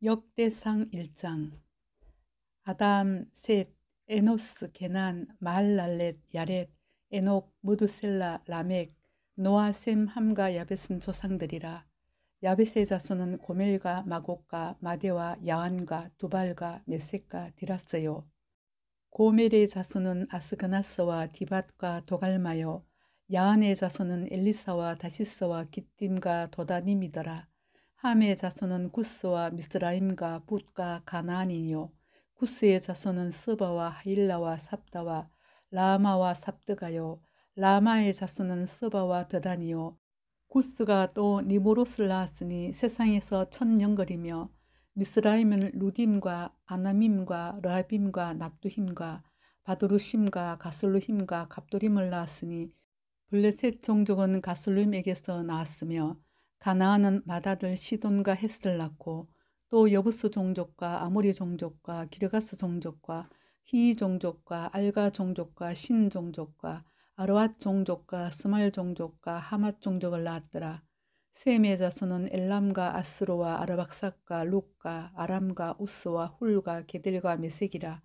역대상 1장 아담, 셋, 에노스, 게난, 말랄렛, 야렛, 에녹, 무두셀라, 라멕, 노아, 셈, 함과 야벳은 조상들이라. 야벳의 자손은 고멜과 마곡과 마데와 야안과 두발과 메섹과 디라스요. 고멜의 자손은 아스그나스와 디밭과 도갈마요. 야안의 자손은 엘리사와 다시스와 기띔과 도다님이더라. 함의 자손은 구스와 미스라임과 붓과 가나안이요 구스의 자손은 서바와 하일라와 삽다와 라마와 삽드가요 라마의 자손은 서바와드다니요 구스가 또니모로스를 낳았으니 세상에서 천년거리며 미스라임은 루딤과 아나밈과 라빔과 납두힘과 바도루심과 가슬루힘과 갑도림을 낳았으니 블레셋 종족은 가슬루임에게서 낳았으며 가나안은 마다들 시돈과 헤스를 낳고 또 여부스 종족과 아모리 종족과 기르가스 종족과 히이 종족과 알가 종족과 신 종족과 아르왓 종족과 스말 종족과 하맛 종족을 낳았더라. 세 셈의 자손은 엘람과 아스로와 아르박삭과 룩과 아람과 우스와 훌과 게델과 메색이라.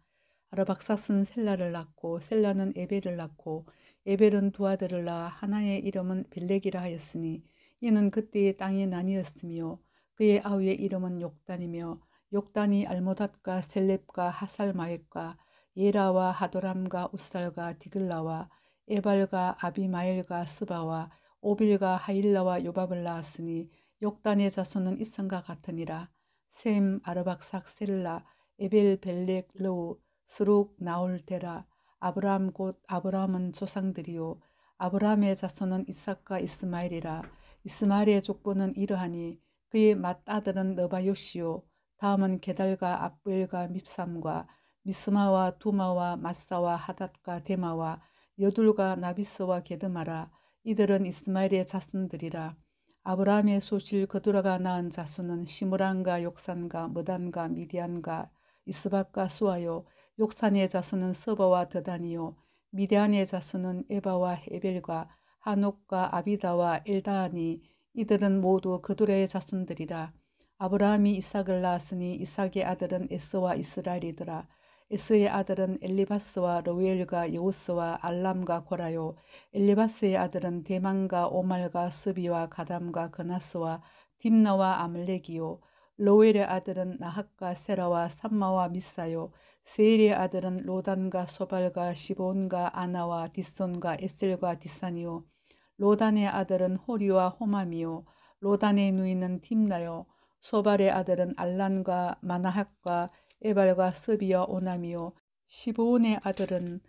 아르박삭은 셀라를 낳고 셀라는 에벨을 낳고 에벨은 두 아들을 낳아 하나의 이름은 빌렉이라 하였으니 이는 그때의 땅의 난이었으며 그의 아우의 이름은 욕단이며 욕단이 알모닷과 셀렙과 하살마엘과 예라와 하도람과 우살과 디글라와 에발과 아비마엘과 스바와 오빌과 하일라와 요밥을 낳았으니 욕단의 자손은 이성과 같으니라 셈 아르박삭 셀라 에벨 벨렉 르우 스룩 나올 데라 아브라함곧아브라함은 조상들이요 아브라함의 자손은 이삭과 이스마엘이라 이스마리의 족보는 이러하니 그의 맏아들은 너바요시요 다음은 게달과 압부엘과 밉삼과 미스마와 두마와 마사와 하닷과 데마와 여둘과 나비스와 게드마라 이들은 이스마엘의 자손들이라 아브라함의 소실 거두라가 낳은 자손은 시므란과 욕산과 머단과 미디안과 이스박과 수아요 욕산의 자손은 서바와 더단이요 미디안의 자손은 에바와 헤벨과 한옥과 아비다와 일다하니 이들은 모두 그들의 자손들이라. 아브라함이 이삭을 낳았으니 이삭의 아들은 에스와 이스라엘이더라. 에스의 아들은 엘리바스와 로엘과 여우스와 알람과 고라요. 엘리바스의 아들은 대만과 오말과 스비와 가담과 그나스와 딥나와 아멜렉이요. 로엘의 아들은 나학과 세라와 삼마와 미사요. 세일의 아들은 로단과 소발과 시본과 아나와 디손과 에셀과 디산이요. 로단의 아들은 호리와 호맘이요 로단의 누이는 딥나요 소발의 아들은 알란과 마나학과 에발과 스비어 오남이요 시보온의 아들은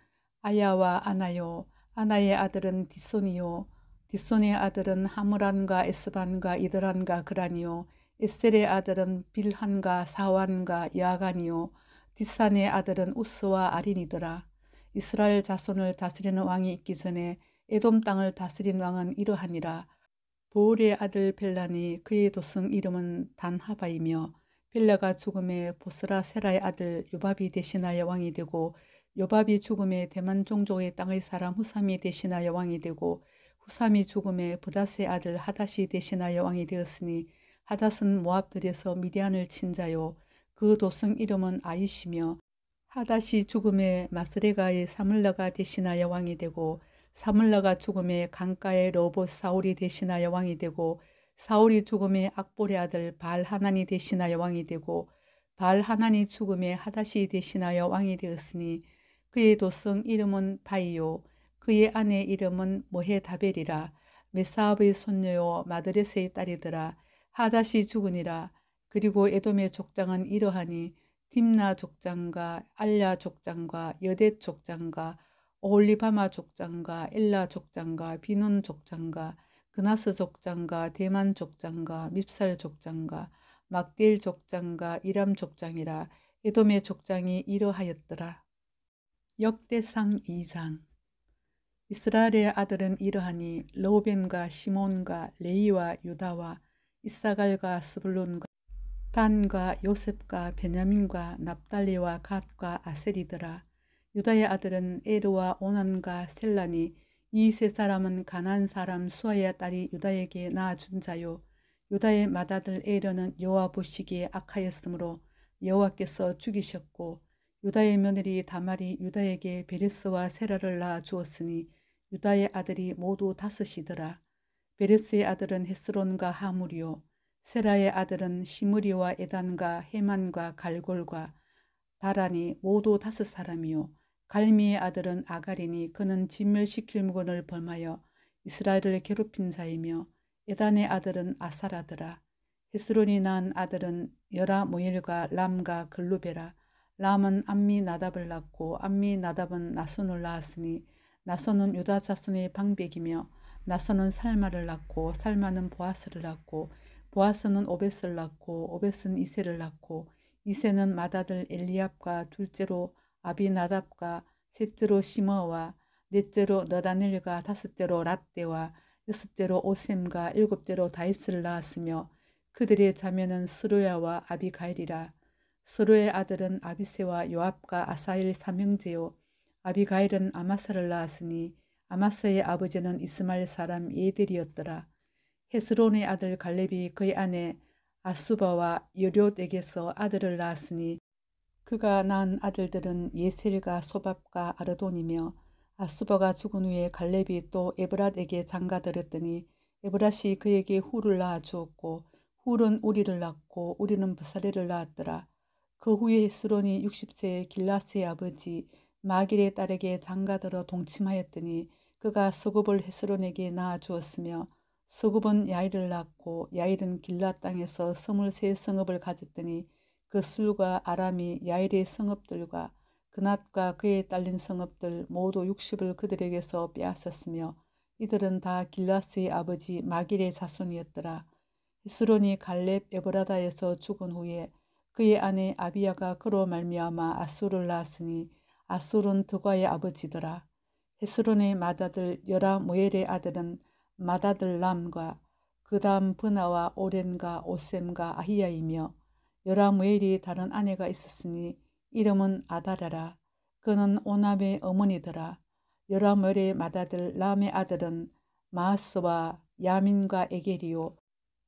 아야와 아나요 아나의 아들은 디손이요 디손의 아들은 하무란과 에스반과 이드란과 그라니요 에셀의 아들은 빌한과 사완과 야간이요 디산의 아들은 우스와 아린이더라 이스라엘 자손을 다스리는 왕이 있기 전에 에돔 땅을 다스린 왕은 이러하니라. 보울의 아들 벨라니 그의 도성 이름은 단하바이며 벨라가 죽음에 보스라 세라의 아들 요밥이 대신하여 왕이 되고 요밥이 죽음에 대만 종족의 땅의 사람 후삼이 대신하여 왕이 되고 후삼이 죽음에 부다스의 아들 하닷이 대신하여 왕이 되었으니 하닷은 모압들에서 미디안을 친 자요 그 도성 이름은 아이시며 하닷이 죽음에 마스레가의 사물라가 대신하여 왕이 되고 사물라가 죽음에 강가의 로봇 사울이 대신하여 왕이 되고 사울이 죽음에 악볼의 아들 발하나니 대신하여 왕이 되고 발하나니 죽음에 하다시 대신하여 왕이 되었으니 그의 도성 이름은 바이오 그의 아내 이름은 모헤다벨이라 메사압의 손녀요 마드레스의 딸이더라 하다시 죽으니라 그리고 에돔의 족장은 이러하니 딥나 족장과 알랴 족장과 여대 족장과 올리바마 족장과 엘라 족장과 비논 족장과 그나스 족장과 대만 족장과 밉살 족장과 막딜 족장과 이람 족장이라 에돔의 족장이 이러하였더라. 역대상 2장 이스라엘의 아들은 이러하니 로벤과 시몬과 레이와 유다와 이사갈과 스불론과 단과 요셉과 베냐민과 납달리와 갓과 아셀이더라. 유다의 아들은 에르와 오난과 셀라니 이 세 사람은 가난 사람 수아의 딸이 유다에게 낳아준 자요 유다의 맏아들 에르는 여호와 보시기에 악하였으므로 여호와께서 죽이셨고 유다의 며느리 다말이 유다에게 베레스와 세라를 낳아 주었으니 유다의 아들이 모두 다섯이더라 베레스의 아들은 헤스론과 하물이요 세라의 아들은 시므리와 에단과 헤만과 갈골과 다라니 모두 다섯 사람이요 갈미의 아들은 아가리니 그는 진멸시킬 무건을 범하여 이스라엘을 괴롭힌 자이며 에단의 아들은 아사라더라. 헤스론이 낳은 아들은 여라 모엘과 람과 글루베라. 람은 암미 나답을 낳고 암미 나답은 나손을 낳았으니 나손은 유다 자손의 방백이며 나선은 살마를 낳고 살마는 보아스를 낳고 보아스는 오벳을 낳고 오벳은 이세를 낳고 이세는 마다들 엘리압과 둘째로 아비나답과 셋째로 시머와 넷째로 너다닐과 다섯째로 라떼와 여섯째로 오셈과 일곱째로 다이스를 낳았으며 그들의 자매는 스루야와 아비가일이라. 스루의 아들은 아비세와 요압과 아사일 삼형제요. 아비가일은 아마사를 낳았으니 아마사의 아버지는 이스마엘 사람 예들이었더라 헤스론의 아들 갈렙이 그의 아내 아수바와 여료에게서 아들을 낳았으니 그가 낳은 아들들은 예셀과 소밥과 아르돈이며 아수버가 죽은 후에 갈렙이 또 에브랏에게 장가들었더니 에브랏이 그에게 후를 낳아 주었고 훌는 우리를 낳고 우리는 부사레를 낳았더라. 그 후에 스론이 60세의 길라스의 아버지 마길의 딸에게 장가들어 동침하였더니 그가 서급을 헤스론에게 낳아 주었으며 서급은 야일을 낳고 야일은 길라 땅에서 2 3 성읍을 가졌더니 그 술과 아람이 야일의 성읍들과 그낫과 그에 딸린 성읍들 모두 60을 그들에게서 빼앗았으며 이들은 다 길라스의 아버지 마길의 자손이었더라. 히스론이 갈렙 에브라다에서 죽은 후에 그의 아내 아비야가 그로 말미암아 아수를 낳았으니 아수른 드과의 아버지더라. 헤스론의 마다들 여라 모엘의 아들은 마다들 람과 그다음 브나와 오렌과 오셈과 아히야이며 여라무엘이 다른 아내가 있었으니 이름은 아다라라. 그는 오남의 어머니더라. 여라무엘의 맏아들 람의 아들은 마하스와 야민과 에게리요.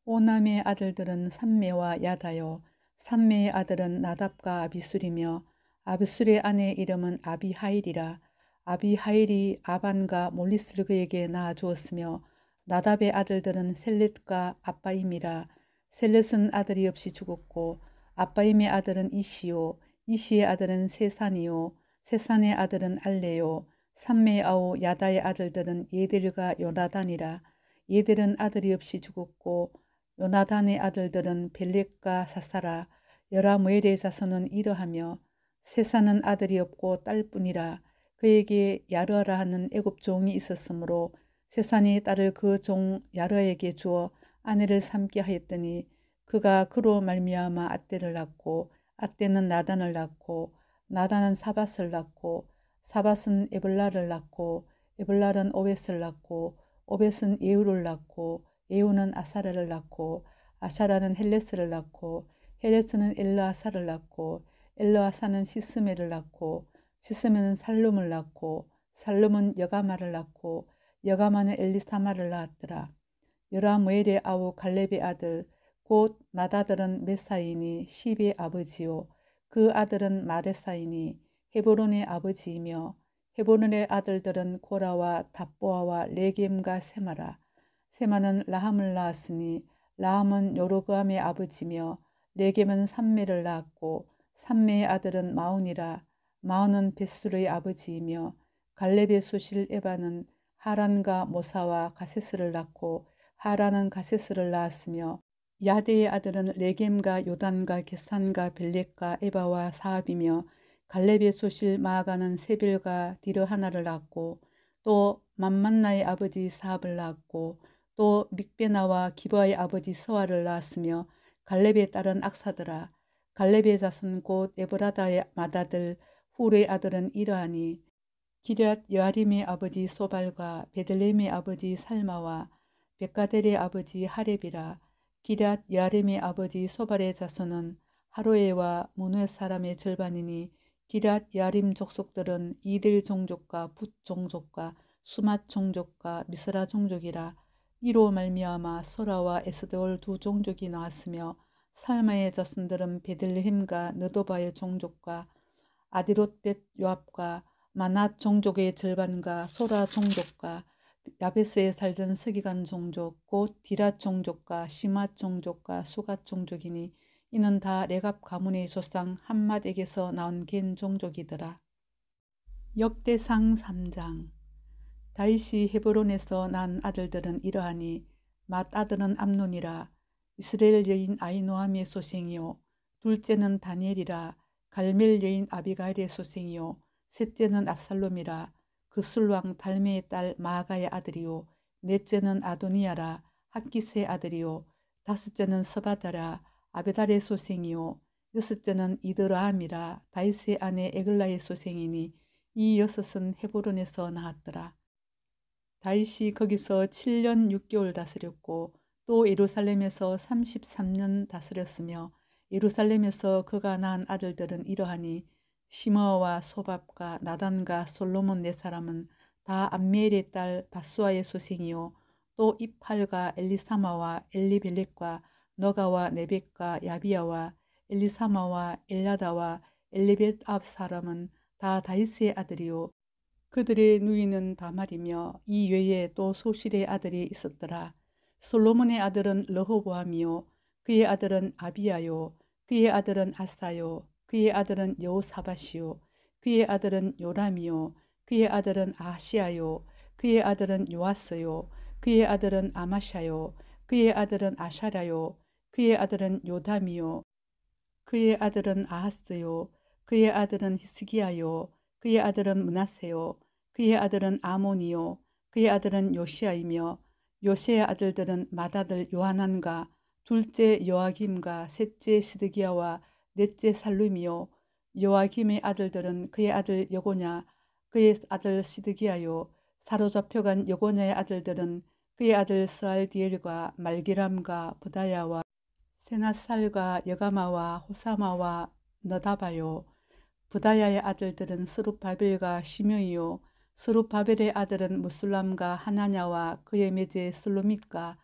오남의 아들들은 삼매와 야다요. 삼매의 아들은 나답과 아비술이며 아비술의 아내 이름은 아비하일이라. 아비하일이 아반과 몰리스르그에게 낳아주었으며 나답의 아들들은 셀렛과 아빠임이라. 셀렛은 아들이 없이 죽었고 아빠임의 아들은 이시오 이시의 아들은 세산이요 세산의 아들은 알레요 삼매아오 야다의 아들들은 예델과 요나단이라 예델은 아들이 없이 죽었고 요나단의 아들들은 벨렉과 사사라 여라무엘의 자손은 이러하며 세산은 아들이 없고 딸뿐이라 그에게 야르라 하는 애굽 종이 있었으므로 세산이 딸을 그 종 야르에게 주어 아내를 삼게 하였더니 그가 그로 말미암아 아떼를 낳고 아떼는 나단을 낳고 나단은 사밧을 낳고 사밧은 에블라를 낳고 에블라는 오벳을 낳고 오벳은 예우를 낳고 예우는 아사라를 낳고 아사라는 헬레스를 낳고 헬레스는 엘르아사를 낳고 엘르아사는 시스메를 낳고 시스메는 살룸을 낳고 살룸은 여가마를 낳고 여가마는 엘리사마를 낳았더라 여라무엘의 아우 갈렙의 아들 곧 마다들은 메사이니 시비의 아버지요 그 아들은 마레사이니 헤보론의 아버지이며 헤보론의 아들들은 고라와 답보아와 레겜과 세마라 세마는 라함을 낳았으니 라함은 요로그함의 아버지며 레겜은 삼매를 낳았고 삼매의 아들은 마온이라 마온은 베스루의 아버지이며 갈렙의 수실 에바는 하란과 모사와 가세스를 낳고 하라는 가세스를 낳았으며 야대의 아들은 레겜과 요단과 게산과 벨렉과 에바와 사합이며 갈렙의 소실 마아가는 세빌과 디르 하나를 낳았고 또 만만나의 아버지 사합을 낳았고 또 믹베나와 기바의 아버지 서아를 낳았으며 갈렙의 딸은 악사더라 갈렙의 자손 곧 에브라다의 맏아들 후레의 아들은 이러하니 기럇 여아림의 아버지 소발과 베들레헴의 아버지 살마와 백가델의 아버지 하렙이라 기랏 야렘의 아버지 소발의 자손은 하로에와 문노 사람의 절반이니 기랏 야림 족속들은 이들 종족과 붓 종족과 수맛 종족과 미스라 종족이라 이로 말미암아 소라와 에스데올 두 종족이 나왔으며 살마의 자손들은 베들레헴과 느도바의 종족과 아디롯벳 요압과 마낫 종족의 절반과 소라 종족과 야베스에 살던 서기관 종족 곧 디랏 종족과 시맛 종족과 수갓 종족이니 이는 다 레갑 가문의 조상 한맛에게서 나온 겐 종족이더라. 역대상 3장 다이시 헤브론에서 난 아들들은 이러하니 맏 아들은 암론이라 이스라엘 여인 아이노함의 소생이요 둘째는 다니엘이라 갈멜 여인 아비가일의 소생이요 셋째는 압살롬이라 그술왕 달메의 딸마가의 아들이요 넷째는 아도니아라 학기스 아들이요 다섯째는 서바다라 아베달의 소생이요 여섯째는 이드라함이라 다이스의 아내 에글라의 소생이니 이 여섯은 헤브론에서 나왔더라. 다윗이 거기서 7년 6개월 다스렸고 또 예루살렘에서 33년 다스렸으며 예루살렘에서 그가 낳은 아들들은 이러하니 시므와 소밥과 나단과 솔로몬 네 사람은 다 암멜의 딸 바수아의 소생이요 또 이팔과 엘리사마와 엘리벨렉과 너가와 네벡과 야비야와 엘리사마와 엘라다와 엘리벳 앞 사람은 다 다이스의 아들이요 그들의 누이는 다말이며 이 외에 또 소실의 아들이 있었더라 솔로몬의 아들은 러호보암이요 그의 아들은 아비야요 그의 아들은 아사요 그의 아들은 여호사밧이요 그의 아들은 요람이요 그의 아들은 아시아요 그의 아들은 요아스요 그의 아들은 아마샤요 그의 아들은 아샤라요 그의 아들은 요담이요 그의 아들은 아하스요 그의 아들은 히스기야요 그의 아들은 문하세요 그의 아들은 아몬이요 그의 아들은 요시아이며 요시의 아들들은 맏아들 요한안과 둘째 여아김과 셋째 시드기야와 넷째 살룸이요 요와김의 아들들은 그의 아들 여고냐 그의 아들 시드기야요 사로잡혀간 여고냐의 아들들은 그의 아들 스알디엘과 말기람과 부다야와 세나살과 여가마와 호사마와 너다바요 부다야의 아들들은 스룹바벨과 시명이요 스룹바벨의 아들은 무슬람과 하나냐와 그의 매제 슬로밋과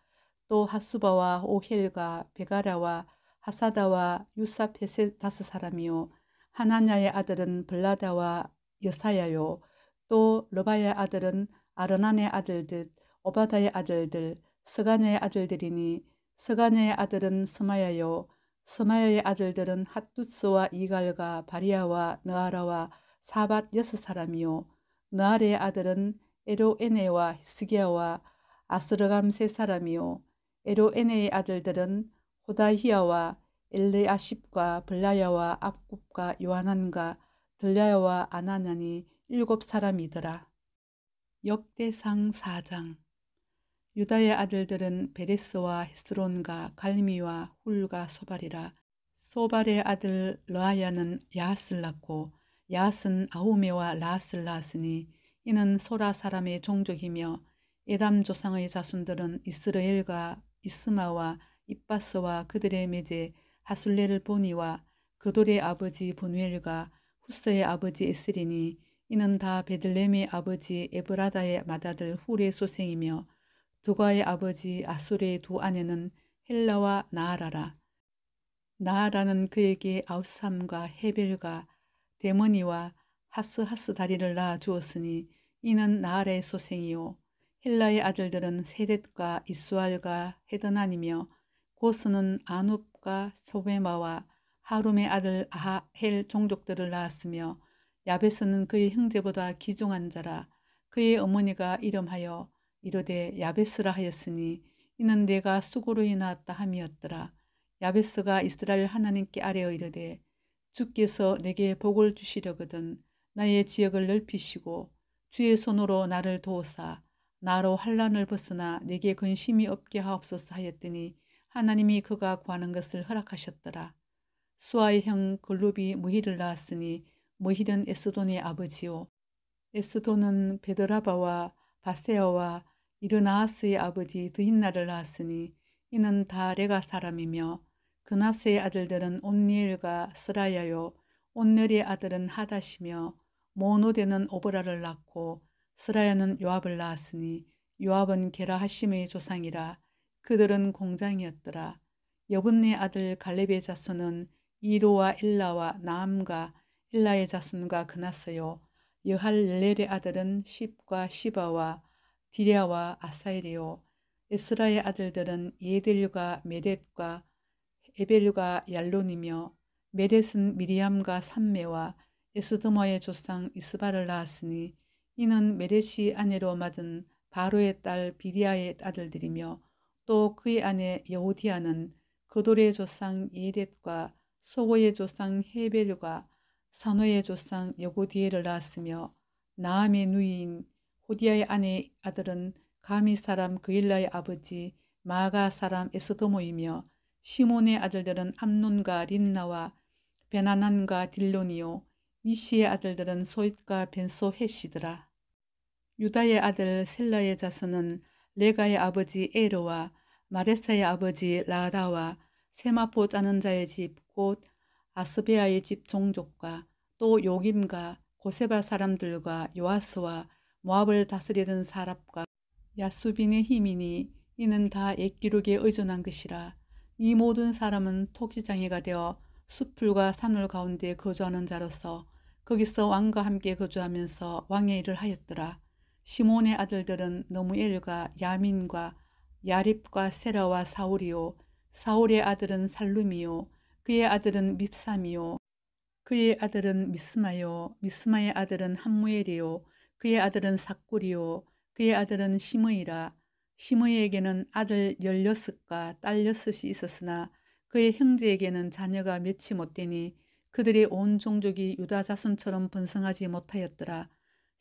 또 하수바와 오헬과 베가라와 하사다와 유사페세 다섯 사람이요 하나냐의 아들은 블라다와 여사야요 또 르바야의 아들은 아르난의 아들들 오바다의 아들들 스가냐의 아들들이니 스가냐의 아들은 스마야요 스마야의 아들들은 핫두스와 이갈과 바리아와 느아라와 사밧 여섯 사람이요 느아레의 아들은 에로에네와 히스기야와 아스르감 세 사람이요 에로에네의 아들들은 호다히야와 엘레아십과 블라야와 압굽과 요한안과 들야와 아나냐니 일곱 사람이더라. 역대상 4장 유다의 아들들은 베레스와 히스론과 갈미와 훌과 소발이라. 소발의 아들 러아야는 야스를 낳고 야스는 아우메와 라스를 낳았으니 이는 소라 사람의 종족이며 에담 조상의 자손들은 이스라엘과 이스마와 이빠스와 그들의 매제 하술레를 보니와 그돌의 아버지 분웰과 후스의 아버지 에스리니 이는 다 베들렘의 아버지 에브라다의 맏아들 후레 소생이며 두가의 아버지 아수레의 두 아내는 헬라와 나아라라. 나아라는 그에게 아우삼과 헤벨과 데머니와 하스하스 다리를 낳아 주었으니 이는 나아라의 소생이요 헬라의 아들들은 세렛과 이수알과 헤드난니며 고스는 아눕과 소베마와 하룸의 아들 아헬 종족들을 낳았으며 야베스는 그의 형제보다 기중한 자라 그의 어머니가 이름하여 이르되 야베스라 하였으니 이는 내가 수고로인하았다 함이었더라. 야베스가 이스라엘 하나님께 아뢰어 이르되 주께서 내게 복을 주시려거든 나의 지역을 넓히시고 주의 손으로 나를 도우사 나로 환란을 벗으나 내게 근심이 없게 하옵소서 하였더니 하나님이 그가 구하는 것을 허락하셨더라. 수아의 형 글룹이 무히를 낳았으니 무히는 에스돈의 아버지요. 에스돈은 베드라바와 바세아와 이르나스의 아버지 드힌나를 낳았으니 이는 다 레가 사람이며 그나스의 아들들은 온니엘과 스라야요 온넬의 아들은 하다시며 모노데는 오브라를 낳고 스라야는 요압을 낳았으니 요압은 게라하심의 조상이라 그들은 공장이었더라. 여분네 아들 갈렙의 자손은 이로와 일라와 나암과 일라의 자손과 그났어요 여할렐의 아들은 십과 시바와 디랴와 아사엘이요. 에스라의 아들들은 예델과 메렛과 에벨과 얄론이며 메렛은 미리암과 삼매와 에스더마의 조상 이스바를 낳았으니 이는 메렛이 아내로 맞은 바로의 딸 비디아의 아들들이며 또 그의 아내 여호디아는 그돌의 조상 예렛과 소고의 조상 헤벨과 산호의 조상 여고디엘을 낳았으며 나암의 누이인 호디아의 아내 아들은 가미 사람 그일라의 아버지 마가 사람 에스도모이며 시몬의 아들들은 암논과 린나와 베나난과 딜로니오 이시의 아들들은 소잇과 벤소헤시더라 유다의 아들 셀라의 자손은 레가의 아버지 에로와 마레사의 아버지 라다와 세마포 짜는 자의 집 곧 아스베아의 집 종족과 또 요김과 고세바 사람들과 요아스와 모압을 다스리던 사랍과 야수빈의 힘이니 이는 다액기록에 의존한 것이라 이 모든 사람은 톡지장애가 되어 숲풀과 산울 가운데 거주하는 자로서 거기서 왕과 함께 거주하면서 왕의 일을 하였더라. 시몬의 아들들은 노무엘과 야민과 야립과 세라와 사울이요 사울의 아들은 살룸이요 그의 아들은 밉삼이요 그의 아들은 미스마요 미스마의 아들은 함무엘이요 그의 아들은 사꾸리요 그의 아들은 시므이라 시므이에게는 아들 열여섯과 딸 여섯이 있었으나 그의 형제에게는 자녀가 몇이 못되니 그들의 온 종족이 유다 자손처럼 번성하지 못하였더라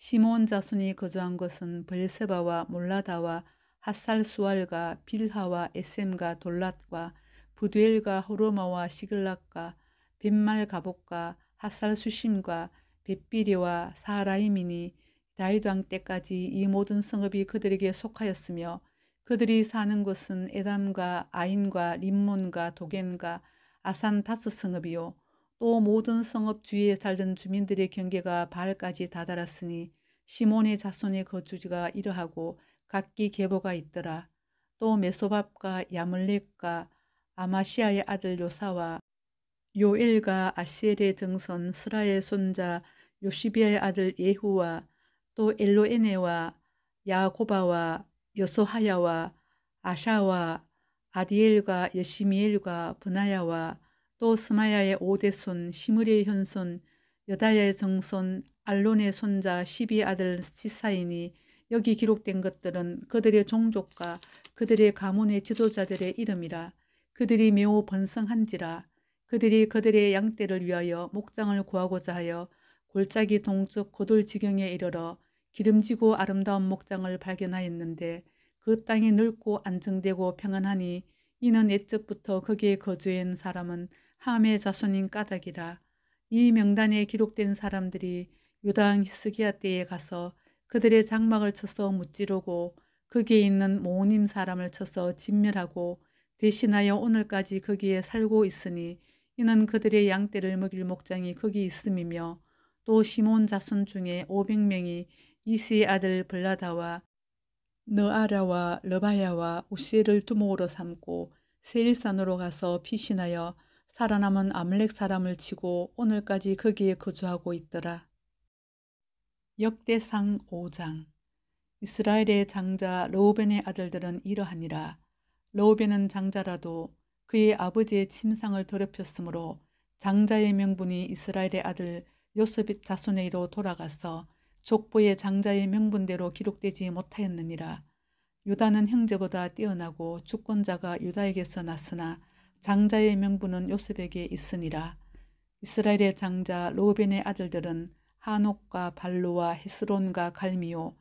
시몬 자손이 거주한 것은 벨세바와 몰라다와 핫살수알과 빌하와 에셈과 돌랏과 부두엘과 호르마와 시글락과 빈말 가복과 핫살수심과 벳비리와 사라이민이 다윗 왕 때까지 이 모든 성읍이 그들에게 속하였으며 그들이 사는 곳은 에담과 아인과 림몬과 도겐과 아산 다스 성읍이요 또 모든 성읍 주위에 살던 주민들의 경계가 발까지 다다랐으니 시몬의 자손의 거주지가 이러하고 각기 계보가 있더라. 또 메소밥과 야물렉과 아마시아의 아들 요사와 요엘과 아시엘의 정선 스라의 손자 요시비아의 아들 예후와 또 엘로에네와 야고바와 여소하야와 아샤와 아디엘과 여시미엘과 분하야와 또 스마야의 오대손, 시므리의 현손, 여다야의 정손, 알론의 손자 시비 아들 스티사인이 여기 기록된 것들은 그들의 종족과 그들의 가문의 지도자들의 이름이라 그들이 매우 번성한지라 그들이 그들의 양떼를 위하여 목장을 구하고자 하여 골짜기 동쪽 고돌 지경에 이르러 기름지고 아름다운 목장을 발견하였는데 그 땅이 넓고 안정되고 평안하니 이는 옛적부터 거기에 거주한 사람은 함의 자손인 까닭이라 이 명단에 기록된 사람들이 유당 히스기야 때에 가서 그들의 장막을 쳐서 무찌르고 거기에 있는 모님 사람을 쳐서 진멸하고 대신하여 오늘까지 거기에 살고 있으니 이는 그들의 양떼를 먹일 목장이 거기 있음이며 또 시몬 자손 중에 500명이 이시의 아들 블라다와 너아라와 러바야와 우시을 두목으로 삼고 세일산으로 가서 피신하여 살아남은 아멜렉 사람을 치고 오늘까지 거기에 그 거주하고 있더라. 역대상 5장 이스라엘의 장자 로우벤의 아들들은 이러하니라. 로우벤은 장자라도 그의 아버지의 침상을 더럽혔으므로 장자의 명분이 이스라엘의 아들 요셉 자손에이로 돌아가서 족보의 장자의 명분대로 기록되지 못하였느니라. 유다는 형제보다 뛰어나고 주권자가 유다에게서 났으나 장자의 명분은 요셉에게 있으니라. 이스라엘의 장자 로벤의 아들들은 한옥과 발로와 헤스론과 갈미요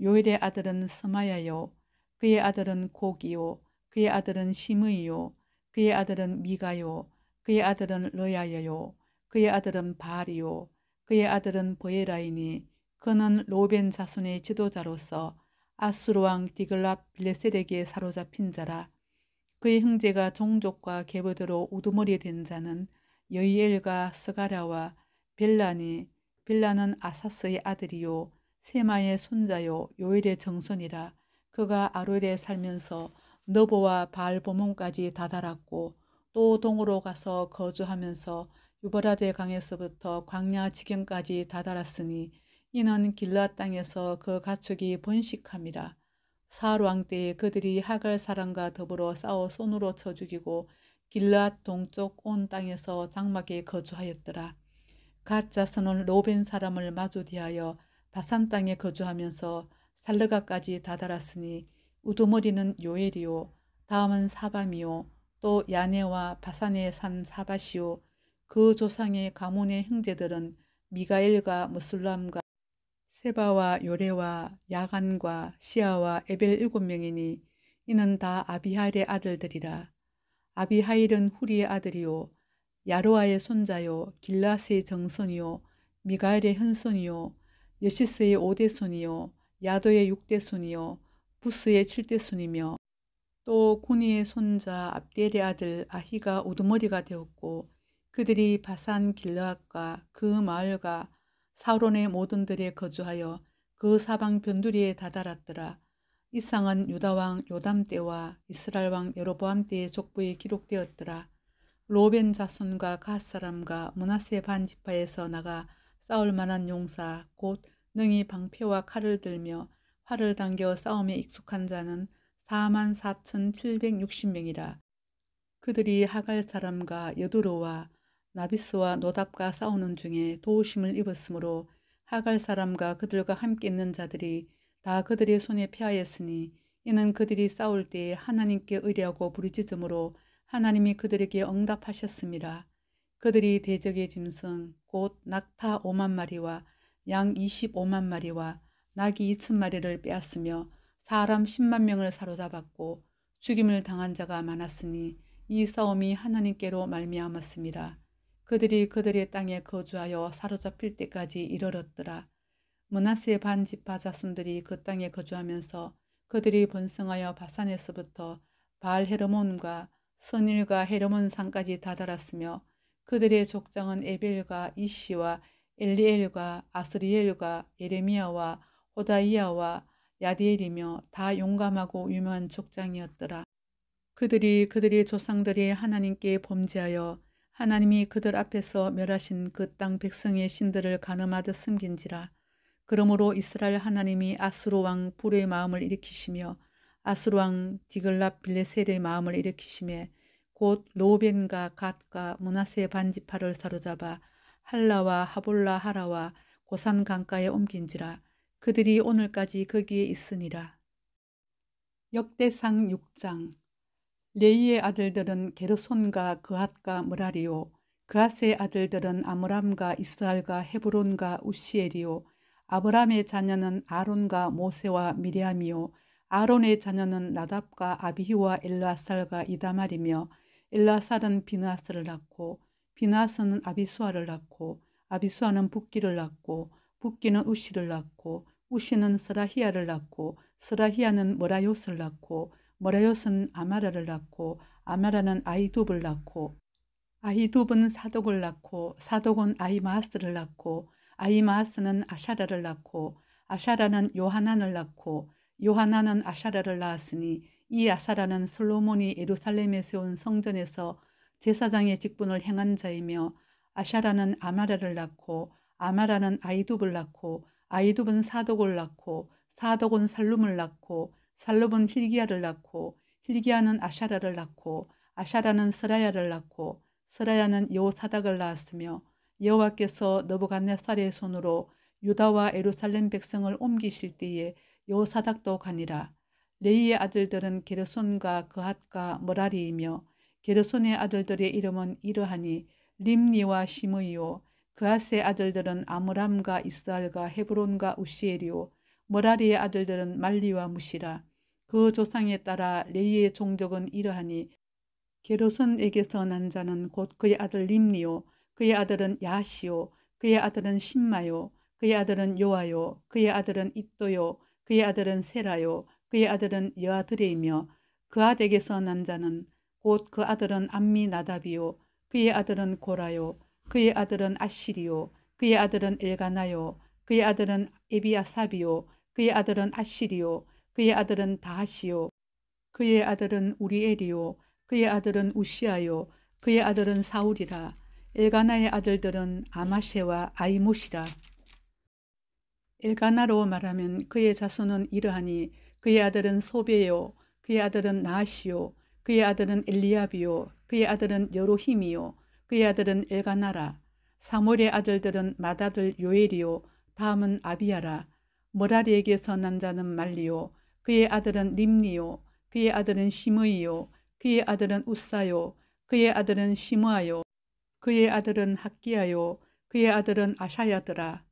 요엘의 아들은 스마야요 그의 아들은 고기요 그의 아들은 심의요 그의 아들은 미가요 그의 아들은 러야여요 그의 아들은 바리요 그의 아들은 보에라이니 그는 로벤 자손의 지도자로서 아수르 왕 디글랏 빌레세덱에 사로잡힌 자라 그의 형제가 종족과 계보대로 우두머리 된 자는 여이엘과 스가랴와 벨라니 빌라는 아사스의 아들이요 세마의 손자요 요일의 정손이라 그가 아로엘에 살면서 너보와 바알보몬까지 다다랐고 또 동으로 가서 거주하면서 유버라데 강에서부터 광야 지경까지 다다랐으니 이는 길라 땅에서 그 가축이 번식함이라 사울왕 때에 그들이 하갈 사람과 더불어 싸워 손으로 쳐 죽이고 길랏 동쪽 온 땅에서 장막에 거주하였더라. 갓 자손은 로벤 사람을 마주디하여 바산 땅에 거주하면서 살르가까지 다다랐으니 우두머리는 요엘이요 다음은 사밤이요 또 야네와 바산에 산 사바시오 그 조상의 가문의 형제들은 미가엘과 무슬람과 세바와 요레와 야간과 시아와 에벨 일곱 명이니 이는 다 아비하일의 아들들이라. 아비하일은 후리의 아들이요 야로아의 손자요 길라스의 정손이요 미가엘의 현손이요 여시스의 오대손이요 야도의 육대손이요 부스의 칠대손이며 또 고니의 손자 압디엘의 아들 아히가 우두머리가 되었고 그들이 바산 길라앗과 그 마을과 사론의 모든 들에 거주하여 그 사방 변두리에 다다랐더라. 이상은 유다왕 요담 때와 이스라엘 왕 여로보암 때의 족보에 기록되었더라. 로벤 자손과 갓 사람과 문하세 반지파에서 나가 싸울 만한 용사 곧 능히 방패와 칼을 들며 활을 당겨 싸움에 익숙한 자는 4만 4,760명이라. 그들이 하갈 사람과 여두로와 나비스와 노답과 싸우는 중에 도우심을 입었으므로 하갈 사람과 그들과 함께 있는 자들이 다 그들의 손에 패하였으니 이는 그들이 싸울 때에 하나님께 의뢰하고 부르짖으므로 하나님이 그들에게 응답하셨습니다. 그들이 대적의 짐승 곧 낙타 5만 마리와 양 25만 마리와 낙이 2천 마리를 빼앗으며 사람 10만 명을 사로잡았고 죽임을 당한 자가 많았으니 이 싸움이 하나님께로 말미암았습니다. 그들이 그들의 땅에 거주하여 사로잡힐 때까지 이르렀더라. 문하세 반 지파 자손들이 그 땅에 거주하면서 그들이 번성하여 바산에서부터 바알 헤르몬과 선일과 헤르몬 산까지 다다랐으며 그들의 족장은 에벨과 이시와 엘리엘과 아스리엘과 예레미야와 호다이야와 야디엘이며 다 용감하고 유명한 족장이었더라. 그들이 그들의 조상들이 하나님께 범죄하여 하나님이 그들 앞에서 멸하신 그 땅 백성의 신들을 가늠하듯 숨긴지라. 그러므로 이스라엘 하나님이 아수르 왕 불의 마음을 일으키시며 아수르 왕 디글랍 빌레셀의 마음을 일으키시며곧노벤과 갓과 문하세 반지파를 사로잡아 할라와 하볼라 하라와 고산 강가에 옮긴지라 그들이 오늘까지 거기에 있으니라. 역대상 6장 레이의 아들들은 게르손과 그앗과 무라리오 그앗의 아들들은 아므람과 이스알과 헤브론과 우시엘이오 아브람의 자녀는 아론과 모세와 미리암이오 아론의 자녀는 나답과 아비히와 엘라살과 이다말이며 엘라살은 비나스를 낳고 비나스는 아비수아를 낳고 아비수아는 북기를 낳고 북기는 우시를 낳고 우시는 스라히아를 낳고 스라히아는 모라요스를 낳고 머레롯은 아마라를 낳고 아마라는 아이둡을 낳고 아이둡은 사독을 낳고 사독은 아이마스를 낳고 아이마스는 아샤라를 낳고 아샤라는 요하난을 낳고 요하나는 아샤라를 낳았으니 이 아샤라는 솔로몬이 예루살렘에 세운 성전에서 제사장의 직분을 행한 자이며 아샤라는 아마라를 낳고 아마라는 아이둡을 낳고 아이둡은 사독을 낳고 사독은 살룸을 낳고 살롭은 힐기야를 낳고 힐기야는 아샤라를 낳고 아샤라는 스라야를 낳고 스라야는 여호사닥을 낳았으며 여호와께서 너부갓네살의 손으로 유다와 에루살렘 백성을 옮기실 때에 여호사닥도 가니라. 레이의 아들들은 게르손과 그핫과 머라리이며 게르손의 아들들의 이름은 이러하니 림니와 시므이요 그핫의 아들들은 아므람과 이스알과 헤브론과 우시에리오 머라리의 아들들은 말리와 무시라. 그 조상에 따라 레이의 종족은 이러하니 게로손에게서난 자는 곧 그의 아들 림니오 그의 아들은 야시오 그의 아들은 신마요 그의 아들은 요아요 그의 아들은 입도요 그의 아들은 세라요 그의 아들은 여아드레이며 그 아들에게서 난 자는 곧 그 아들은 암미나답이요 그의 아들은 고라요 그의 아들은 아시리오 그의 아들은 엘가나요 그의 아들은 에비아사비오 그의 아들은 아시리오 그의 아들은 다하시오 그의 아들은 우리엘이오 그의 아들은 우시아요 그의 아들은 사울이라 엘가나의 아들들은 아마셰와 아이못이라 엘가나로 말하면 그의 자손은 이러하니 그의 아들은 소베요 그의 아들은 나시요 그의 아들은 엘리압이요 그의 아들은 여로힘이요 그의 아들은 엘가나라 사몰의 아들들은 맏아들 요엘이요 다음은 아비야라 머라리에게서 난 자는 말리요 그의 아들은 림니요 그의 아들은 시므이요 그의 아들은 우사요 그의 아들은 시므아요 그의 아들은 학기야요 그의 아들은 아샤야더라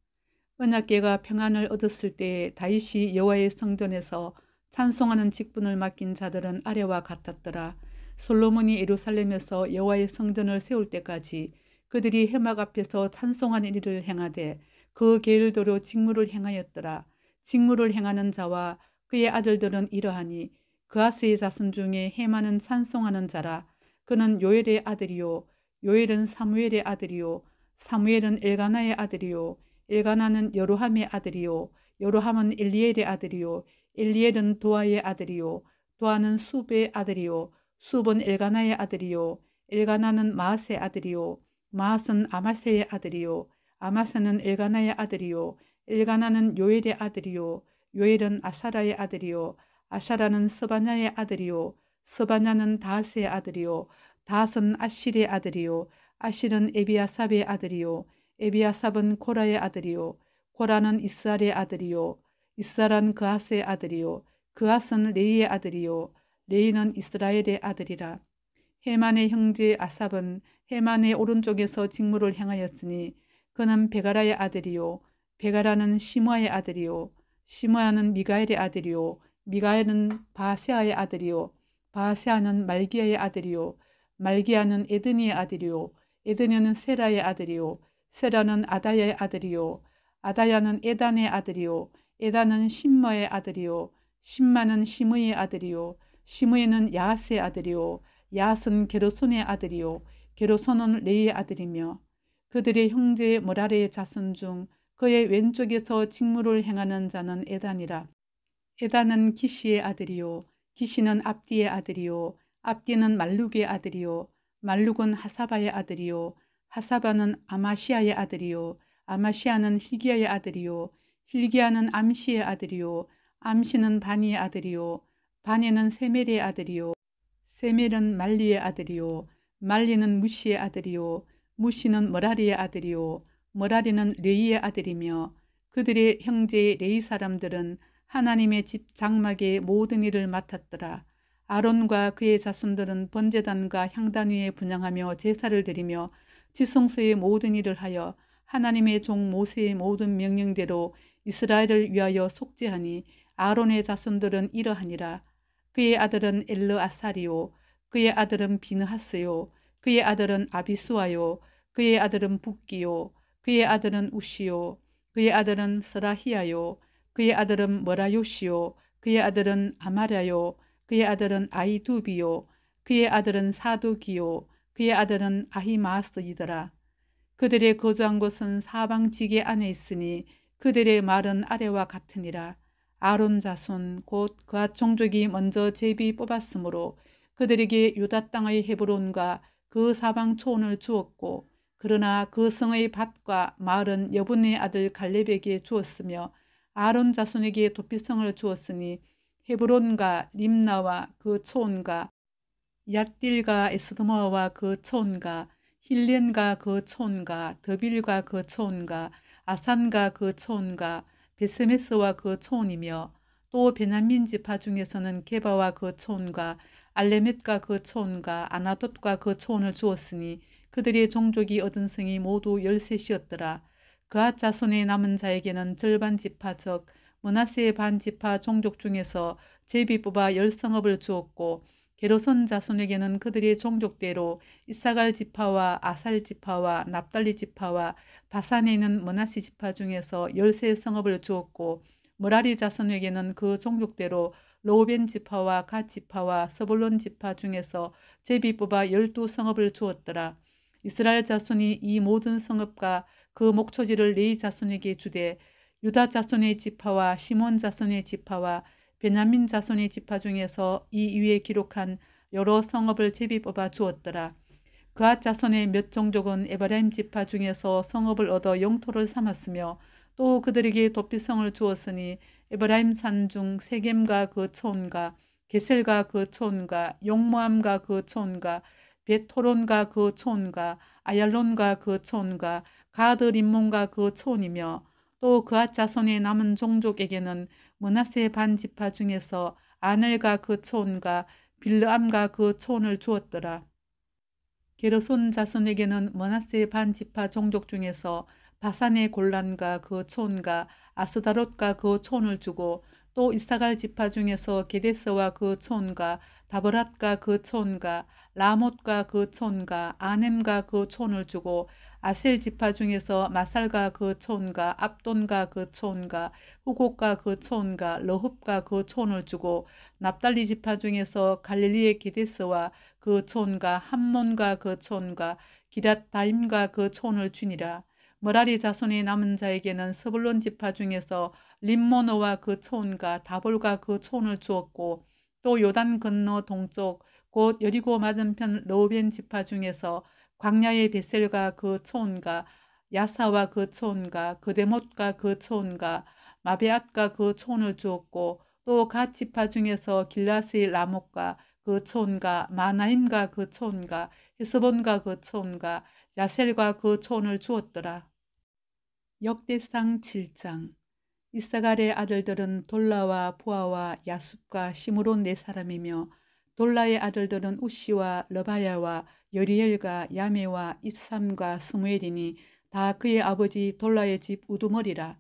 은약계가 평안을 얻었을 때에 다윗이 여호와의 성전에서 찬송하는 직분을 맡긴 자들은 아래와 같았더라 솔로몬이 예루살렘에서 여호와의 성전을 세울 때까지 그들이 해막 앞에서 찬송하는 일을 행하되 그계을도로 직무를 행하였더라 직무를 행하는 자와 그의 아들들은 이러하니 그아스의 자손 중에 헤마는 찬송하는 자라 그는 요엘의 아들이요 요엘은 사무엘의 아들이요 사무엘은 엘가나의 아들이요 엘가나는 여로함의 아들이요 여로함은 엘리엘의 아들이요 엘리엘은 도아의 아들이요 도아는 수베의 아들이요 수은 엘가나의 아들이요 엘가나는 마스의 아들이요 마스는 아마세의 아들이요 아마세는 엘가나의 아들이요 엘가나는 요엘의 아들이요 요엘은 아사라의 아들이요 아사라는 서바냐의 아들이요 서바냐는 다스의 아들이요 다스는 아실의 아들이요 아실은 에비아삽의 아들이요 에비아삽은 코라의 아들이요 코라는이스라엘의 아들이요 이스라란 그아스의 아들이요 그아스는 레이의 아들이요 레이는 이스라엘의 아들이라 헤만의 형제 아삽은 헤만의 오른쪽에서 직무를 행하였으니 그는 베가라의 아들이요 베가라는 시므아의 아들이요 시므아는 미가엘의 아들이요 미가엘은 바세아의 아들이요 바세아는 말기야의 아들이요 말기야는 에드니의 아들이요 에드니는 세라의 아들이요 세라는 아다야의 아들이요 아다야는 에단의 아들이요 에단은 신마의 아들이요 신마는 시므의 아들이요 시므에는 야스의 아들이요 야스는 게르손의 아들이요 게르손은 레의 아들이며 그들의 형제 모라레의 자손 중 그의 왼쪽에서 직무를 행하는 자는 에단이라. 에단은 기시의 아들이요 기시는 압디의 아들이요 압디는 말룩의 아들이요 말룩은 하사바의 아들이요 하사바는 아마시아의 아들이요 아마시아는 힐기야의 아들이요 힐기야는 암시의 아들이요 암시는 바니의 아들이요 바니는 세멜의 아들이요 세멜은 말리의 아들이요 말리는 무시의 아들이요 무시는 머라리의 아들이요 머라리는 레이의 아들이며 그들의 형제 레이 사람들은 하나님의 집 장막의 모든 일을 맡았더라. 아론과 그의 자손들은 번제단과 향단 위에 분양하며 제사를 드리며 지성소의 모든 일을 하여 하나님의 종 모세의 모든 명령대로 이스라엘을 위하여 속죄하니 아론의 자손들은 이러하니라. 그의 아들은 엘르 아사리오 그의 아들은 비느하스요. 그의 아들은 아비수아요. 그의 아들은 북기요. 그의 아들은 우시요 그의 아들은 스라히야요 그의 아들은 머라요시요 그의 아들은 아마랴요 그의 아들은 아이두비요 그의 아들은 사도기요 그의 아들은 아히마스이더라 그들의 거주한 곳은 사방 지게 안에 있으니 그들의 말은 아래와 같으니라 아론 자손 곧 그앗 아 종족이 먼저 제비 뽑았으므로 그들에게 유다 땅의 헤브론과 그 사방 초원을 주었고 그러나 그 성의 밭과 마을은 여분의 아들 갈렙에게 주었으며 아론 자손에게 도피성을 주었으니 헤브론과 림나와 그 초원과 얏딜과 에스더모와그 초원과 힐렌과 그 초원과 더빌과 그 초원과 아산과 그 초원과 베스메스와 그 초원이며 또 베냐민 지파 중에서는 게바와 그 초원과 알레멧과 그 초원과 아나돗과 그 초원을 주었으니 그들의 종족이 얻은 성이 모두 열셋이었더라. 그아 자손의 남은 자에게는 절반 지파 적 문하세의 반 지파 종족 중에서 제비 뽑아 열성읍을 주었고 게로손 자손에게는 그들의 종족대로 이사갈 지파와 아살 지파와 납달리 지파와 바산에 있는 문하시 지파 중에서 열세 성읍을 주었고 모라리 자손에게는 그 종족대로 로벤 지파와 갓 지파와 서블론 지파 중에서 제비 뽑아 열두 성읍을 주었더라. 이스라엘 자손이 이 모든 성읍과 그 목초지를 레이 자손에게 주되 유다 자손의 지파와 시몬 자손의 지파와 베냐민 자손의 지파 중에서 이 위에 기록한 여러 성읍을 제비 뽑아 주었더라. 그 아 자손의 몇 종족은 에바라임 지파 중에서 성읍을 얻어 영토를 삼았으며 또 그들에게 도피성을 주었으니 에바라임산 중 세겜과 그 촌과 게셀과 그 촌과 용모함과 그 촌과 베토론과 그 촌과 아얄론과 그 촌과 가드 림몬과 그 촌이며 또 그앗 자손의 남은 종족에게는 문하세 반지파 중에서 아넬과 그 촌과 빌르암과 그 촌을 주었더라. 게르손 자손에게는 문하세 반지파 종족 중에서 바산의 곤란과 그 촌과 아스다롯과 그 촌을 주고 또 이사갈 지파 중에서 게데스와 그 촌과 다브랏과 그 촌과 라못과 그 촌과 아넴과 그 촌을 주고 아셀 지파 중에서 마살과 그 촌과 압돈과 그 촌과 후곡과 그 촌과 러흡과 그 촌을 주고 납달리 지파 중에서 갈릴리의 기데스와 그 촌과 함몬과 그 촌과 기랏다임과 그 촌을 주니라 머라리 자손이 남은 자에게는 스불론 지파 중에서 림모노와 그 촌과 다볼과 그 촌을 주었고 또 요단 건너 동쪽 곧 여리고 맞은편 로벤 지파 중에서 광야의 베셀과 그 초원과 야사와 그 초원과 그대못과 그 초원과 마베앗과 그 초원을 주었고 또 갓 지파 중에서 길라스의 라목과 그 초원과 마나임과 그 초원과 히스본과 그 초원과 야셀과 그 초원을 주었더라. 역대상 7장 이사갈의 아들들은 돌라와 부아와 야숲과 시므론 네 사람이며 돌라의 아들들은 우시와 러바야와 여리엘과 야메와 입삼과 스무엘이니 다 그의 아버지 돌라의 집 우두머리라.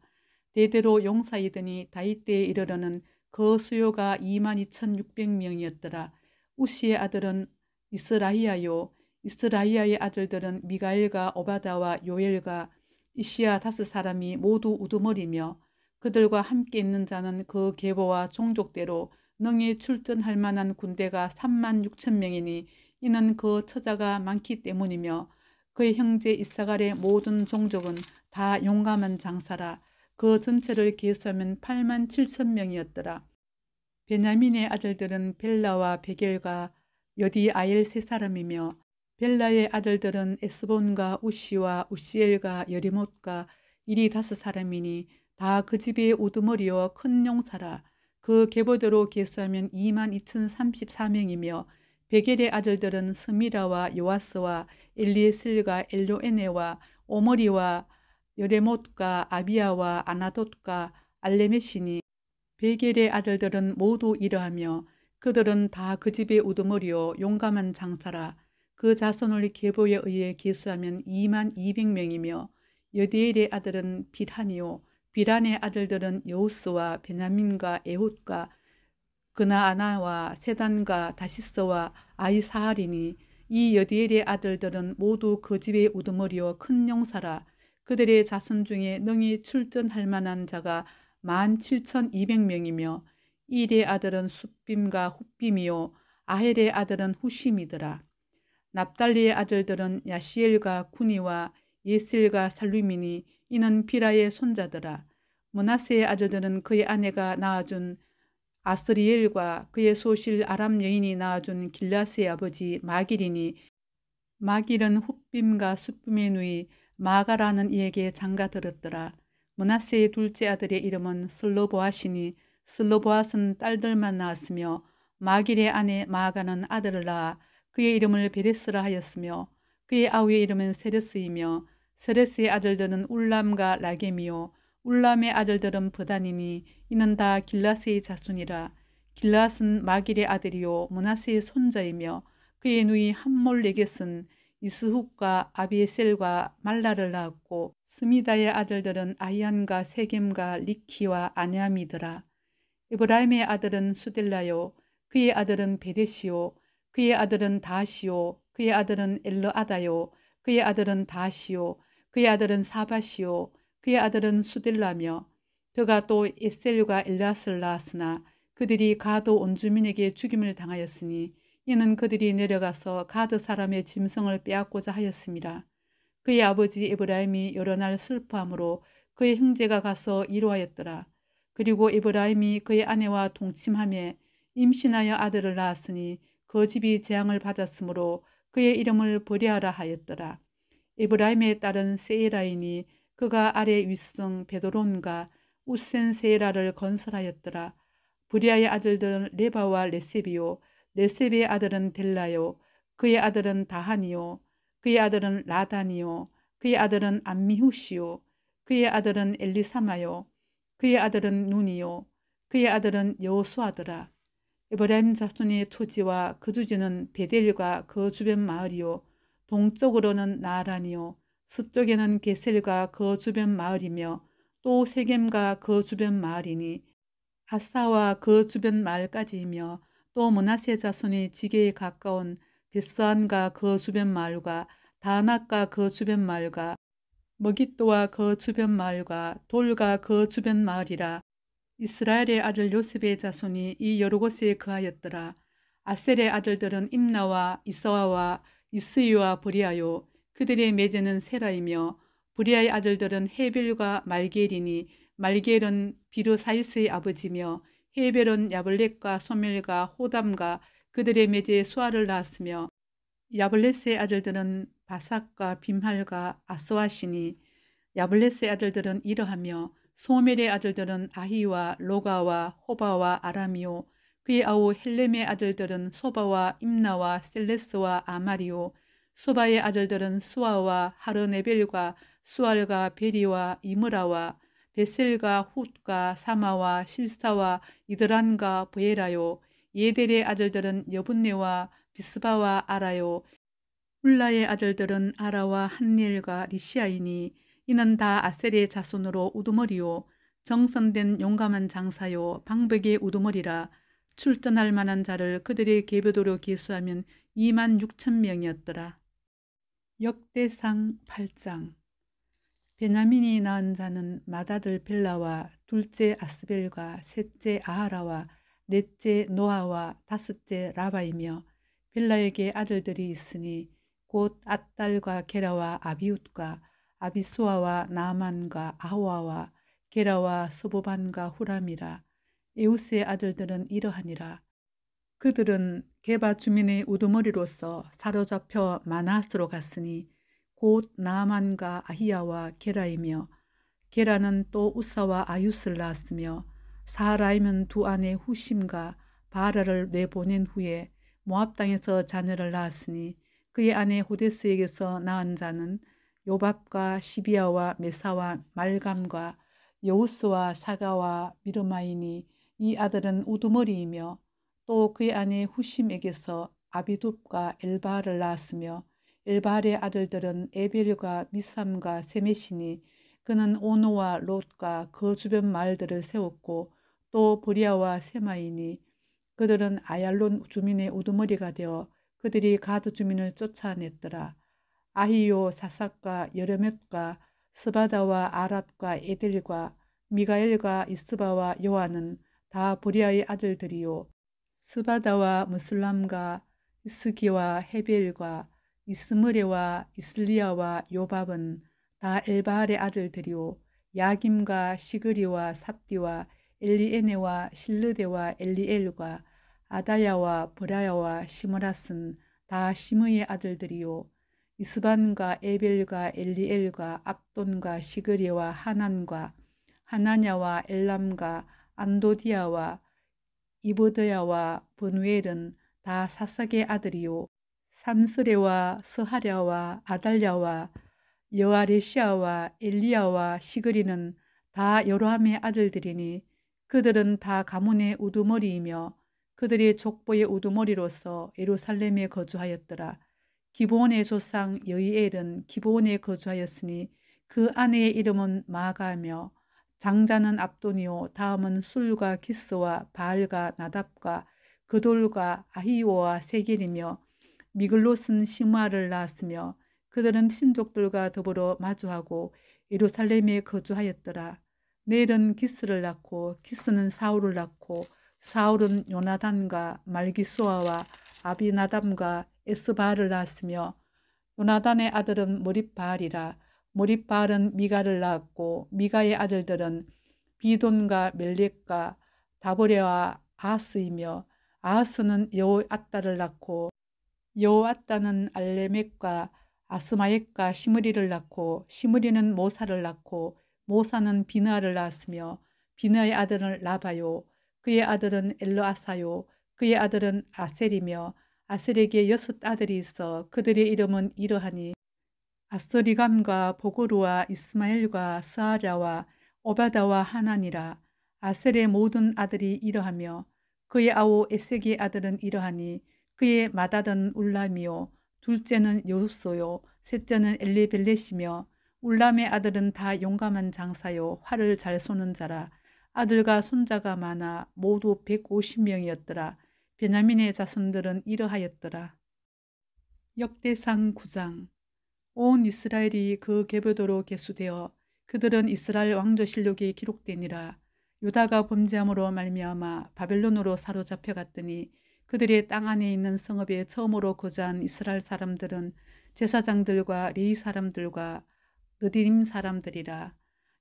대대로 용사이더니 다윗 때에 이르러는 그 수요가 22,600명이었더라. 우시의 아들은 이스라이아요. 이스라이아의 아들들은 미가엘과 오바다와 요엘과 이시아 다섯 사람이 모두 우두머리며 그들과 함께 있는 자는 그 계보와 종족대로 능히 출전할 만한 군대가 3만 6천 명이니 이는 그 처자가 많기 때문이며 그의 형제 이사갈의 모든 종족은 다 용감한 장사라 그 전체를 계수하면 8만 7천 명이었더라. 베냐민의 아들들은 벨라와 베겔과 여디 아엘 세 사람이며 벨라의 아들들은 에스본과 우시와 우시엘과 여리못과 이리 다섯 사람이니 다 그 집의 우두머리여 큰 용사라. 그 계보대로 계수하면 2만 2,034명이며 베겔의 아들들은 스미라와 요아스와 엘리에슬과 엘로에네와 오머리와 여레못과 아비아와 아나돗과 알레메시니 베겔의 아들들은 모두 이러하며 그들은 다 그 집의 우두머리요 용감한 장사라 그 자손을 계보에 의해 계수하면 2만 200명이며 여디엘의 아들은 비하니요 비란의 아들들은 여우스와 베냐민과 에훗과 그나아나와 세단과 다시스와 아이사할이니 이 여디엘의 아들들은 모두 그 집의 우두머리요 큰 용사라 그들의 자손 중에 능히 출전할 만한 자가 1 7 2 0 0 명이며 이의 아들은 숫빔과 훗빔이요 아헬의 아들은 후심이더라. 납달리의 아들들은 야시엘과 군이와 예셀과 살루미니 이는 비라의 손자더라. 문하세의 아들들은 그의 아내가 낳아준 아스리엘과 그의 소실 아람 여인이 낳아준 길라스의 아버지 마길이니 마길은 훗빔과 숫빔의 누이 마가라는 이에게 장가 들었더라. 문하세의 둘째 아들의 이름은 슬로보아시니 슬로보아스는 딸들만 낳았으며 마길의 아내 마가는 아들을 낳아 그의 이름을 베레스라 하였으며 그의 아우의 이름은 세레스이며 세레스의 아들들은 울람과 라겜이요 울람의 아들들은 부단이니 이는 다 길라스의 자손이라 길라스는 마길의 아들이요 문하세의 손자이며 그의 누이 함몰레겟은 이스훅과 아비에셀과 말라를 낳았고 스미다의 아들들은 아이안과 세겜과 리키와 아냐미더라. 에브라임의 아들은 수델라요 그의 아들은 베데시요 그의 아들은 다시요 그의 아들은 엘르아다요 그의 아들은 다시요 그의 아들은 사바시오 그의 아들은 수딜라며 그가 또에셀가 엘라스를 낳았으나 그들이 가드 온주민에게 죽임을 당하였으니 이는 그들이 내려가서 가드 사람의 짐승을 빼앗고자 하였습니다. 그의 아버지 에브라임이 여러 날 슬퍼함으로 그의 형제가 가서 이로하였더라. 그리고 에브라임이 그의 아내와 동침함에 임신하여 아들을 낳았으니 그 집이 재앙을 받았으므로 그의 이름을 버리하라 하였더라. 에브라임의 딸은 세이라이니 그가 아래 윗성 베도론과 우센 세이라를 건설하였더라. 브리아의 아들들은 레바와 레세비오 레세비의 아들은 델라요 그의 아들은 다하니요 그의 아들은 라다니요 그의 아들은 안미후시요 그의 아들은 엘리사마요 그의 아들은 눈이요 그의 아들은 여호수아더라 에브라임 자손의 토지와 그 주지는 베델과 그 주변 마을이요 동쪽으로는 나라이요 서쪽에는 게셀과 그 주변 마을이며 또 세겜과 그 주변 마을이니 아사와 그 주변 마을까지이며 또 문하세 자손이 지게에 가까운 벳산과 그 주변 마을과 다낙과 그 주변 마을과 머깃도와 그 주변 마을과 돌과 그 주변 마을이라 이스라엘의 아들 요셉의 자손이 이 여러 곳에 그하였더라 아셀의 아들들은 임나와 이서아와 이스유와 브리아요 그들의 매제는 세라이며 브리아의 아들들은 헤벨과 말겔이니 말겔은 비르사이스의 아버지며 헤벨은 야블렛과 소멜과 호담과 그들의 매제에 수아를 낳았으며 야블렛의 아들들은 바삭과 빔할과 아스와시니 야블렛의 아들들은 이러하며 소멜의 아들들은 아히와 로가와 호바와 아람이요 스피아오 헬렘의 아들들은 소바와 임나와 셀레스와 아마리오, 소바의 아들들은 수아와 하르네벨과 수알과 베리와 이므라와 베셀과 훗과 사마와 실사와 이드란과 부에라요 예델의 아들들은 여분네와 비스바와 아라요 훌라의 아들들은 아라와 한니엘과 리시아이니 이는 다 아셀의 자손으로 우두머리요 정선된 용감한 장사요 방백의 우두머리라 출전할 만한 자를 그들의 계보도로 기수하면 2만 6천 명이었더라. 역대상 8장 베냐민이 낳은 자는 마다들 벨라와 둘째 아스벨과 셋째 아하라와 넷째 노아와 다섯째 라바이며 벨라에게 아들들이 있으니 곧 앗달과 게라와 아비웃과 아비수아와 나만과 아호아와 게라와 서보반과 후람이라 에우스의 아들들은 이러하니라. 그들은 게바 주민의 우두머리로서 사로잡혀 마나스로 갔으니 곧 나만과 아히야와 게라이며 게라는 또 우사와 아유스를 낳았으며 사라임은 두 아내 후심과 바라를 내보낸 후에 모압 땅에서 자녀를 낳았으니 그의 아내 호데스에게서 낳은 자는 요밥과 시비아와 메사와 말감과 여우스와 사가와 미르마이니 이 아들은 우두머리이며 또 그의 아내 후심에게서 아비둡과 엘바를 낳았으며 엘바의 아들들은 에베르가 미삼과 세메시니 그는 오노와 롯과 그 주변 마을들을 세웠고 또보리아와 세마이니 그들은 아얄론 주민의 우두머리가 되어 그들이 가드 주민을 쫓아냈더라. 아히요 사삭과 여레멧과 스바다와 아랍과 에델과 미가엘과 이스바와 요한은 다 보리아의 아들들이요 스바다와 무슬람과 이스기와 헤벨과 이스므레와 이슬리아와 요밥은 다 엘바알의 아들들이요 야김과 시그리와 삽디와 엘리에네와 실르데와 엘리엘과 아다야와 브라야와 시므라슨 다 시므의 아들들이요 이스반과 에벨과 엘리엘과 압돈과 시그리와 하난과 하나냐와 엘람과 안도디아와 이보드야와 번누엘은다 사삭의 아들이요 삼스레와 서하랴와 아달랴와 여아레시아와 엘리야와 시그리는 다 여로함의 아들들이니 그들은 다 가문의 우두머리이며 그들의 족보의 우두머리로서 예루살렘에 거주하였더라. 기본의 조상 여이엘은 기본에 거주하였으니 그 아내의 이름은 마가며 장자는 압돈이요 다음은 술과 키스와 바알과 나답과 그돌과 아히오와 세겔이며 미글로스는시화를 낳았으며 그들은 신족들과 더불어 마주하고 예루살렘에 거주하였더라. 내일은 기스를 낳고 기스는 사울을 낳고 사울은 요나단과 말기수아와 아비나담과 에스바을 낳았으며 요나단의 아들은 머리바알이라 모리팔은 미가를 낳았고 미가의 아들들은 비돈과 멜렉과 다보레와 아하스이며 아하스는 여호앗따를 낳고 여호앗따는 알레멕과 아스마액과 시므리를 낳고 시므리는 모사를 낳고 모사는 비나를 낳았으며 비나의 아들은 라바요 그의 아들은 엘로아사요 그의 아들은 아셀이며 아셀에게 여섯 아들이 있어 그들의 이름은 이러하니 아스리감과 보고르와 이스마엘과 사아랴와 오바다와 하나니라 아셀의 모든 아들이 이러하며 그의 아우 에색의 아들은 이러하니 그의 맏아든 울람이요 둘째는 요소요 셋째는 엘리벨렛이며 울람의 아들은 다 용감한 장사요 활을 잘 쏘는 자라 아들과 손자가 많아 모두 150명이었더라 베냐민의 자손들은 이러하였더라 역대상 9장 온 이스라엘이 그계보도로 개수되어 그들은 이스라엘 왕조실록이 기록되니라. 유다가 범죄함으로 말미암아 바벨론으로 사로잡혀 갔더니 그들의땅 안에 있는 성읍에 처음으로 거주한 이스라엘 사람들은 제사장들과 레이 사람들과 느디임 사람들이라.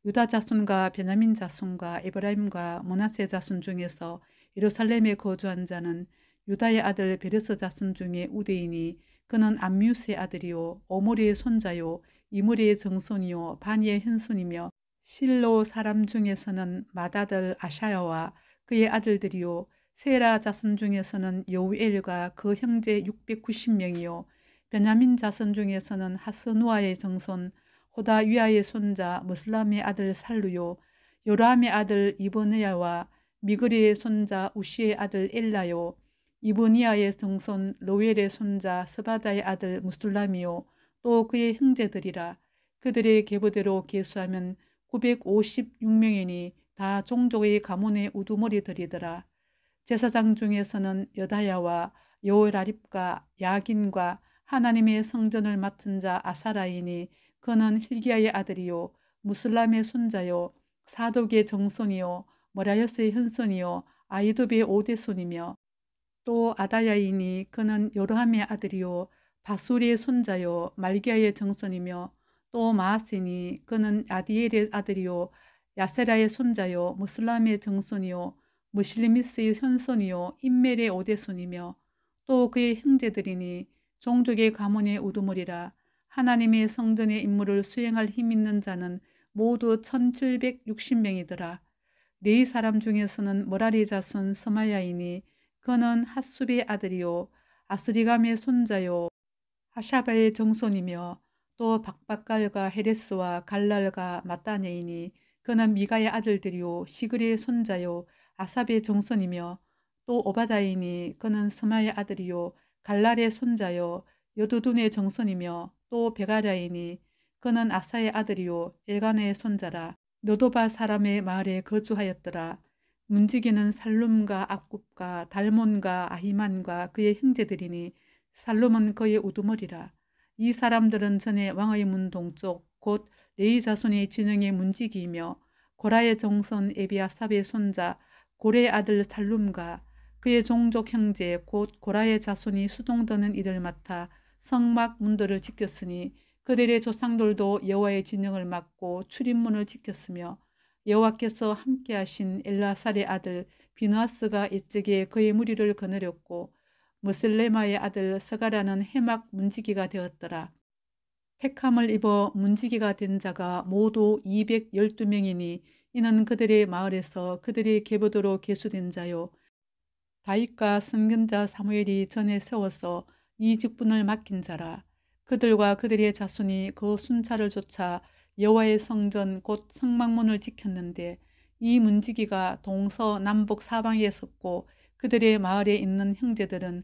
유다 자손과 베냐민 자손과 에브라임과 모나세 자손 중에서 예루살렘에 거주한 자는 유다의 아들 베르스 자손 중에 우대인이 그는 암뮤스의 아들이요 오모리의 손자요 이모리의 정손이요 바니의 현손이며 실로 사람 중에서는 마다들 아샤야와 그의 아들들이요 세라 자손 중에서는 여우엘과 그 형제 690명이요 베냐민 자손 중에서는 하스누아의 정손 호다 위아의 손자 무슬람의 아들 살루요 요람의 아들 이브네야와 미그리의 손자 우시의 아들 엘라요 이브니아의 정손 로엘의 손자 스바다의 아들 무슬람이요또 그의 형제들이라 그들의 계보대로 계수하면 956명이니 다 종족의 가문의 우두머리들이더라. 제사장 중에서는 여다야와 여호라립과 야긴과 하나님의 성전을 맡은 자 아사라이니 그는 힐기야의 아들이요 무슬람의 손자요 사독의 정손이요 머라이스의 현손이요 아이도비의 오대손이며 또 아다야이니 그는 요르함의 아들이요 바수리의 손자요 말기야의 정손이며 또 마하스니 그는 아디엘의 아들이요 야세라의 손자요 무슬람의 정손이요 무실리미스의 현손이요 인멜의 오대손이며 또 그의 형제들이니 종족의 가문의 우두머리라 하나님의 성전의 임무를 수행할 힘 있는 자는 모두 1760명이더라. 네 사람 중에서는 머라리 자손 서마야이니 그는 핫수비 아들이요 아스리감의 손자요 하샤바의 정손이며 또 박박갈과 헤레스와 갈랄과 마따네이니 그는 미가의 아들들이요 시그리의 손자요 아삽의 정손이며 또 오바다이니 그는 스마의 아들이요 갈랄의 손자요 여두둔의 정손이며 또 베가라이니 그는 아사의 아들이요 엘간의 손자라 너도바 사람의 마을에 거주하였더라 문지기는 살룸과 악굽과 달몬과 아히만과 그의 형제들이니 살롬은 그의 우두머리라. 이 사람들은 전에 왕의 문 동쪽 곧 레이 자손의 진영의 문지기이며 고라의 정선 에비아삽의 손자 고래 아들 살룸과 그의 종족 형제 곧 고라의 자손이 수종드는 이들 맡아 성막 문들을 지켰으니 그들의 조상들도 여호와의 진영을 막고 출입문을 지켰으며 여호와께서 함께하신 엘라살의 아들 비누아스가 이쪽에 그의 무리를 거느렸고 무슬레마의 아들 서가라는 해막 문지기가 되었더라. 택함을 입어 문지기가 된 자가 모두 212명이니 이는 그들의 마을에서 그들이 계보도로 계수된 자요. 다윗과 승견자 사무엘이 전에 세워서 이 직분을 맡긴 자라. 그들과 그들의 자손이 그 순찰을 조아 여호와의 성전 곧 성막문을 지켰는데 이 문지기가 동서 남북 사방에 섰고 그들의 마을에 있는 형제들은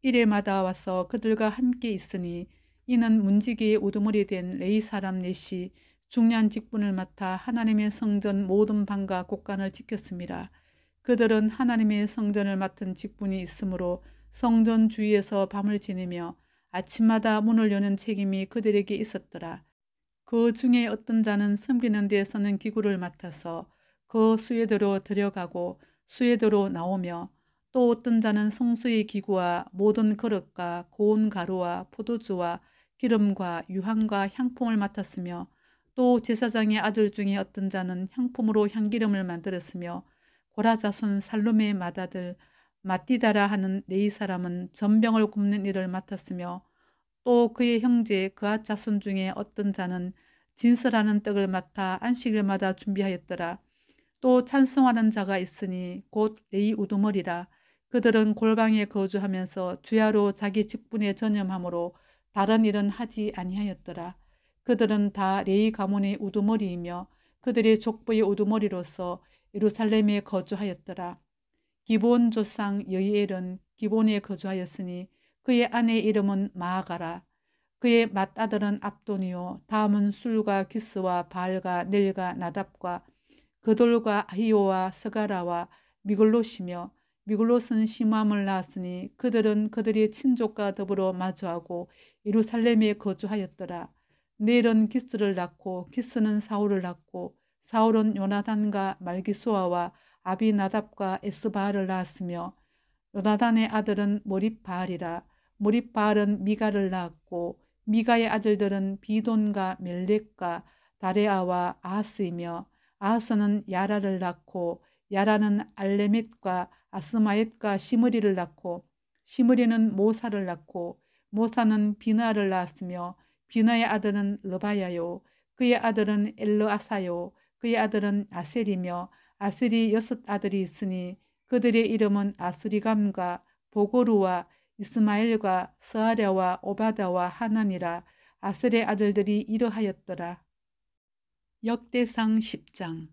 이래마다 와서 그들과 함께 있으니 이는 문지기의 우두머리 된 레이 사람 넷이 중요한 직분을 맡아 하나님의 성전 모든 방과 곳간을 지켰습니다. 그들은 하나님의 성전을 맡은 직분이 있으므로 성전 주위에서 밤을 지내며 아침마다 문을 여는 책임이 그들에게 있었더라. 그 중에 어떤 자는 섬기는 데서는 기구를 맡아서 그 수예대로 들여가고 수예대로 나오며 또 어떤 자는 성수의 기구와 모든 거릇과 고운 가루와 포도주와 기름과 유황과 향품을 맡았으며 또 제사장의 아들 중에 어떤 자는 향품으로 향기름을 만들었으며 고라자손 살룸의 맏아들 마띠다라 하는 네이 사람은 전병을 굽는 일을 맡았으며 또 그의 형제 그아 자손 중에 어떤 자는 진설하는 떡을 맡아 안식일마다 준비하였더라. 또 찬송하는 자가 있으니 곧 레이 우두머리라. 그들은 골방에 거주하면서 주야로 자기 직분에 전념함으로 다른 일은 하지 아니하였더라. 그들은 다 레이 가문의 우두머리이며 그들의 족보의 우두머리로서 예루살렘에 거주하였더라. 기본 조상 여이엘은 기본에 거주하였으니 그의 아내의 이름은 마아가라. 그의 맏아들은 압돈이요 다음은 술과 기스와 발과 넬과 나답과 그돌과 아히오와 스가라와 미글롯이며 미글롯은 심함을 낳았으니 그들은 그들의 친족과 더불어 마주하고 이루살렘에 거주하였더라. 넬은 기스를 낳고 기스는 사울을 낳고 사울은 요나단과 말기수아와 아비나답과 에스바알을 낳았으며 요나단의 아들은 머리바알이라 모리팔은 미가를 낳았고 미가의 아들들은 비돈과 멜렉과 다레아와 아스이며아스는 야라를 낳고 야라는 알레멧과 아스마엣과 시므리를 낳고 시므리는 모사를 낳고 모사는 비나를 낳았으며 비나의 아들은 르바야요 그의 아들은 엘르아사요 그의 아들은 아셀이며 아셀이 여섯 아들이 있으니 그들의 이름은 아스리감과 보고루와 이스마엘과 서아랴와 오바다와 하나니라 아셀의 아들들이 이러하였더라. 역대상 10장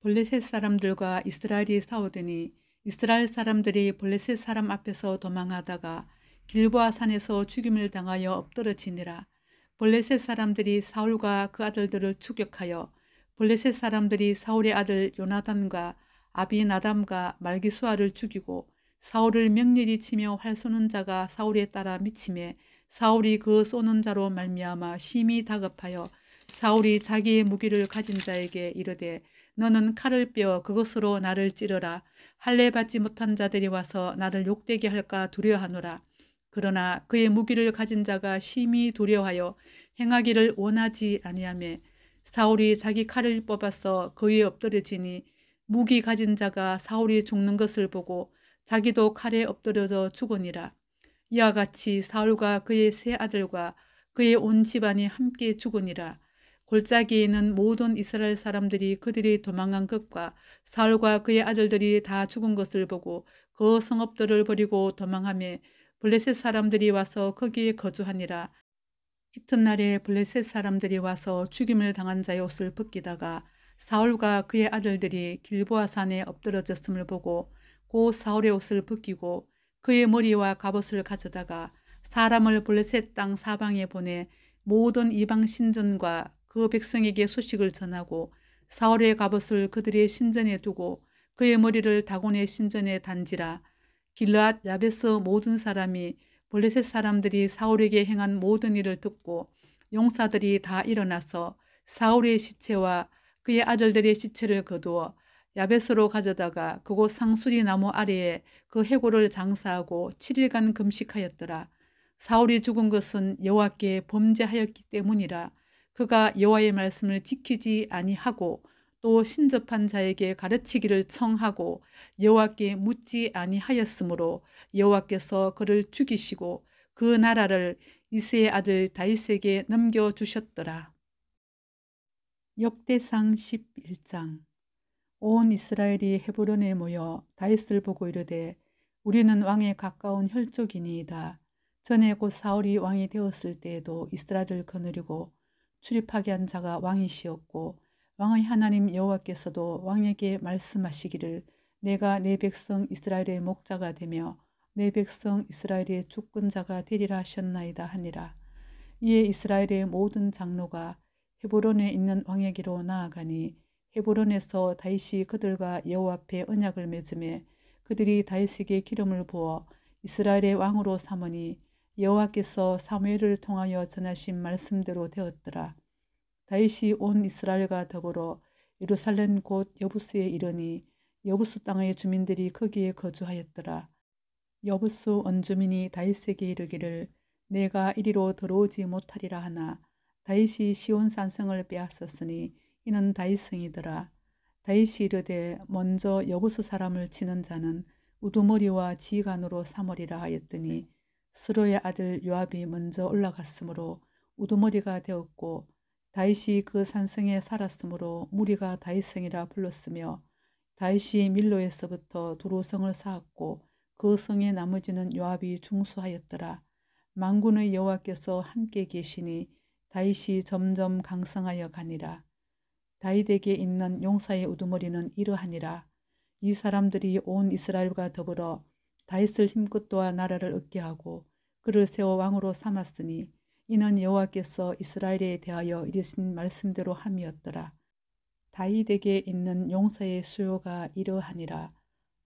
블레셋 사람들과 이스라엘이 싸우더니 이스라엘 사람들이 블레셋 사람 앞에서 도망하다가 길보아 산에서 죽임을 당하여 엎드러지니라. 블레셋 사람들이 사울과 그 아들들을 추격하여 블레셋 사람들이 사울의 아들 요나단과 아비나담과 말기수아를 죽이고 사울을 명렬히 치며 활 쏘는 자가 사울에 따라 미침해 사울이 그 쏘는 자로 말미암아 심히 다급하여 사울이 자기의 무기를 가진 자에게 이르되 너는 칼을 빼어 그것으로 나를 찌르라 할례 받지 못한 자들이 와서 나를 욕되게 할까 두려하노라 워 그러나 그의 무기를 가진 자가 심히 두려워하여 행하기를 원하지 아니하며 사울이 자기 칼을 뽑아서 그의 엎드려지니 무기 가진 자가 사울이 죽는 것을 보고 자기도 칼에 엎드려져 죽으니라. 이와 같이 사울과 그의 세 아들과 그의 온 집안이 함께 죽으니라. 골짜기에 있는 모든 이스라엘 사람들이 그들이 도망간 것과 사울과 그의 아들들이 다 죽은 것을 보고 그 성읍들을 버리고 도망하며 블레셋 사람들이 와서 거기에 거주하니라. 이튿날에 블레셋 사람들이 와서 죽임을 당한 자의 옷을 벗기다가 사울과 그의 아들들이 길보아 산에 엎드러졌음을 보고 고 사울의 옷을 벗기고 그의 머리와 갑옷을 가져다가 사람을 블레셋 땅 사방에 보내 모든 이방 신전과 그 백성에게 소식을 전하고 사울의 갑옷을 그들의 신전에 두고 그의 머리를 다곤의 신전에 단지라 길라앗 야베스 모든 사람이 블레셋 사람들이 사울에게 행한 모든 일을 듣고 용사들이 다 일어나서 사울의 시체와 그의 아들들의 시체를 거두어 야벳으로 가져다가 그곳 상수리 나무 아래에 그 해골을 장사하고 7일간 금식하였더라. 사울이 죽은 것은 여호와께 범죄하였기 때문이라. 그가 여호와의 말씀을 지키지 아니하고 또 신접한 자에게 가르치기를 청하고 여호와께 묻지 아니하였으므로 여호와께서 그를 죽이시고 그 나라를 이세의 아들 다윗에게 넘겨 주셨더라. 역대상 11장 온 이스라엘이 헤브론에 모여 다윗을 보고 이르되 우리는 왕에 가까운 혈족이니이다. 전에 곧 사울이 왕이 되었을 때에도 이스라엘을 거느리고 출입하게 한 자가 왕이시었고 왕의 하나님 여호와께서도 왕에게 말씀하시기를 내가 내 백성 이스라엘의 목자가 되며 내 백성 이스라엘의 주권자가 되리라 하셨나이다 하니라. 이에 이스라엘의 모든 장로가 헤브론에 있는 왕에게로 나아가니 헤브론에서 다윗이 그들과 여호와 앞에 언약을 맺음에 그들이 다윗에게 기름을 부어 이스라엘의 왕으로 삼으니 여호와께서 사무엘을 통하여 전하신 말씀대로 되었더라. 다윗이 온 이스라엘과 더불어 예루살렘 곧 여부스에 이르니 여부스 땅의 주민들이 거기에 거주하였더라. 여부스 원주민이 다윗에게 이르기를 내가 이리로 들어오지 못하리라 하나 다윗이 시온 산성을 빼앗았으니 이는 다윗성이더라. 다윗이 이르되 먼저 여구수 사람을 치는 자는 우두머리와 지휘관으로 삼으리라 하였더니 스로의 아들 요압이 먼저 올라갔으므로 우두머리가 되었고 다윗이 그 산성에 살았으므로 무리가 다윗성이라 불렀으며 다윗이 밀로에서부터 두루성을 쌓았고 그 성의 나머지는 요압이 중수하였더라. 망군의 여호와께서 함께 계시니 다윗이 점점 강성하여 가니라. 다윗에게 있는 용사의 우두머리는 이러하니라. 이 사람들이 온 이스라엘과 더불어 다윗을 힘껏 도와 나라를 얻게 하고 그를 세워 왕으로 삼았으니 이는 여호와께서 이스라엘에 대하여 이르신 말씀대로 함이었더라. 다윗에게 있는 용사의 수요가 이러하니라.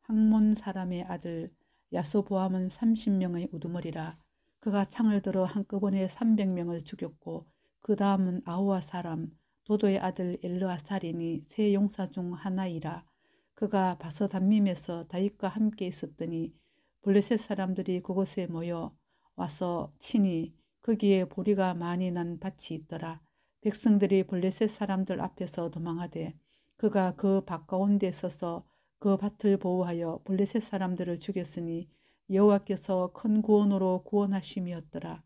항몬 사람의 아들 야소보암은 30명의 우두머리라. 그가 창을 들어 한꺼번에 300명을 죽였고 그 다음은 아우와 사람 도도의 아들 엘르아살인이 세 용사 중 하나이라 그가 바서담밈에서 다윗과 함께 있었더니 블레셋 사람들이 그곳에 모여 와서 치니 거기에 보리가 많이 난 밭이 있더라. 백성들이 블레셋 사람들 앞에서 도망하되 그가 그 바까운 데 서서 그 밭을 보호하여 블레셋 사람들을 죽였으니 여호와께서 큰 구원으로 구원하심이었더라.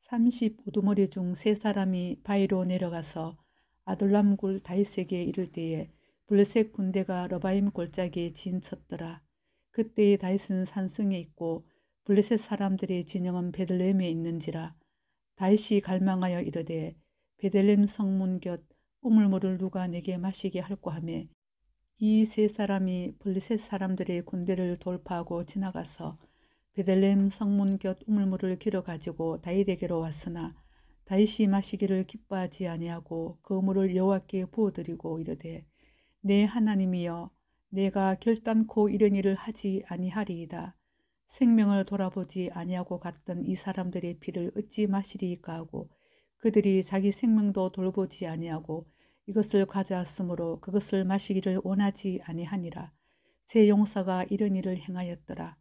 30 우두머리 중 세 사람이 바위로 내려가서 아둘람굴 다윗에게 이를 때에 블레셋 군대가 러바임 골짜기에 진쳤더라. 그때에 다윗은 산성에 있고 블레셋 사람들의 진영은 베들레헴에 있는지라. 다윗이 갈망하여 이르되 베들레헴 성문 곁 우물물을 누가 내게 마시게 할꼬 하며 이 세 사람이 블레셋 사람들의 군대를 돌파하고 지나가서 베들레헴 성문 곁 우물물을 길어 가지고 다윗에게로 왔으나 다시 마시기를 기뻐하지 아니하고 그 물을 여호와께 부어드리고 이르되 내 하나님이여 내가 결단코 이런 일을 하지 아니하리이다. 생명을 돌아보지 아니하고 갔던 이 사람들의 피를 어찌 마시리까 하고 그들이 자기 생명도 돌보지 아니하고 이것을 가져왔으므로 그것을 마시기를 원하지 아니하니라. 제 용사가 이런 일을 행하였더라.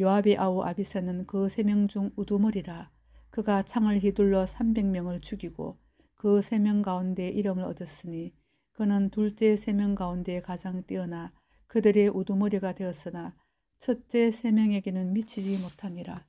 요압의 아우 아비사는 그 세 명 중 우두머리라. 그가 창을 휘둘러 300명을 죽이고 그3명 가운데 이름을 얻었으니 그는 둘째 3명 가운데 가장 뛰어나 그들의 우두머리가 되었으나 첫째 3 명에게는 미치지 못하니라.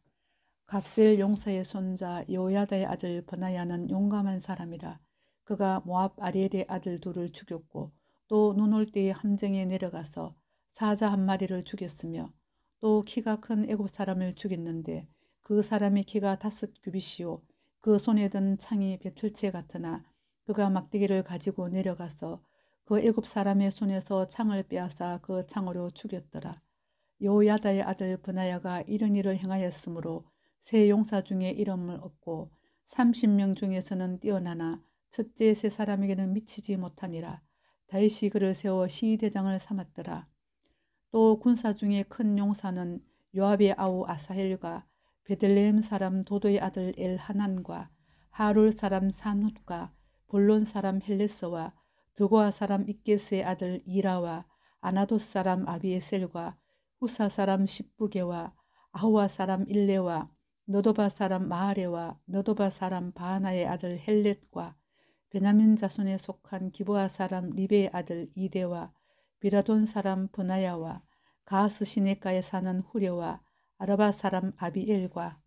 갑셀 용사의 손자 요야다의 아들 버나야는 용감한 사람이라. 그가 모압 아리엘의 아들 둘을 죽였고 또 눈올 때에 함정에 내려가서 사자 한 마리를 죽였으며 또 키가 큰 애굽 사람을 죽였는데 그 사람의 키가 다섯 규빗이요 그 손에 든 창이 배틀채 같으나 그가 막대기를 가지고 내려가서 그 일곱 사람의 손에서 창을 빼앗아 그 창으로 죽였더라. 요야다의 아들 분하야가 이런 일을 행하였으므로 세 용사 중에 이름을 얻고 삼십 명 중에서는 뛰어나나 첫째 세 사람에게는 미치지 못하니라. 다윗이 그를 세워 시대장을 위 삼았더라. 또 군사 중에 큰 용사는 요압의 아우 아사헬과 베들레헴 사람 도도의 아들 엘하난과 하룰 사람 산훗과 볼론 사람 헬레스와 드고아 사람 이케스의 아들 이라와 아나도 사람 아비에셀과 후사 사람 십부게와 아호와 사람 일레와 너도바 사람 마하레와 너도바 사람 바하나의 아들 헬렛과 베냐민 자손에 속한 기보아 사람 리베의 아들 이데와 비라돈 사람 브나야와 가스시네가에 사는 후레와 아라바 사람 아비엘과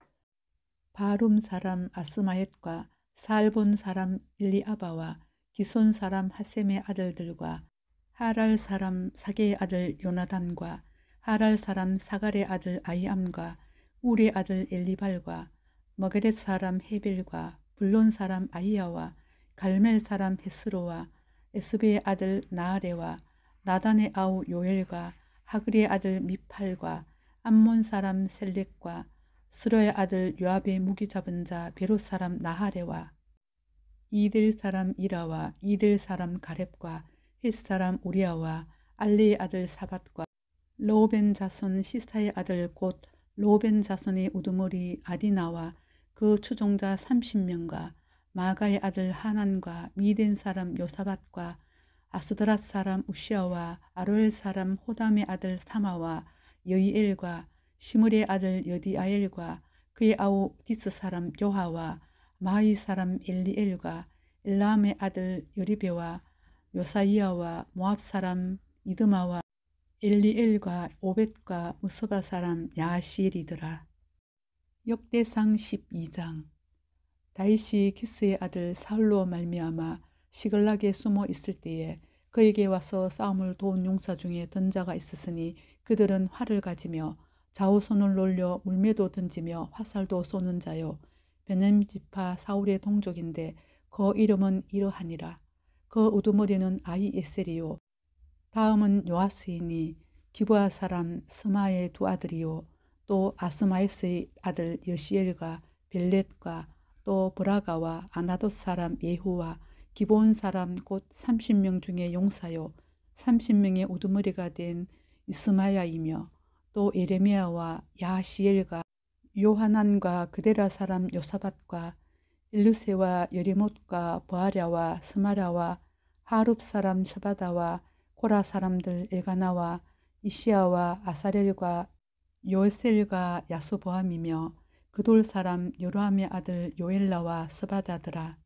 바룸 사람 아스마엣과 살본 사람 일리아바와 기손 사람 하셈의 아들들과 하랄 사람 사게의 아들 요나단과 하랄 사람 사갈의 아들 아이암과 우리 아들 엘리발과 머게렛 사람 헤빌과 불론 사람 아이야와 갈멜 사람 헤스로와 에스베의 아들 나아레와 나단의 아우 요엘과 하그리의 아들 미팔과 암몬 사람 셀렉과 스로의 아들 요압의 무기 잡은 자 베롯 사람 나하레와 이들 사람 이라와 이들 사람 가렙과 히 사람 우리아와 알리의 아들 사밧과 로벤 자손 시사의 아들 곧 로벤 자손의 우두머리 아디나와 그 추종자 30명과 마가의 아들 하난과 미덴 사람 요사밧과 아스드라 사람 우시아와 아로엘 사람 호담의 아들 사마와 여이엘과 시므의 아들 여디아엘과 그의 아우 디스 사람 요하와 마이 사람 엘리엘과 엘람의 아들 요리베와 요사이아와 모압 사람 이드마와 엘리엘과 오벳과 무소바 사람 야시엘이더라 역대상 12장 다윗이 키스의 아들 사울로 말미암아 시글락에 숨어 있을 때에 그에게 와서 싸움을 도운 용사 중에 던자가 있었으니 그들은 활을 가지며 좌우손을 놀려 물매도 던지며 화살도 쏘는 자요. 베냐민 지파 사울의 동족인데 그 이름은 이러하니라. 그 우두머리는 아이 에셀이요. 다음은 요아스이니 기브아 사람 스마의 두 아들이요. 또 아스마이스의 아들 여시엘과 벨렛과 또 브라가와 아나돗 사람 예후와 기본 사람 곧 30명 중에 용사요. 30명의 우두머리가 된 이스마야이며 또 에레미야와 야시엘과 요하난과 그데라 사람 요사밭과 일루세와 여리못과 보아랴와 스마랴와 하룹 사람 셔바다와 코라 사람들 엘가나와 이시아와 아사렐과 요셀과 야수보암이며 그돌 사람 요로함의 아들 요엘라와 스바다더라.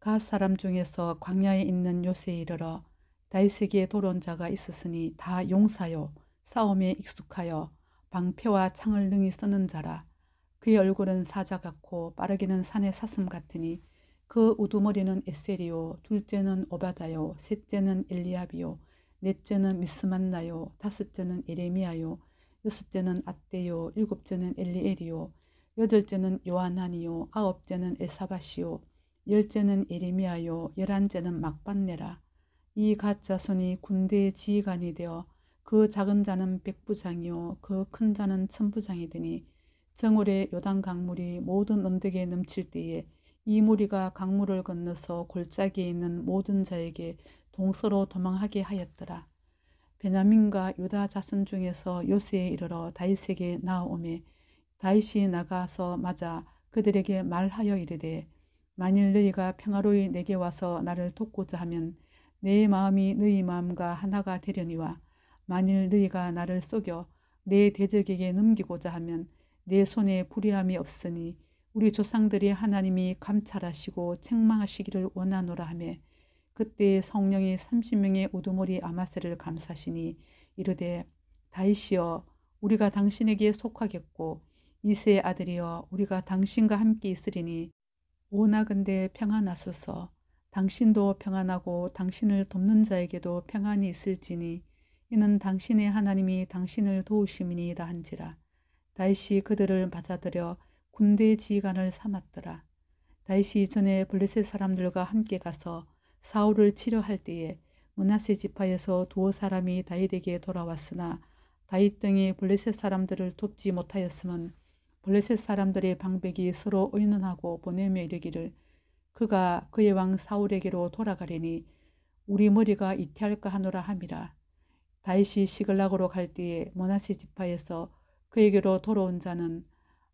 가 사람 중에서 광야에 있는 요새에 이르러 다윗에게 돌온 자가 있었으니 다 용사요 싸움에 익숙하여 방패와 창을 능히 쓰는 자라 그의 얼굴은 사자 같고 빠르게는 산의 사슴 같으니 그 우두머리는 에세리요 둘째는 오바다요 셋째는 엘리압이요 넷째는 미스만나요 다섯째는 에레미아요 여섯째는 아떼요 일곱째는 엘리엘이요 여덟째는 요한나니요 아홉째는 엘사바시요 열째는 에레미아요 열한째는 막반네라 이 가짜 손이 군대의 지휘관이 되어 그 작은 자는 백부장이요 그 큰 자는 천부장이 되니 정월에 요단 강물이 모든 언덕에 넘칠 때에 이 무리가 강물을 건너서 골짜기에 있는 모든 자에게 동서로 도망하게 하였더라. 베냐민과 유다 자손 중에서 요새에 이르러 다윗에게 나오매 다윗이 나가서 맞아 그들에게 말하여 이르되 만일 너희가 평화로이 내게 와서 나를 돕고자 하면 내 마음이 너희 마음과 하나가 되려니와 만일 너희가 나를 속여 내 대적에게 넘기고자 하면 내 손에 불의함이 없으니 우리 조상들이 하나님이 감찰하시고 책망하시기를 원하노라 하며 그때 성령이 30명의 우두머리 아마세를 감싸시니 이르되 다이시여 우리가 당신에게 속하겠고 이세 아들이여 우리가 당신과 함께 있으리니 오나근데 평안하소서 당신도 평안하고 당신을 돕는 자에게도 평안이 있을지니 이는 당신의 하나님이 당신을 도우심이니이다 한지라. 다윗이 그들을 맞아들여 군대 지휘관을 삼았더라. 다윗이 이전에 블레셋 사람들과 함께 가서 사울을 치료할 때에 문하세 지파에서 두 사람이 다윗에게 돌아왔으나 다윗 등이 블레셋 사람들을 돕지 못하였음은 블레셋 사람들의 방백이 서로 의논하고 보내며 이르기를 그가 그의 왕 사울에게로 돌아가려니 우리 머리가 이태할까 하노라 함이라. 다윗이 시글락으로 갈 때에 모나세 지파에서 그에게로 돌아온 자는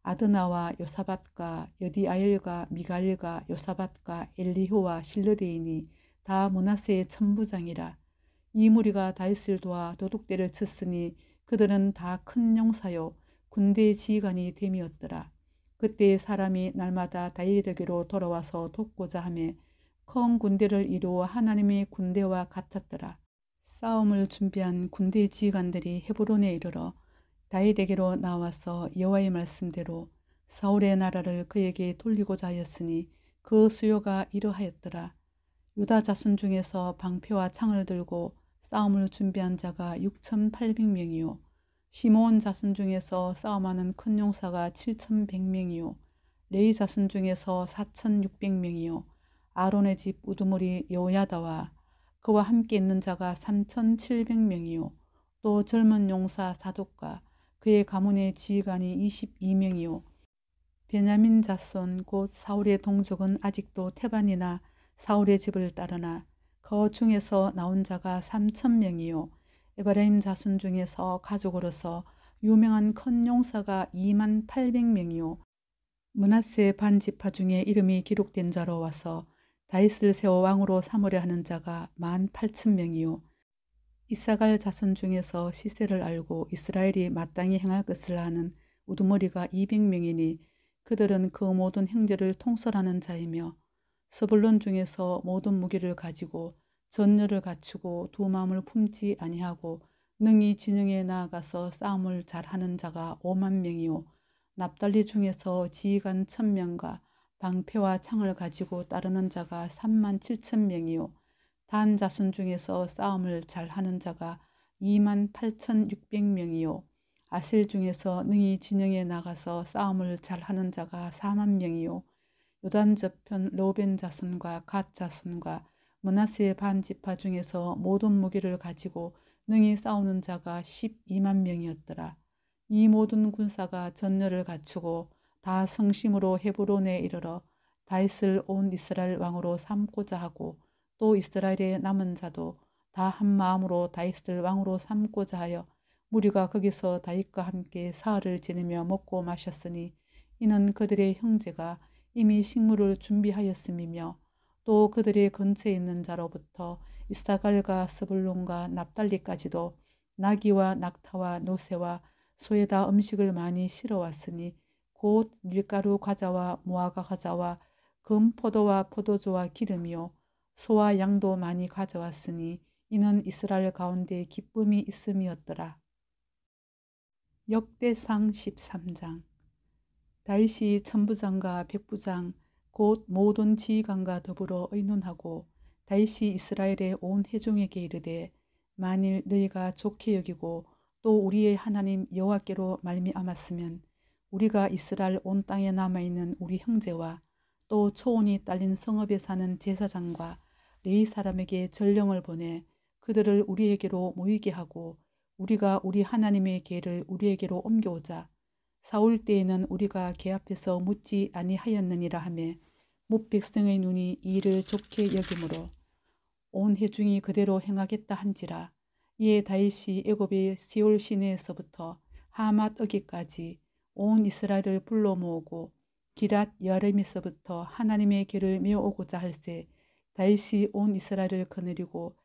아드나와 요사밭과 여디아일과 미갈과 요사밭과 엘리호와 실르데이니 다 모나세의 천부장이라. 이 무리가 다윗을 도와 도둑대를 쳤으니 그들은 다 큰 용사요 군대의 지휘관이 됨이었더라. 그때 사람이 날마다 다윗에게로 돌아와서 돕고자 하며 큰 군대를 이루어 하나님의 군대와 같았더라. 싸움을 준비한 군대 지휘관들이 헤브론에 이르러 다윗에게로 나와서 여호와의 말씀대로 사울의 나라를 그에게 돌리고자 하였으니 그 수요가 이러하였더라. 유다 자손 중에서 방패와 창을 들고 싸움을 준비한 자가 6,800명이요 시몬 자손 중에서 싸움하는 큰 용사가 7,100명이요. 레이 자손 중에서 4,600명이요. 아론의 집 우두머리 여야다와 그와 함께 있는 자가 3,700명이요. 또 젊은 용사 사독과 그의 가문의 지휘관이 22명이요. 베냐민 자손 곧 사울의 동족은 아직도 태반이나 사울의 집을 따르나 거 그 중에서 나온 자가 3,000명이요. 에바라임 자손 중에서 가족으로서 유명한 큰 용사가 2만 800명이요. 문하세 반지파 중에 이름이 기록된 자로 와서 다이슬 세워 왕으로 삼으려 하는 자가 만 8천 명이요. 이사갈 자손 중에서 시세를 알고 이스라엘이 마땅히 행할 것을 아는 우두머리가 200명이니 그들은 그 모든 행제를 통솔하는 자이며 서블론 중에서 모든 무기를 가지고 전열을 갖추고 두 마음을 품지 아니하고 능히 진영에 나아가서 싸움을 잘하는 자가 5만 명이요 납달리 중에서 지휘관 1000명과 방패와 창을 가지고 따르는 자가 3만 7천 명이요 단자순 중에서 싸움을 잘하는 자가 2만 8천6백명이요 아실 중에서 능히 진영에 나가서 싸움을 잘하는 자가 4만 명이요 요단 저편 로벤 자순과갓자순과 문하세의 반 지파 중에서 모든 무기를 가지고 능히 싸우는 자가 12만 명이었더라. 이 모든 군사가 전열을 갖추고 다 성심으로 헤브론에 이르러 다윗을 온 이스라엘 왕으로 삼고자 하고 또 이스라엘의 남은 자도 다 한 마음으로 다윗을 왕으로 삼고자 하여 무리가 거기서 다윗과 함께 사흘을 지내며 먹고 마셨으니 이는 그들의 형제가 이미 식물을 준비하였음이며 또 그들이 근처에 있는 자로부터 이스타갈과 스불론과 납달리까지도 나귀와 낙타와 노새와 소에다 음식을 많이 실어 왔으니 곧 밀가루 과자와 무화과 과자와 금 포도와 포도주와 기름이요 소와 양도 많이 가져왔으니 이는 이스라엘 가운데 기쁨이 있음이었더라. 역대상 13장 다윗이 천부장과 백부장 곧 모든 지휘관과 더불어 의논하고 다시이 이스라엘의 온 회중에게 이르되 만일 너희가 좋게 여기고 또 우리의 하나님 여호와께로 말미암았으면 우리가 이스라엘 온 땅에 남아 있는 우리 형제와 또 초원이 딸린 성읍에 사는 제사장과 레이 사람에게 전령을 보내 그들을 우리에게로 모이게 하고 우리가 우리 하나님의 계를 우리에게로 옮겨오자 사울 때에는 우리가 계 앞에서 묻지 아니하였느니라 하며 못 백성의 눈이 이를 좋게 여김으로 온 회중이 그대로 행하겠다 한지라 이에 예, 다윗이 애굽의 시올 시내에서부터 하맛 어기까지 온 이스라엘을 불러 모으고 기랏 여름에서부터 하나님의 길을 메어오고자 할세 다윗이 온 이스라엘을 거느리고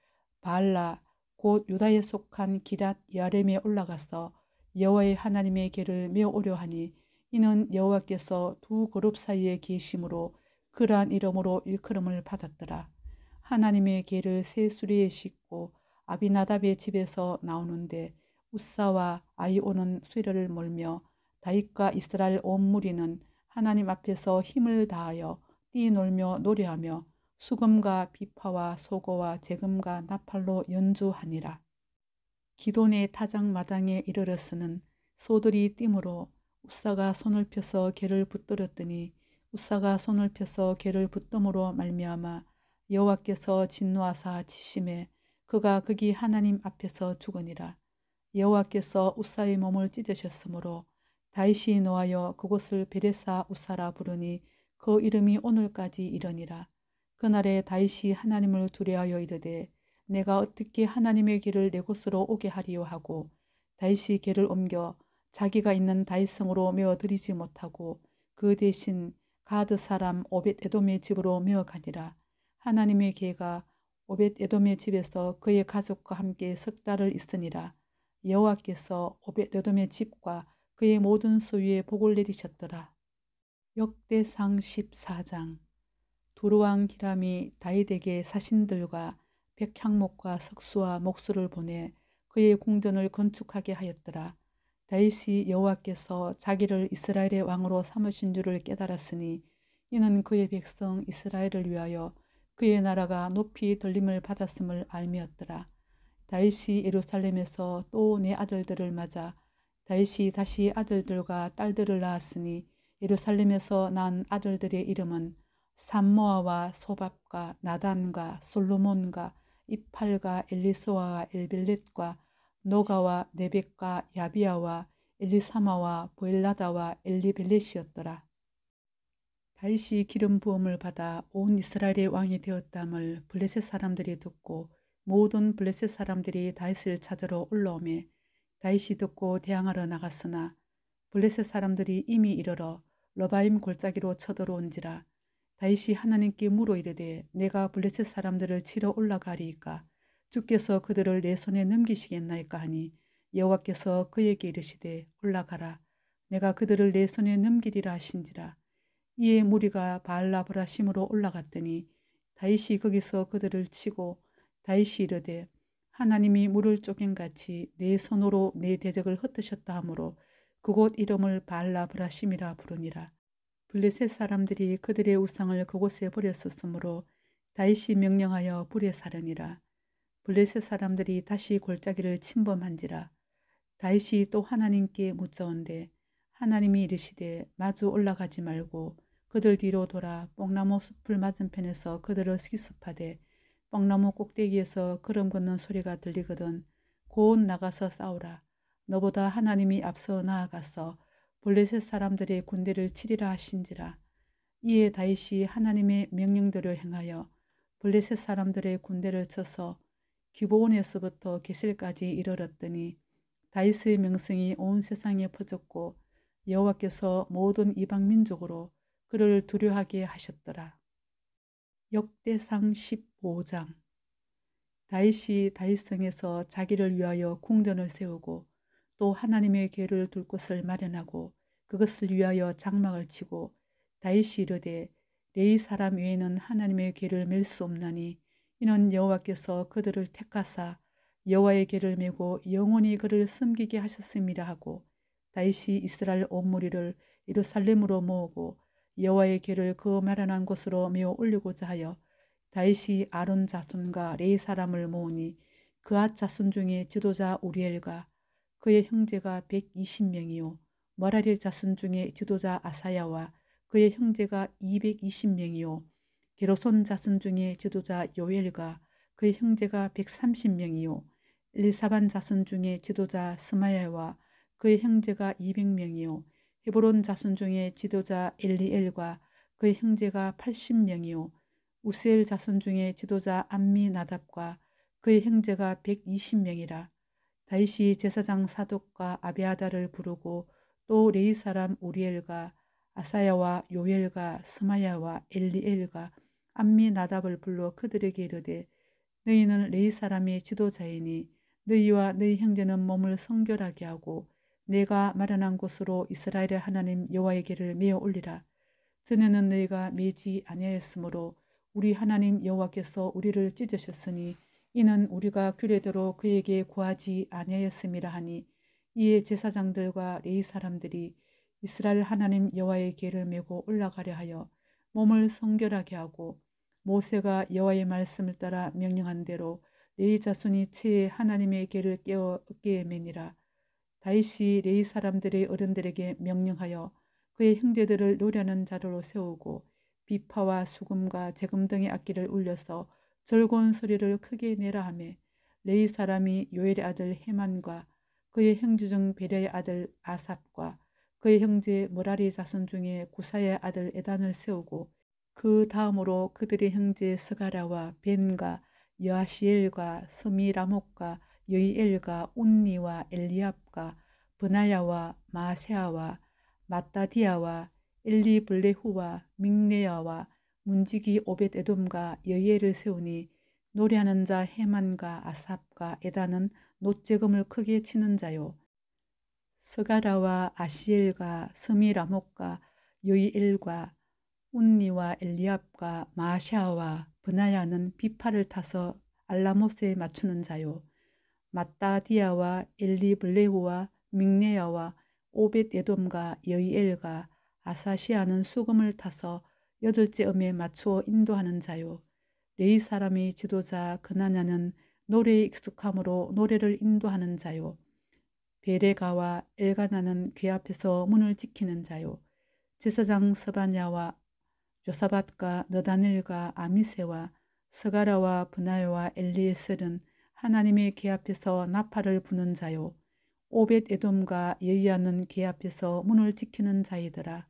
발라 곧 유다에 속한 기랏 여렘에 올라가서 여호와의 하나님의 길을 메어오려 하니 이는 여호와께서 두 그룹 사이에 계심으로 그러한 이름으로 일컬음을 받았더라. 하나님의 개를 세 수리에 싣고 아비나답의 집에서 나오는데 우사와 아이오는 수리를 몰며 다윗과 이스라엘 온 무리는 하나님 앞에서 힘을 다하여 뛰놀며 노래하며 수금과 비파와 소고와 재금과 나팔로 연주하니라. 기돈의 타작마당에 이르렀으는 소들이 뛰므로 우사가 손을 펴서 개를 붙들었더니 우사가 손을 펴서 개를 붙덤으로 말미암아 여호와께서 진노하사 치심에 그가 그기 하나님 앞에서 죽으니라. 여호와께서 우사의 몸을 찢으셨으므로 다윗이 노하여 그곳을 베레사 우사라 부르니 그 이름이 오늘까지 이러니라. 그날에 다윗이 하나님을 두려하여 이르되 내가 어떻게 하나님의 길을 내 곳으로 오게 하리요 하고 다윗이 개를 옮겨 자기가 있는 다윗성으로 메어드리지 못하고 그 대신 가드 사람 오벳 에돔의 집으로 메어가니라. 하나님의 개가 오벳 에돔의 집에서 그의 가족과 함께 석 달을 있으니라. 여호와께서 오벳 에돔의 집과 그의 모든 소유에 복을 내리셨더라. 역대상 14장 두루왕 기람이 다이에게 사신들과 백향목과 석수와 목수를 보내 그의 궁전을 건축하게 하였더라. 다윗이 여호와께서 자기를 이스라엘의 왕으로 삼으신 줄을 깨달았으니 이는 그의 백성 이스라엘을 위하여 그의 나라가 높이 돌림을 받았음을 알미었더라. 다윗이 예루살렘에서 또 내 아들들을 맞아 다윗이 다시 아들들과 딸들을 낳았으니 예루살렘에서 난 아들들의 이름은 산모아와 소밥과 나단과 솔로몬과 이팔과 엘리소와 엘빌렛과 노가와 네벡과 야비아와 엘리사마와 보엘라다와 엘리벨렛이었더라. 다윗이 기름 부음을 받아 온 이스라엘의 왕이 되었담을 블레셋 사람들이 듣고 모든 블레셋 사람들이 다윗을 찾으러 올라오매 다윗이 듣고 대항하러 나갔으나 블레셋 사람들이 이미 이르러 러바임 골짜기로 쳐들어온지라 다윗이 하나님께 물어 이르되 내가 블레셋 사람들을 치러 올라가리이까 주께서 그들을 내 손에 넘기시겠나이까 하니 여호와께서 그에게 이르시되 올라가라 내가 그들을 내 손에 넘기리라 하신지라 이에 무리가 발라브라 심으로 올라갔더니 다윗이 거기서 그들을 치고 다윗이 이르되 하나님이 물을 쪼갠 같이 내 손으로 내 대적을 흩으셨다 하므로 그곳 이름을 발라브라심이라 부르니라 블레셋 사람들이 그들의 우상을 그곳에 버렸었으므로 다윗이 명령하여 불에 사르니라 블레셋 사람들이 다시 골짜기를 침범한지라 다윗이 또 하나님께 묻자온데 하나님이 이르시되 마주 올라가지 말고 그들 뒤로 돌아 뽕나무 숲을 맞은편에서 그들을 시습하되 뽕나무 꼭대기에서 걸음 걷는 소리가 들리거든 곧 나가서 싸우라 너보다 하나님이 앞서 나아가서 블레셋 사람들의 군대를 치리라 하신지라 이에 다윗이 하나님의 명령대로 행하여 블레셋 사람들의 군대를 쳐서 기본에서부터 계실까지 이르렀더니 다윗의 명성이 온 세상에 퍼졌고 여호와께서 모든 이방 민족으로 그를 두려하게 하셨더라. 역대상 15장 다윗이 다윗성에서 자기를 위하여 궁전을 세우고 또 하나님의 괴를 둘 곳을 마련하고 그것을 위하여 장막을 치고 다윗이 이르되 레이 사람 외에는 하나님의 괴를 맬수 없나니 이는 여호와께서 그들을 택하사 여호와의 길를 메고 영원히 그를 섬기게 하셨음이라 하고 다윗이 이스라엘 온 무리를 이루살렘으로 모으고 여호와의 길를그 마련한 곳으로 메어 올리고자 하여 다윗이 아론 자손과 레이 사람을 모으니 그앗 아 자손 중에 지도자 우리엘과 그의 형제가 120명이요 마라리 자손 중에 지도자 아사야와 그의 형제가 220명이요 기로손 자손 중에 지도자 요엘과 그 형제가 130명이요 엘리사반 자손 중에 지도자 스마야와 그의 형제가 200명이요 헤브론 자손 중에 지도자 엘리엘과 그의 형제가 80명이요 우세엘 자손 중에 지도자 암미나답과 그의 형제가 120명이라 다윗이 제사장 사독과 아비아다를 부르고 또 레이 사람 우리엘과 아사야와 요엘과 스마야와 엘리엘과 암미 나답을 불러 그들에게 이르되 너희는 레이 사람의 지도자이니 너희와 너희 형제는 몸을 성결하게 하고 내가 마련한 곳으로 이스라엘의 하나님 여호와에게를 메어 올리라. 전에는 너희가 매지 아니하였으므로 우리 하나님 여호와께서 우리를 찢으셨으니 이는 우리가 규례대로 그에게 구하지 아니하였음이라 하니 이에 제사장들과 레이 사람들이 이스라엘 하나님 여호와의 길을 메고 올라가려 하여 몸을 성결하게 하고 모세가 여호와의 말씀을 따라 명령한 대로 레이 자손이 채 하나님의 계를 깨어 깨 매니라. 다윗이 레이 사람들의 어른들에게 명령하여 그의 형제들을 노려는 자로 세우고 비파와 수금과 재금 등의 악기를 울려서 즐거운 소리를 크게 내라 하며 레이 사람이 요엘의 아들 헤만과 그의 형제 중 베레의 아들 아삽과 그의 형제 모라리 자손 중에 구사의 아들 에단을 세우고 그 다음으로 그들의 형제 스가라와 벤과 여아시엘과 스미라목과 여이엘과 운니와 엘리압과 브나야와 마세아와 마따디아와 엘리블레후와 믹네야와 문지기 오벳에돔과 여예를 세우니 노래하는 자 해만과 아삽과 에다는 노재금을 크게 치는 자요. 스가라와 아시엘과 스미라목과 요이엘과 운니와 엘리압과 마샤와 분하야는 비파를 타서 알라모스에 맞추는 자요. 마따디아와 엘리블레후와 믹네야와 오벳 예돔과 여이엘과 아사시아는 수금을 타서 여덟째 음에 맞추어 인도하는 자요. 레이 사람의 지도자 그나냐는 노래에 익숙함으로 노래를 인도하는 자요. 베레가와 엘가나는 귀 앞에서 문을 지키는 자요. 제사장 스바냐와 요사밭과 너다닐과 아미세와 스가라와 분할와 엘리에셀은 하나님의 계 앞에서 나팔을 부는 자요 오벳 에돔과 예리하는 계 앞에서 문을 지키는 자이더라.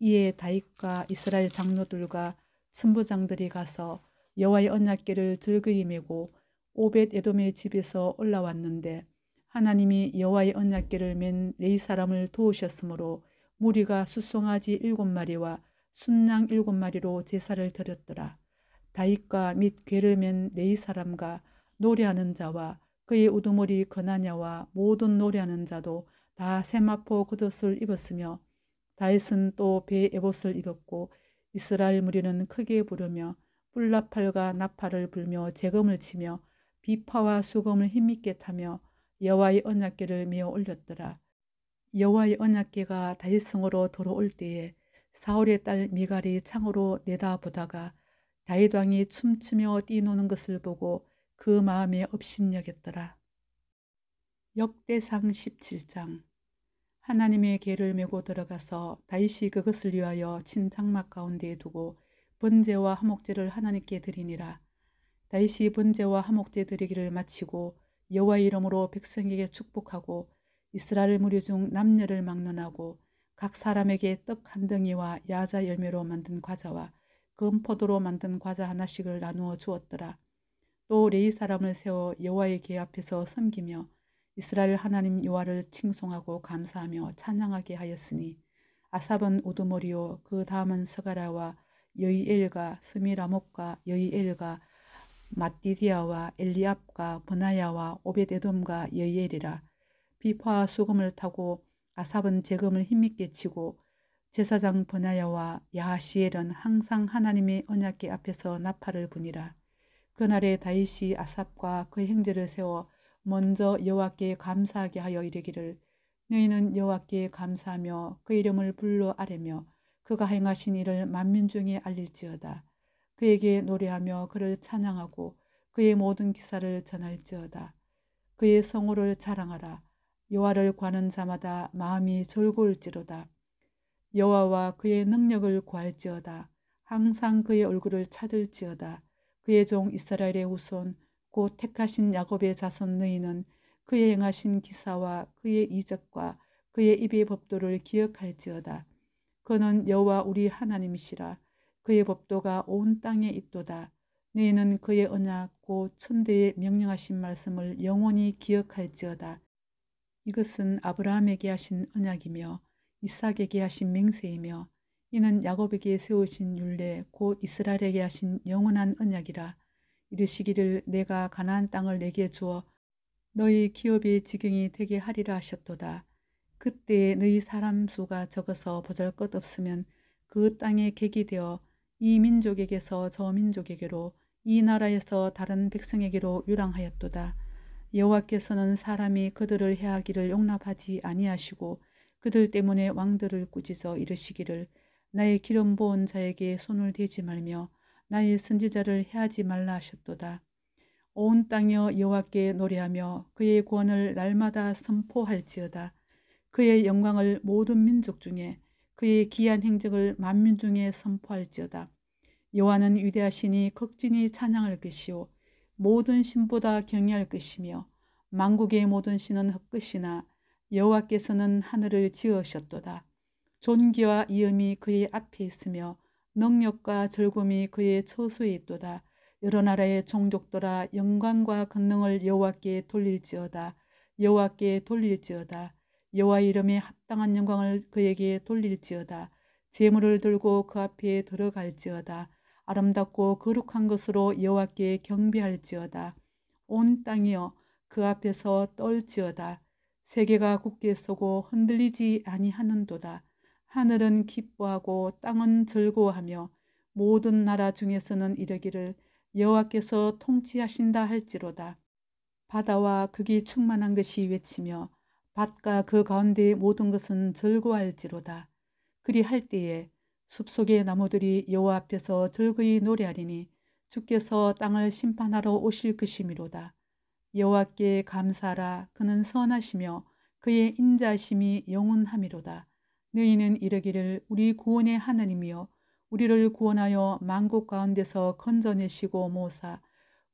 이에 다윗과 이스라엘 장로들과 승부장들이 가서 여호와의 언약궤를 즐거이 메고 오벳 에돔의 집에서 올라왔는데 하나님이 여호와의 언약궤를 맨 네 사람을 도우셨으므로 무리가 수송아지 일곱 마리와 순양 일곱 마리로 제사를 드렸더라. 다윗과 및 괴를 맨네 사람과 노래하는 자와 그의 우두머리 거나냐와 모든 노래하는 자도 다 세마포 겉옷을 입었으며 다윗은 또배 에봇을 입었고 이스라엘 무리는 크게 부르며 뿔나팔과 나팔을 불며 재검을 치며 비파와 수검을 힘있게 타며 여호와의 언약계를 메어 올렸더라. 여호와의 언약계가 다윗성으로 돌아올 때에 사울의 딸 미갈이 창으로 내다보다가 다윗 왕이 춤추며 뛰노는 것을 보고 그 마음에 업신여겼더라. 역대상 17장 하나님의 개를 메고 들어가서 다윗이 그것을 위하여 친장막 가운데에 두고 번제와 화목제를 하나님께 드리니라. 다윗이 번제와 화목제 드리기를 마치고 여호와 이름으로 백성에게 축복하고 이스라엘 무리 중 남녀를 막론하고 각 사람에게 떡 한 덩이와 야자 열매로 만든 과자와 금포도로 만든 과자 하나씩을 나누어 주었더라. 또 레이 사람을 세워 여호와의 계 앞에서 섬기며 이스라엘 하나님 여호와를 칭송하고 감사하며 찬양하게 하였으니 아삽은 우두머리요 그 다음은 서가라와 여이엘과 스미라목과 여이엘과 마디디아와 엘리압과 버나야와 오베데돔과 여이엘이라 비파와 수금을 타고 아삽은 재금을 힘있게 치고 제사장 버나야와 야하시엘은 항상 하나님의 언약계 앞에서 나팔을 분이라 그날에 다윗이 아삽과 그 행제를 세워 먼저 여호와께 감사하게 하여 이르기를 너희는 여호와께 감사하며 그 이름을 불러 아뢰며 그가 행하신 일을 만민 중에 알릴지어다. 그에게 노래하며 그를 찬양하고 그의 모든 기사를 전할지어다. 그의 성호를 자랑하라. 여호와를 관한 자마다 마음이 절골지로다. 여호와와 그의 능력을 구할지어다. 항상 그의 얼굴을 찾을지어다. 그의 종 이스라엘의 후손 곧 택하신 야곱의 자손 너희는 그의 행하신 기사와 그의 이적과 그의 입의 법도를 기억할지어다. 그는 여호와 우리 하나님이시라. 그의 법도가 온 땅에 있도다. 너희는 그의 언약 곧 천대에 명령하신 말씀을 영원히 기억할지어다. 이것은 아브라함에게 하신 언약이며 이삭에게 하신 맹세이며 이는 야곱에게 세우신 율례 곧 이스라엘에게 하신 영원한 언약이라 이르시기를 내가 가나안 땅을 내게 주어 너희 기업의 지경이 되게 하리라 하셨도다. 그때 너희 사람 수가 적어서 보잘것 없으면 그 땅에 객이 되어 이 민족에게서 저 민족에게로 이 나라에서 다른 백성에게로 유랑하였도다. 여호와께서는 사람이 그들을 해하기를 용납하지 아니하시고 그들 때문에 왕들을 꾸짖어 이르시기를 나의 기름 부은 자에게 손을 대지 말며 나의 선지자를 해하지 말라 하셨도다. 온 땅여 여호와께 노래하며 그의 구원을 날마다 선포할지어다. 그의 영광을 모든 민족 중에 그의 귀한 행적을 만민 중에 선포할지어다. 여호와는 위대하시니 극진히 찬양할 것이오 모든 신보다 경외할 것이며 만국의 모든 신은 헛것이나 여호와께서는 하늘을 지으셨도다. 존귀와 이음이 그의 앞에 있으며 능력과 즐거움이 그의 처소에 있도다. 여러 나라의 종족들아 영광과 권능을 여호와께 돌릴지어다. 여호와께 돌릴지어다. 여호와 이름에 합당한 영광을 그에게 돌릴지어다. 재물을 들고 그 앞에 들어갈지어다. 아름답고 거룩한 것으로 여호와께 경배할지어다. 온 땅이여 그 앞에서 떨지어다. 세계가 굳게 서고 흔들리지 아니하는도다. 하늘은 기뻐하고 땅은 즐거워하며 모든 나라 중에서는 이르기를 여호와께서 통치하신다 할지로다. 바다와 극이 충만한 것이 외치며 밭과 그 가운데 모든 것은 즐거워할지로다. 그리할 때에 숲속의 나무들이 여호와 앞에서 즐거이 노래하리니 주께서 땅을 심판하러 오실 것이미로다. 그 여호와께 감사라 하 그는 선하시며 그의 인자심이 영원함이로다. 너희는 이르기를 우리 구원의 하나님이여 우리를 구원하여 만국 가운데서 건져내시고 모사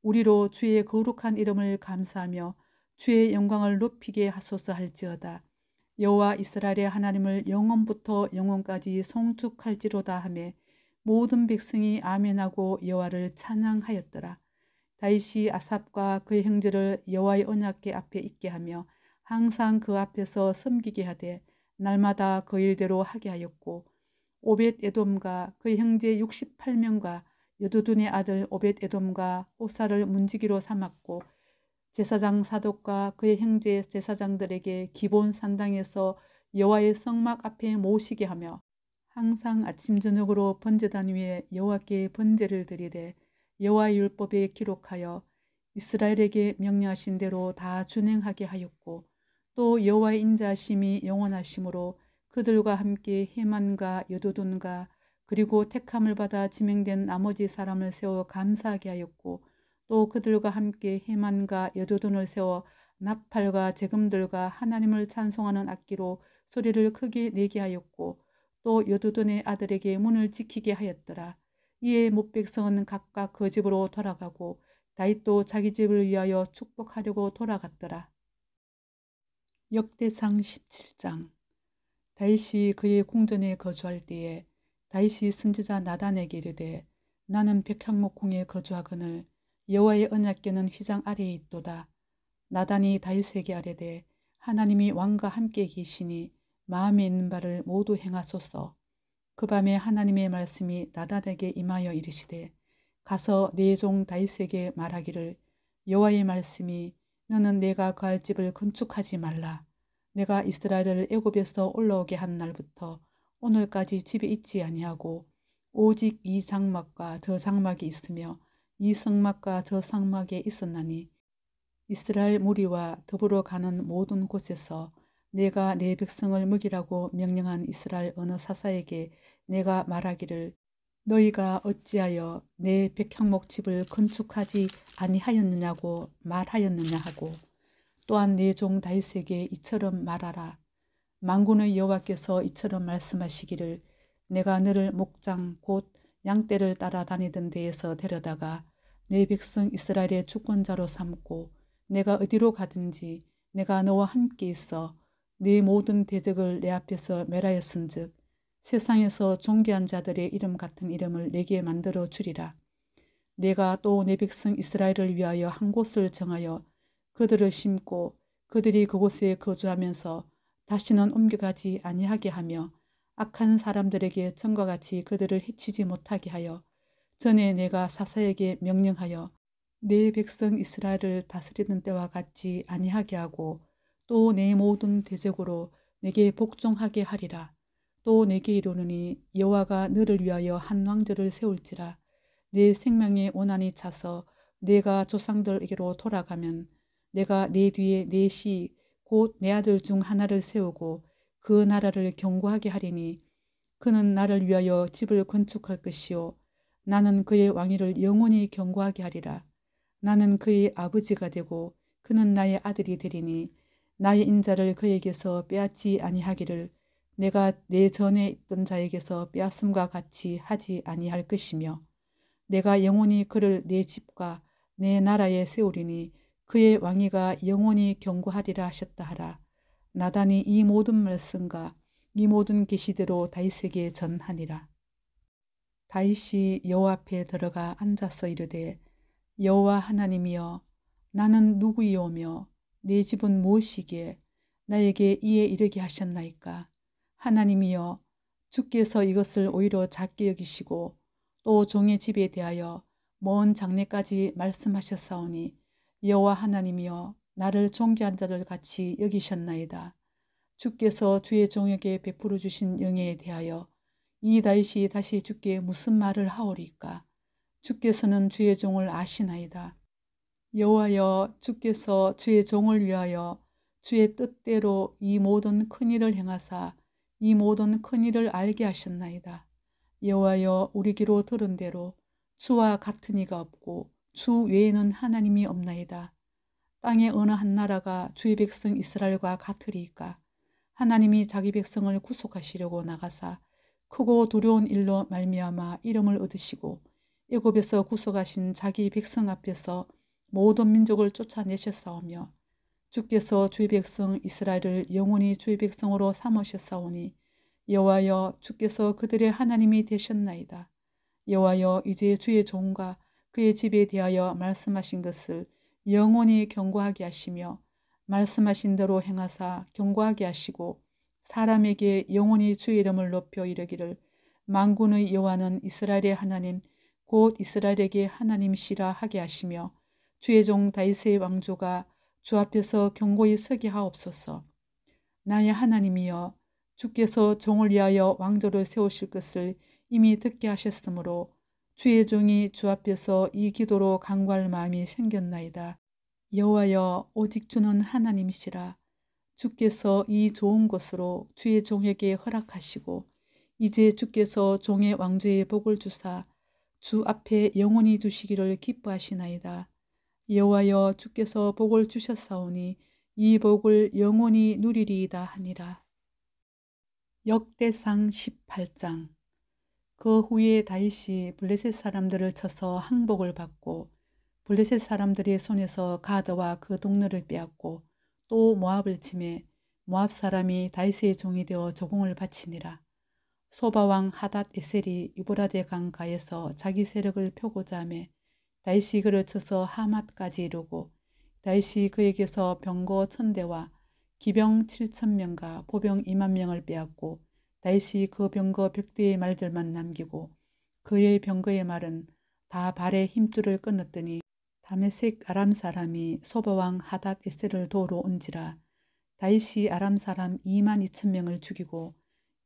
우리로 주의 거룩한 이름을 감사하며 주의 영광을 높이게 하소서 할지어다. 여호와 이스라엘의 하나님을 영원부터 영원까지 송축할지로다 하며 모든 백성이 아멘하고 여호와를 찬양하였더라. 다윗이 아삽과 그의 형제를 여호와의 언약궤 앞에 있게 하며 항상 그 앞에서 섬기게 하되 날마다 그 일대로 하게 하였고 오벳 에돔과 그의 형제 68명과 여두둔의 아들 오벳 에돔과 호사를 문지기로 삼았고 제사장 사독과 그의 형제 제사장들에게 기본 산당에서 여호와의 성막 앞에 모시게 하며 항상 아침 저녁으로 번제단 위에 여호와께 번제를 드리되 여호와 의 율법에 기록하여 이스라엘에게 명령하신 대로 다 준행하게 하였고 또 여호와의 인자심이 영원하심으로 그들과 함께 해만과 여도돈과 그리고 택함을 받아 지명된 나머지 사람을 세워 감사하게 하였고 또 그들과 함께 해만과 여도돈을 세워 나팔과 재금들과 하나님을 찬송하는 악기로 소리를 크게 내게 하였고 또 여도돈의 아들에게 문을 지키게 하였더라. 이에 못백성은 각각 그 집으로 돌아가고 다윗도 자기 집을 위하여 축복하려고 돌아갔더라. 역대상 17장 다윗이 그의 궁전에 거주할 때에 다윗이 선지자 나단에게 이르되 나는 백향목궁에 거주하거늘 여호와의 언약궤는 휘장 아래에 있도다. 나단이 다윗에게 아래되 하나님이 왕과 함께 계시니 마음에 있는 바를 모두 행하소서. 그 밤에 하나님의 말씀이 나단에게 임하여 이르시되 가서 네 종 다윗에게 말하기를 여호와의 말씀이 너는 내가 그 할 집을 건축하지 말라. 내가 이스라엘을 애굽에서 올라오게 한 날부터 오늘까지 집에 있지 아니하고 오직 이 장막과 저 장막이 있으며 이 성막과 저 성막에 있었나니 이스라엘 무리와 더불어 가는 모든 곳에서 내가 내 백성을 먹이라고 명령한 이스라엘 어느 사사에게 내가 말하기를 너희가 어찌하여 내 백향목 집을 건축하지 아니하였느냐고 말하였느냐 하고 또한 내 종 다윗에게 이처럼 말하라 망군의 여호와께서 이처럼 말씀하시기를 내가 너를 목장 곧 양떼를 따라다니던 데에서 데려다가 내 백성 이스라엘의 주권자로 삼고 내가 어디로 가든지 내가 너와 함께 있어 네 모든 대적을 내 앞에서 멸하였은즉 세상에서 존귀한 자들의 이름 같은 이름을 내게 만들어 주리라. 내가 또 내 백성 이스라엘을 위하여 한 곳을 정하여 그들을 심고 그들이 그곳에 거주하면서 다시는 옮겨가지 아니하게 하며 악한 사람들에게 전과 같이 그들을 해치지 못하게 하여 전에 내가 사사에게 명령하여 내 백성 이스라엘을 다스리는 때와 같이 아니하게 하고 또 내 모든 대적으로 내게 복종하게 하리라. 또 내게 이르노니 여호와가 너를 위하여 한왕조를 세울지라. 내 생명의 원한이 차서 내가 조상들에게로 돌아가면 내가 내 뒤에 넷이 곧내 아들 중 하나를 세우고 그 나라를 경고하게 하리니 그는 나를 위하여 집을 건축할 것이요 나는 그의 왕위를 영원히 경고하게 하리라. 나는 그의 아버지가 되고 그는 나의 아들이 되리니 나의 인자를 그에게서 빼앗지 아니하기를 내가 내 전에 있던 자에게서 빼앗음과 같이 하지 아니할 것이며 내가 영원히 그를 내 집과 내 나라에 세우리니 그의 왕위가 영원히 경고하리라 하셨다 하라. 나단이 이 모든 말씀과 이 모든 계시대로 다윗에게 이 전하니라. 다윗이 여호와 앞에 들어가 앉아서 이르되 여호와 하나님이여 나는 누구이오며 내 집은 무엇이기에 나에게 이에 이르게 하셨나이까 하나님이여 주께서 이것을 오히려 작게 여기시고 또 종의 집에 대하여 먼장례까지 말씀하셨사오니 여호와 하나님이여 나를 종귀한 자들 같이 여기셨나이다. 주께서 주의 종에게 베풀어 주신 영예에 대하여 이 다시 다시 주께 무슨 말을 하오리까? 주께서는 주의 종을 아시나이다. 여호와여 주께서 주의 종을 위하여 주의 뜻대로 이 모든 큰일을 행하사 이 모든 큰일을 알게 하셨나이다. 여호와여 우리 귀로 들은 대로 주와 같은 이가 없고 주 외에는 하나님이 없나이다. 땅의 어느 한 나라가 주의 백성 이스라엘과 같으리이까 하나님이 자기 백성을 구속하시려고 나가사 크고 두려운 일로 말미암아 이름을 얻으시고 애굽에서 구속하신 자기 백성 앞에서 모든 민족을 쫓아내셨사오며 주께서 주의 백성 이스라엘을 영원히 주의 백성으로 삼으셨사오니 여호와여 주께서 그들의 하나님이 되셨나이다. 여호와여 이제 주의 종과 그의 집에 대하여 말씀하신 것을 영원히 경고하게 하시며 말씀하신 대로 행하사 경고하게 하시고 사람에게 영원히 주의 이름을 높여 이르기를 망군의 여호와는 이스라엘의 하나님 곧 이스라엘에게 하나님시라 하게 하시며 주의 종 다윗의 왕조가 주 앞에서 경고히 서게 하옵소서. 나의 하나님이여 주께서 종을 위하여 왕조를 세우실 것을 이미 듣게 하셨으므로 주의 종이 주 앞에서 이 기도로 간구할 마음이 생겼나이다. 여호와여 오직 주는 하나님이시라 주께서 이 좋은 것으로 주의 종에게 허락하시고 이제 주께서 종의 왕조의 복을 주사 주 앞에 영원히 두시기를 기뻐하시나이다. 여호와여 주께서 복을 주셨사오니 이 복을 영원히 누리리이다 하니라. 역대상 18장 그 후에 다윗이 블레셋 사람들을 쳐서 항복을 받고 블레셋 사람들의 손에서 가드와 그동료를 빼앗고 또 모압을 침해 모압 사람이 다이스의 종이 되어 조공을 바치니라. 소바왕 하닷 에셀이 유브라데 강가에서 자기 세력을 펴고자 하며 다이시 그를 쳐서 하맛까지 이루고 다이시 그에게서 병거 천대와 기병 7천 명과 보병 2만 명을 빼앗고 다이시 그 병거 백대의 말들만 남기고 그의 병거의 말은 다 발에 힘줄을 끊었더니 다메섹 아람 사람이 소바왕 하닷 에셀을 도우러 온지라 다이시 아람 사람 2만 2천 명을 죽이고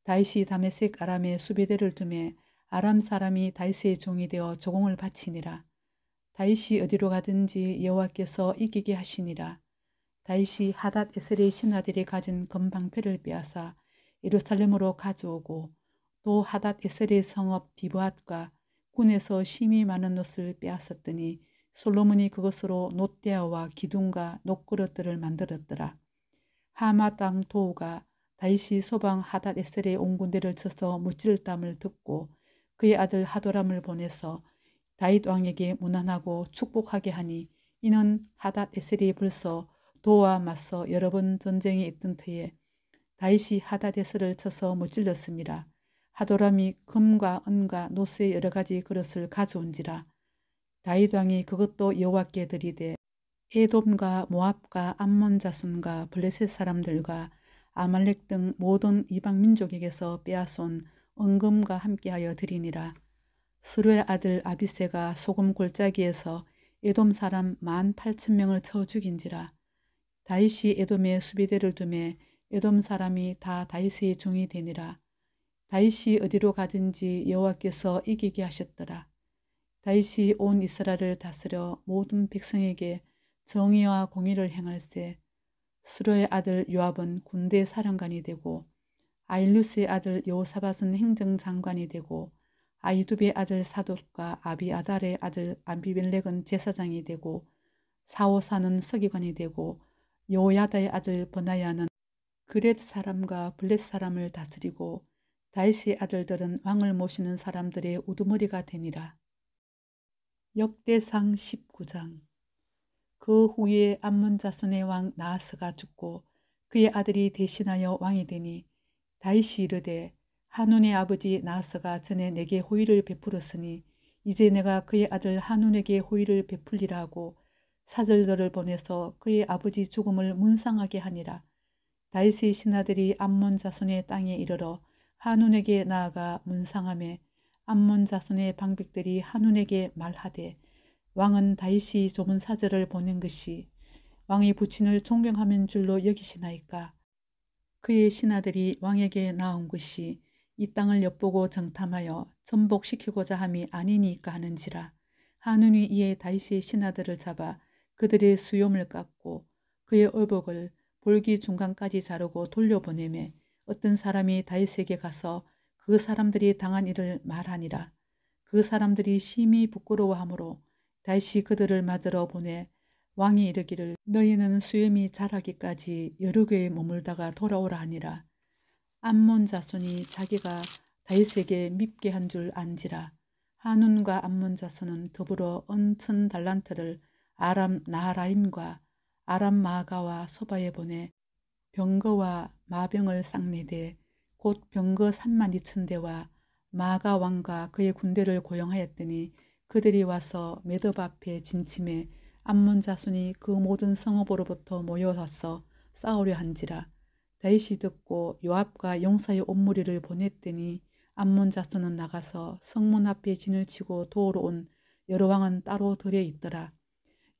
다이시 다메섹 아람의 수비대를 둠에 아람 사람이 다이스의 종이 되어 조공을 바치니라. 다이시 어디로 가든지 여호와께서 이기게 하시니라. 다이시 하닷 에셀의 신하들이 가진 금방패를 빼앗아 예루살렘으로 가져오고 또 하닷 에셀의 성업 디브앗과 군에서 심히 많은 옷을 빼앗았더니 솔로몬이 그것으로 노대야와 기둥과 노그릇들을 만들었더라. 하마 당 도우가 다이시 소방 하닷 에셀의 온 군대를 쳐서 무찔땀을 듣고 그의 아들 하도람을 보내서 다윗 왕에게 무난하고 축복하게 하니 이는 하닷 에셀이 벌써 도와 맞서 여러 번 전쟁에 있던 터에 다윗이 하닷 에셀을 쳐서 무찔렀습니다. 하도람이 금과 은과 노스의 여러 가지 그릇을 가져온지라 다윗 왕이 그것도 여호와께 드리되 에돔과 모압과 암몬 자손과 블레셋 사람들과 아말렉 등 모든 이방 민족에게서 빼앗은 은금과 함께하여 드리니라. 스루의 아들 아비세가 소금 골짜기에서 에돔 사람 만 팔천 명을 쳐 죽인지라. 다윗이 에돔의 수비대를 두매 에돔 사람이 다 다윗의 종이 되니라. 다윗이 어디로 가든지 여호와께서 이기게 하셨더라. 다윗이 온 이스라엘을 다스려 모든 백성에게 정의와 공의를 행할세 스로의 아들 요압은 군대 사령관이 되고 아일루스의 아들 여호사밧은 행정장관이 되고 아이두비의 아들 사돗과 아비아달의 아들 안비빌렉은 제사장이 되고 사오사는 서기관이 되고 요야다의 아들 버나야는 그렛 사람과 블렛 사람을 다스리고 다윗의 아들들은 왕을 모시는 사람들의 우두머리가 되니라. 역대상 19장 그 후에 암몬 자손의 왕 나하스가 죽고 그의 아들이 대신하여 왕이 되니 다윗이 이르되 한운의 아버지 나하스가 전에 내게 호의를 베풀었으니 이제 내가 그의 아들 한운에게 호의를 베풀리라 하고 사절들을 보내서 그의 아버지 죽음을 문상하게 하니라. 다윗의 신하들이 암몬 자손의 땅에 이르러 한운에게 나아가 문상함에 암몬 자손의 방백들이 한운에게 말하되 왕은 다윗이 좁은 사절을 보낸 것이 왕의 부친을 존경하는 줄로 여기시나이까 그의 신하들이 왕에게 나온 것이 이 땅을 엿보고 정탐하여 전복시키고자 함이 아니니까 하는지라 한운이 이에 다윗의 신하들을 잡아 그들의 수염을 깎고 그의 얼복을 볼기 중간까지 자르고 돌려보내매 어떤 사람이 다윗에게 가서 그 사람들이 당한 일을 말하니라. 그 사람들이 심히 부끄러워하므로 다시 그들을 맞으러 보내 왕이 이르기를 너희는 수염이 자라기까지 여러 개에 머물다가 돌아오라 하니라. 암몬 자손이 자기가 다윗에게 밉게 한줄 안지라. 하눈과 암몬 자손은 더불어 언천 달란트를 아람 나라임과 아람 마가와 소바에 보내 병거와 마병을 쌍내되 곧 병거 3만 2천 대와 마가 왕과 그의 군대를 고용하였더니 그들이 와서 매듭 앞에 진침해 암몬 자손이 그 모든 성읍으로부터 모여서 싸우려 한지라 다윗이 듣고 요압과 용사의 옷무리를 보냈더니 암몬 자손은 나가서 성문 앞에 진을 치고 도우러 온 여러 왕은 따로 들에 있더라.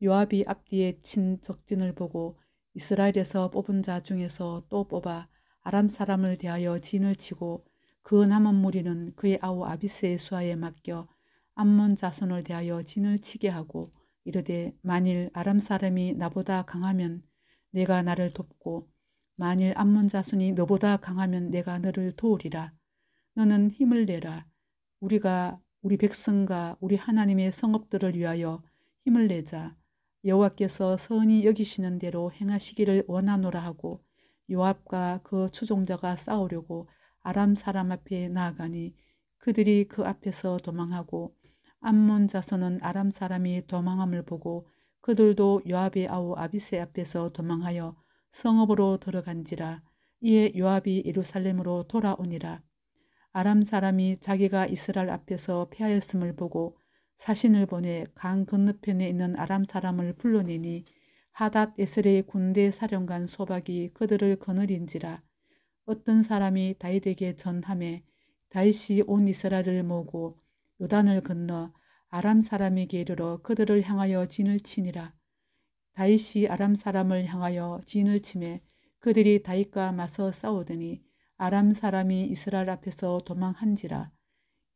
요압이 앞뒤에 친 적진을 보고 이스라엘에서 뽑은 자 중에서 또 뽑아 아람 사람을 대하여 진을 치고 그 남은 무리는 그의 아우 아비스의 수하에 맡겨 암몬 자손을 대하여 진을 치게 하고 이르되 만일 아람 사람이 나보다 강하면 내가 나를 돕고 만일 암몬 자손이 너보다 강하면 내가 너를 도우리라 너는 힘을 내라 우리가 우리 백성과 우리 하나님의 성읍들을 위하여 힘을 내자 여호와께서 선히 여기시는 대로 행하시기를 원하노라 하고 요압과 그 추종자가 싸우려고 아람 사람 앞에 나아가니 그들이 그 앞에서 도망하고 암몬 자손은 아람 사람이 도망함을 보고 그들도 요압의 아우 아비세 앞에서 도망하여 성읍으로 들어간지라 이에 요압이 예루살렘으로 돌아오니라 아람 사람이 자기가 이스라엘 앞에서 패하였음을 보고 사신을 보내 강 건너편에 있는 아람 사람을 불러내니 하닷 에스레의 군대 사령관 소박이 그들을 거느린지라 어떤 사람이 다윗에게 전함에 다윗이 온 이스라엘을 모고 요단을 건너 아람 사람에게 이르러 그들을 향하여 진을 치니라 다윗이 아람 사람을 향하여 진을 치매 그들이 다윗과 맞서 싸우더니 아람 사람이 이스라엘 앞에서 도망한지라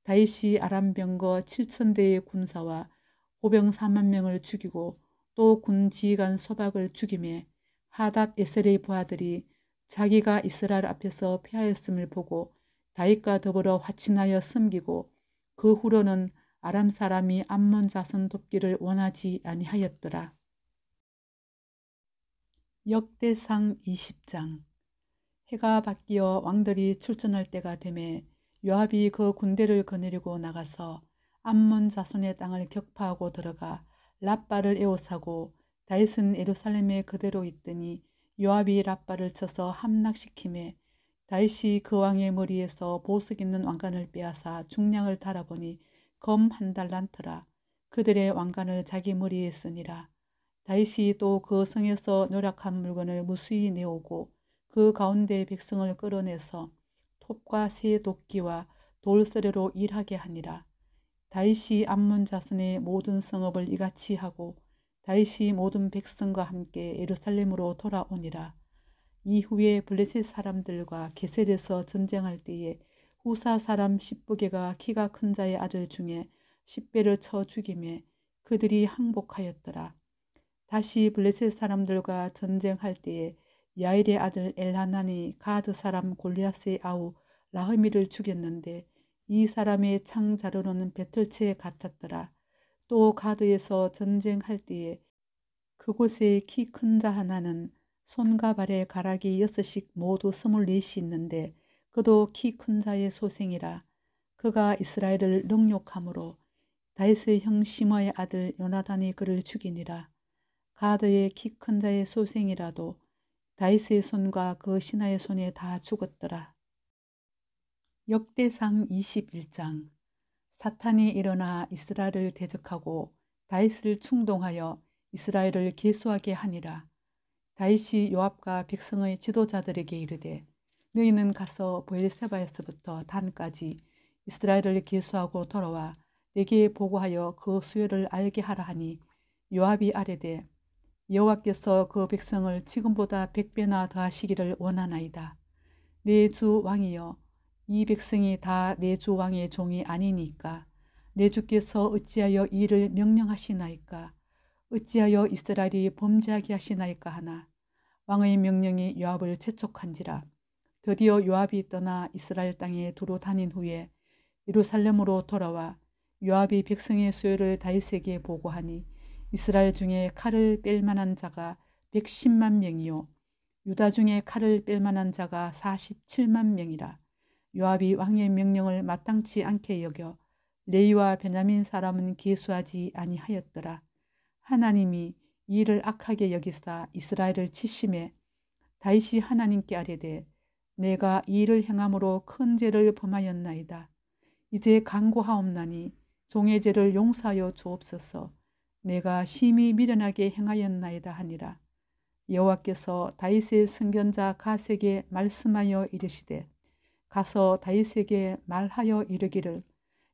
다윗이 아람 병거 7천 대의 군사와 호병 4만 명을 죽이고 또군 지휘관 소박을 죽임에 하닷 에셀의 부하들이 자기가 이스라엘 앞에서 패하였음을 보고 다윗과 더불어 화친하여 섬기고 그 후로는 아람 사람이 암몬 자손 돕기를 원하지 아니하였더라. 역대상 20장 해가 바뀌어 왕들이 출전할 때가 되매 요압이 그 군대를 거느리고 나가서 암몬 자손의 땅을 격파하고 들어가 라빠를 에워싸고 다윗은 에루살렘에 그대로 있더니 요압이 라빠를 쳐서 함락시키에 다윗이 그 왕의 머리에서 보석 있는 왕관을 빼앗아 중량을 달아보니 검 한 달란트라 그들의 왕관을 자기 머리에 쓰니라 다윗이 또 그 성에서 노력한 물건을 무수히 내오고 그 가운데 백성을 끌어내서 톱과 새 도끼와 돌쓰레로 일하게 하니라 다윗이 암몬 자손의 모든 성읍을 이같이 하고 다윗이 모든 백성과 함께 예루살렘으로 돌아오니라. 이후에 블레셋 사람들과 게셀에서 전쟁할 때에 후사 사람 십부개가 키가 큰 자의 아들 중에 십배를 쳐 죽임에 그들이 항복하였더라. 다시 블레셋 사람들과 전쟁할 때에 야일의 아들 엘하난이 가드 사람 골리앗의 아우 라흐미를 죽였는데 이 사람의 창자루로는 배틀채 같았더라. 또 가드에서 전쟁할 때에 그곳의 키 큰 자 하나는 손과 발에 가락이 여섯씩 모두 스물넷이 있는데 그도 키 큰 자의 소생이라 그가 이스라엘을 능욕함으로 다윗의 형 시마의 아들 요나단이 그를 죽이니라 가드의 키 큰 자의 소생이라도 다이스의 손과 그 신하의 손에 다 죽었더라. 역대상 21장 사탄이 일어나 이스라엘을 대적하고 다윗을 충동하여 이스라엘을 개수하게 하니라. 다윗이 요압과 백성의 지도자들에게 이르되 너희는 가서 보엘세바에서부터 단까지 이스라엘을 개수하고 돌아와 내게 보고하여 그 수요를 알게 하라 하니 요압이 아뢰되 여호와께서 그 백성을 지금보다 백배나 더하시기를 원하나이다. 네 주 왕이여 이 백성이 다내 조왕의 종이 아니니까 내 주께서 어찌하여 이를 명령하시나이까 어찌하여 이스라엘이 범죄하게 하시나이까 하나 왕의 명령이 요압을 채촉한지라 드디어 요압이 떠나 이스라엘 땅에 두루 다닌 후에 예루살렘으로 돌아와 요압이 백성의 수요를 다윗에게 보고하니 이스라엘 중에 칼을 뺄 만한 자가 110만 명이요 유다 중에 칼을 뺄 만한 자가 47만 명이라 요압이 왕의 명령을 마땅치 않게 여겨 레이와 베냐민 사람은 기수하지 아니하였더라. 하나님이 이를 악하게 여기사 이스라엘을 치심해다시 하나님께 아뢰되 내가 이를 행함으로 큰 죄를 범하였나이다. 이제 강구하옵나니 종의 죄를 용서하여 주옵소서. 내가 심히 미련하게 행하였나이다 하니라. 여호와께서 다윗의 승견자 가세게 말씀하여 이르시되 가서 다윗에게 말하여 이르기를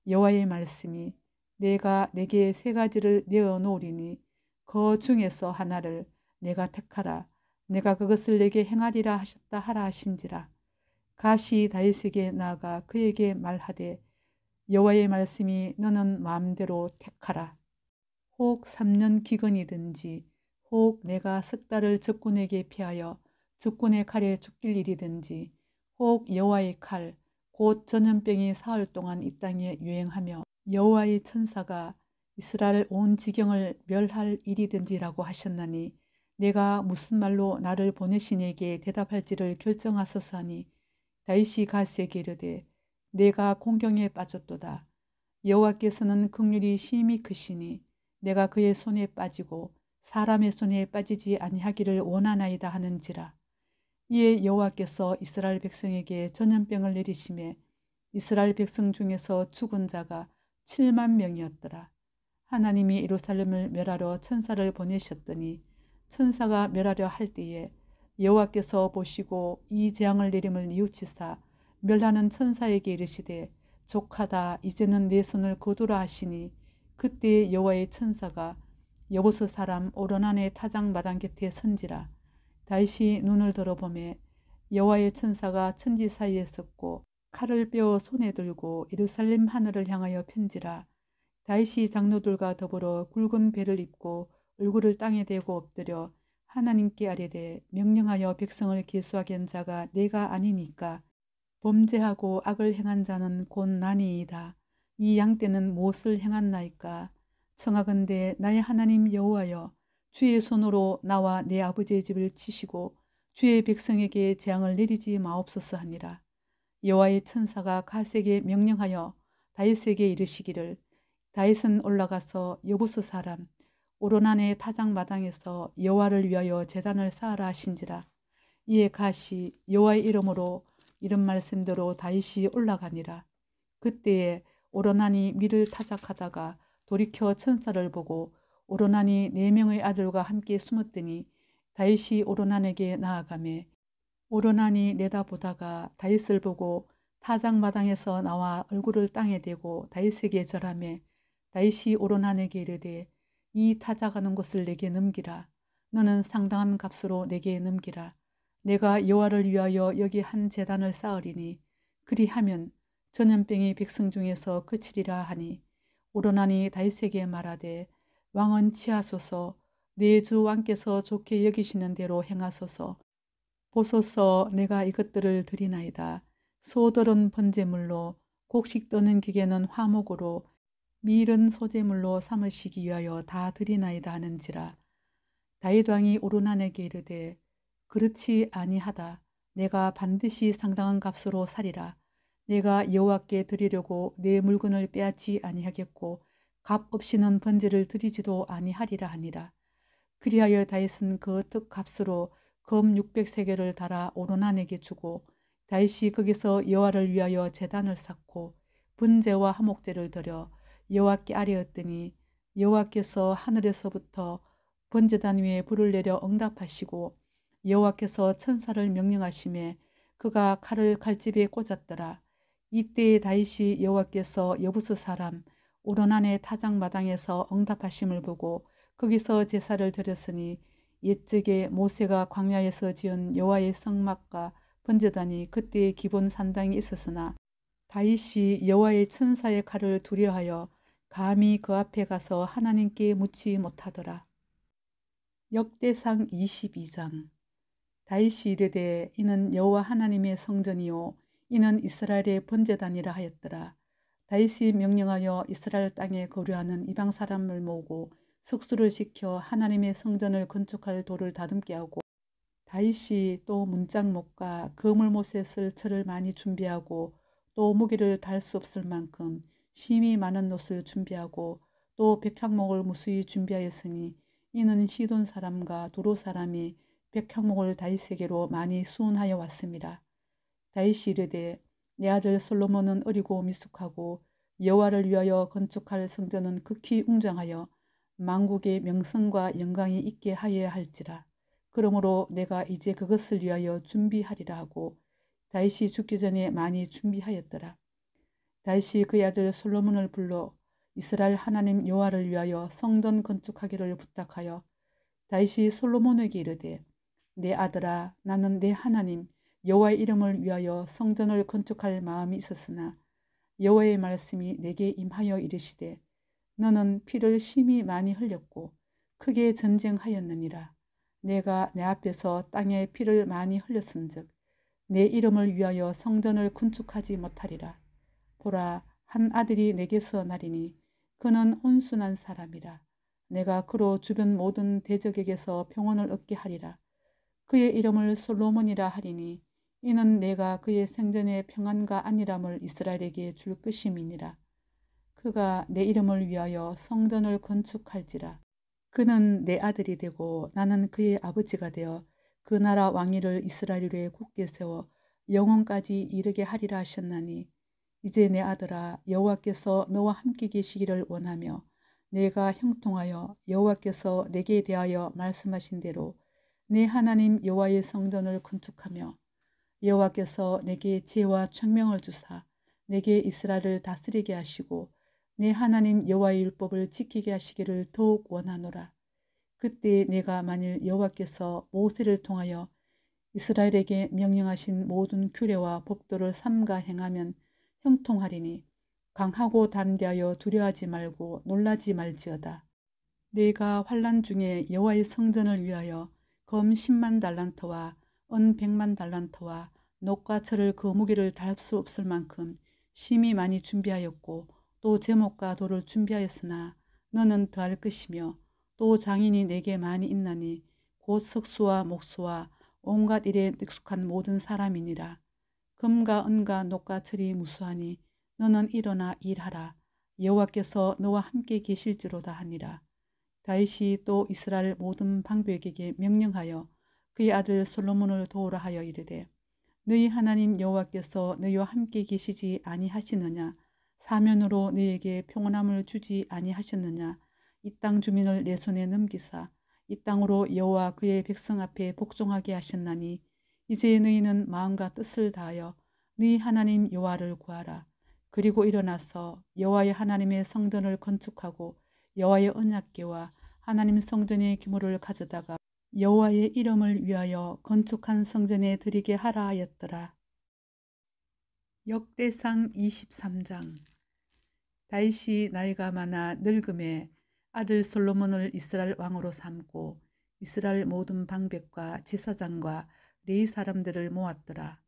여호와의 말씀이 내가 내게 세 가지를 내어 놓으리니 그 중에서 하나를 내가 택하라 내가 그것을 내게 행하리라 하셨다 하라 하신지라 가시 다윗에게 나아가 그에게 말하되 여호와의 말씀이 너는 마음대로 택하라 혹 3년 기근이든지 혹 내가 석 달을 적군에게 피하여 적군의 칼에 죽길 일이든지 혹 여호와의 칼, 곧 전염병이 사흘 동안 이 땅에 유행하며 여호와의 천사가 이스라엘 온 지경을 멸할 일이든지라고 하셨나니 내가 무슨 말로 나를 보내신에게 대답할지를 결정하소서하니 다윗이 가스에게 이르되 내가 공경에 빠졌도다. 여호와께서는 극률이 심히 크시니 내가 그의 손에 빠지고 사람의 손에 빠지지 아니하기를 원하나이다 하는지라. 이에 여호와께서 이스라엘 백성에게 전염병을 내리심에 이스라엘 백성 중에서 죽은 자가 7만 명이었더라. 하나님이 예루살렘을 멸하러 천사를 보내셨더니 천사가 멸하려 할 때에 여호와께서 보시고 이 재앙을 내림을 뉘우치사 멸하는 천사에게 이르시되 족하다 이제는 내 손을 거두라 하시니 그때 여호와의 천사가 여보수 사람 오른안의 타작 마당 곁에 선지라 다시 눈을 들어보매 여호와의 천사가 천지 사이에 섰고 칼을 빼어 손에 들고 예루살렘 하늘을 향하여 편지라 다시 장로들과 더불어 굵은 배를 입고 얼굴을 땅에 대고 엎드려 하나님께 아뢰되 명령하여 백성을 계수하게 한 자가 내가 아니니까 범죄하고 악을 행한 자는 곧난이이다이 양떼는 무엇을 행한 나이까 청하건대 나의 하나님 여호와여 주의 손으로 나와 내 아버지의 집을 치시고 주의 백성에게 재앙을 내리지 마옵소서 하니라. 여호와의 천사가 가세에게 명령하여 다윗에게 이르시기를 다윗은 올라가서 여부스 사람 오로난의 타작 마당에서 여호와를 위하여 재단을 쌓아라 하신지라. 이에 가시 여호와의 이름으로 이런 말씀대로 다윗이 올라가니라. 그때에 오로난이 밀을 타작하다가 돌이켜 천사를 보고 오로난이 네 명의 아들과 함께 숨었더니 다윗이 오로난에게 나아가매 오로난이 내다보다가 다윗을 보고 타작 마당에서 나와 얼굴을 땅에 대고 다윗에게 절하며 다윗이 오로난에게 이르되 이 타작하는 곳을 내게 넘기라 너는 상당한 값으로 내게 넘기라 내가 여호와를 위하여 여기 한 재단을 쌓으리니 그리하면 전염병이 백성 중에서 그치리라 하니 오로난이 다윗에게 말하되 왕은 치하소서 내주 네 왕께서 좋게 여기시는 대로 행하소서 보소서 내가 이것들을 드리나이다. 소들은 번제물로 곡식 떠는 기계는 화목으로 밀은 소제물로 삼으시기 위하여 다 드리나이다 하는지라. 다윗 왕이 오르난에게 이르되 그렇지 아니하다. 내가 반드시 상당한 값으로 사리라 내가 여호와께 드리려고 내 물건을 빼앗지 아니하겠고 값 없이는 번제를 드리지도 아니하리라 하니라. 그리하여 다윗은 그 뜻값으로 검 600세계를 달아 오로난에게 주고 다윗이 거기서 여호와를 위하여 재단을 쌓고 분제와 화목제를 드려 여호와께 아뢰었더니 여호와께서 하늘에서부터 번제단 위에 불을 내려 응답하시고 여호와께서 천사를 명령하심에 그가 칼을 칼집에 꽂았더라. 이때 다윗이 여호와께서 여부수 사람 오로난의 타작 마당에서 응답하심을 보고 거기서 제사를 드렸으니 옛적에 모세가 광야에서 지은 여호와의 성막과 번제단이 그때의 기본 산당이 있었으나 다윗이 여호와의 천사의 칼을 두려하여 워 감히 그 앞에 가서 하나님께 묻지 못하더라. 역대상 22장 다윗이 이르되 이는 여호와 하나님의 성전이요 이는 이스라엘의 번제단이라 하였더라. 다윗이 명령하여 이스라엘 땅에 거류하는 이방 사람을 모으고 석수를 시켜 하나님의 성전을 건축할 돌을 다듬게 하고 다윗이 또 문짝목과 그물못에쓸 철을 많이 준비하고 또 무기를 달 수 없을 만큼 심이 많은 옷을 준비하고 또 백향목을 무수히 준비하였으니 이는 시돈 사람과 도로 사람이 백향목을 다윗에게로 많이 수운하여 왔습니다. 다윗이 이르되 내 아들 솔로몬은 어리고 미숙하고 여호와를 위하여 건축할 성전은 극히 웅장하여 만국의 명성과 영광이 있게 하여야 할지라. 그러므로 내가 이제 그것을 위하여 준비하리라 하고 다윗이 죽기 전에 많이 준비하였더라. 다윗이 그의 아들 솔로몬을 불러 이스라엘 하나님 여호와를 위하여 성전 건축하기를 부탁하여 다윗이 솔로몬에게 이르되 내 아들아 나는 내 하나님 여호와의 이름을 위하여 성전을 건축할 마음이 있었으나 여호와의 말씀이 내게 임하여 이르시되 너는 피를 심히 많이 흘렸고 크게 전쟁하였느니라 내가 내 앞에서 땅에 피를 많이 흘렸은즉 내 이름을 위하여 성전을 건축하지 못하리라 보라 한 아들이 내게서 나리니 그는 온순한 사람이라 내가 그로 주변 모든 대적에게서 평온을 얻게 하리라 그의 이름을 솔로몬이라 하리니 이는 내가 그의 생전에 평안과 안일함을 이스라엘에게 줄 것임이니라. 그가 내 이름을 위하여 성전을 건축할지라. 그는 내 아들이 되고 나는 그의 아버지가 되어 그 나라 왕위를 이스라엘 위에 굳게 세워 영원까지 이르게 하리라 하셨나니 이제 내 아들아 여호와께서 너와 함께 계시기를 원하며 내가 형통하여 여호와께서 내게 대하여 말씀하신 대로 내 하나님 여호와의 성전을 건축하며 여호와께서 내게 지혜와 천명을 주사 내게 이스라엘을 다스리게 하시고 내 하나님 여호와의 율법을 지키게 하시기를 더욱 원하노라. 그때 내가 만일 여호와께서 모세를 통하여 이스라엘에게 명령하신 모든 규례와 법도를 삼가 행하면 형통하리니 강하고 담대하여 두려워하지 말고 놀라지 말지어다. 내가 환란 중에 여호와의 성전을 위하여 검 10만 달란트와 은 백만 달란트와 녹과 철을 그 무기를 달 수 없을 만큼 심히 많이 준비하였고 또 제목과 돌을 준비하였으나 너는 더할 것이며 또 장인이 내게 많이 있나니 곧 석수와 목수와 온갖 일에 익숙한 모든 사람이니라. 금과 은과 녹과 철이 무수하니 너는 일어나 일하라. 여호와께서 너와 함께 계실지로다 하니라. 다윗이 또 이스라엘 모든 방백에게 명령하여 그의 아들 솔로몬을 도우라 하여 이르되 너희 하나님 여호와께서 너희와 함께 계시지 아니하시느냐 사면으로 너희에게 평온함을 주지 아니하셨느냐 이 땅 주민을 내 손에 넘기사 이 땅으로 여호와 그의 백성 앞에 복종하게 하셨나니 이제 너희는 마음과 뜻을 다하여 너희 하나님 여호와를 구하라 그리고 일어나서 여호와의 하나님의 성전을 건축하고 여호와의 언약궤와 하나님 성전의 규모를 가져다가 여호와의 이름을 위하여 건축한 성전에 드리게 하라 하였더라. 역대상 23장 다윗이 나이가 많아 늙음에 아들 솔로몬을 이스라엘 왕으로 삼고 이스라엘 모든 방백과 제사장과 레이 사람들을 모았더라.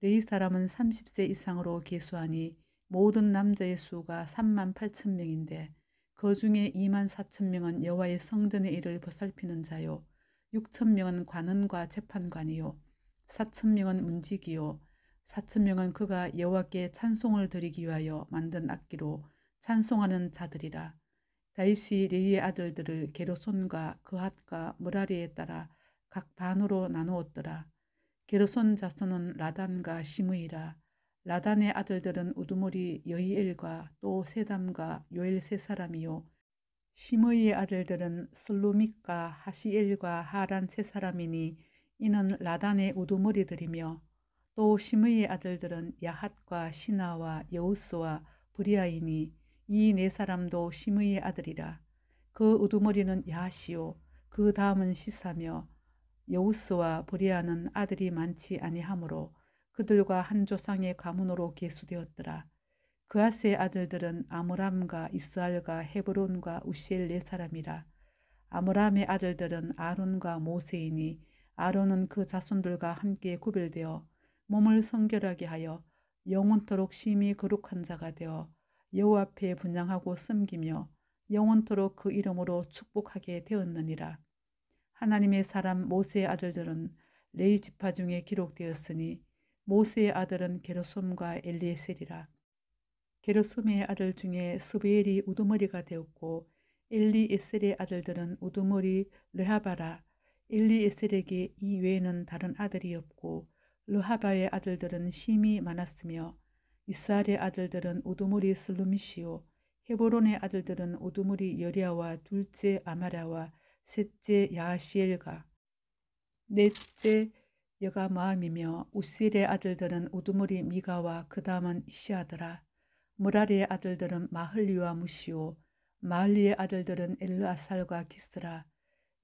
레이 사람은 30세 이상으로 계수하니 모든 남자의 수가 3만 8천 명인데 그 중에 2만 4천 명은 여호와의 성전의 일을 보살피는 자요 6천 명은 관원과 재판관이요 4천 명은 문지기요 4천 명은 그가 여호와께 찬송을 드리기 위하여 만든 악기로 찬송하는 자들이라 다윗이 레이의 아들들을 게로손과 그핫과 무라리에 따라 각 반으로 나누었더라 게로손 자손은 라단과 시므이라 라단의 아들들은 우두머리 여이엘과 또 세담과 요엘 세 사람이요 심므의 아들들은 슬로믹과 하시엘과 하란 세 사람이니 이는 라단의 우두머리들이며 또심므의 아들들은 야핫과 시나와 여우스와 브리아이니 이 네 사람도 심므의 아들이라 그 우두머리는 야시오 그 다음은 시사며 여우스와 브리아는 아들이 많지 아니하므로 그들과 한 조상의 가문으로 계수되었더라 그아스의 아들들은 아므람과 이스알과 헤브론과 우시엘 네 사람이라. 아므람의 아들들은 아론과 모세이니 아론은 그 자손들과 함께 구별되어 몸을 성결하게 하여 영원토록 심히 거룩한 자가 되어 여호와 앞에 분양하고 섬기며 영원토록 그 이름으로 축복하게 되었느니라. 하나님의 사람 모세의 아들들은 레이 지파 중에 기록되었으니 모세의 아들은 게르솜과 엘리에셀이라. 게르숨의 아들 중에 스베엘이 우두머리가 되었고 엘리 에셀의 아들들은 우두머리 르하바라 엘리 에셀에게 이 외에는 다른 아들이 없고 르하바의 아들들은 심이 많았으며 이스알의 아들들은 우두머리 슬루미시오 헤보론의 아들들은 우두머리 여리아와 둘째 아마라와 셋째 야시엘과 넷째 여가마음이며 우실의 아들들은 우두머리 미가와 그 다음은 이 시아더라 모라리의 아들들은 마흘리와 무시오, 마흘리의 아들들은 엘르아살과 기스라.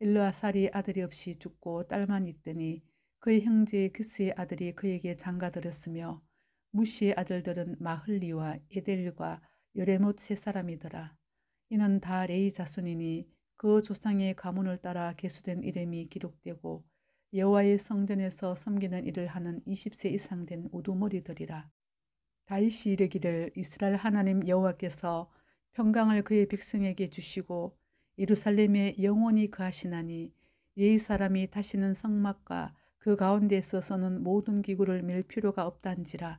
엘르아살이 아들이 없이 죽고 딸만 있더니 그의 형제 기스의 아들이 그에게 장가들었으며 무시의 아들들은 마흘리와 에델과 여레못 세 사람이더라. 이는 다 레이 자손이니 그 조상의 가문을 따라 계수된 이름이 기록되고 여호와의 성전에서 섬기는 일을 하는 20세 이상 된 우두머리들이라. 다윗이 이르기를 이스라엘 하나님 여호와께서 평강을 그의 백성에게 주시고 예루살렘에 영원히 그하시나니 예의 사람이 다시는 성막과 그 가운데 있어서는 모든 기구를 밀 필요가 없단지라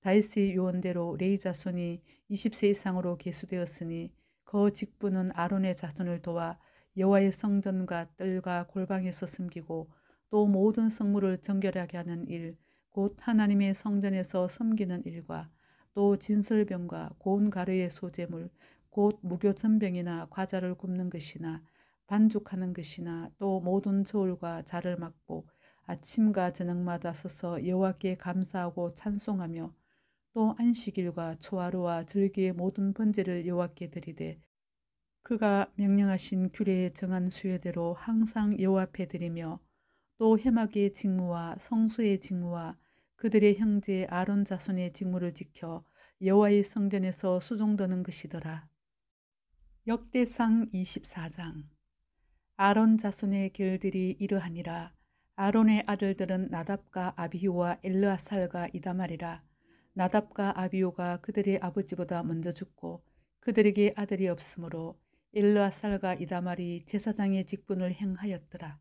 다윗의 요원대로 레이 자손이 20세 이상으로 계수되었으니 그 직분은 아론의 자손을 도와 여호와의 성전과 뜰과 골방에서 숨기고 또 모든 성물을 정결하게 하는 일곧 하나님의 성전에서 섬기는 일과 또 진설병과 고운 가루의 소재물 곧 무교천병이나 과자를 굽는 것이나 반죽하는 것이나 또 모든 저울과 자를 막고 아침과 저녁마다 서서 여호와께 감사하고 찬송하며 또 안식일과 초하루와 절기의 모든 번제를 여호와께 드리되 그가 명령하신 규례에 정한 수요대로 항상 여호와 께 드리며 또 해막의 직무와 성소의 직무와 그들의 형제 아론 자손의 직무를 지켜 여호와의 성전에서 수종되는 것이더라. 역대상 24장 아론 자손의 결들이 이러하니라. 아론의 아들들은 나답과 아비후와 엘르아살과 이다말이라. 나답과 아비후가 그들의 아버지보다 먼저 죽고 그들에게 아들이 없으므로 엘르아살과 이다말이 제사장의 직분을 행하였더라.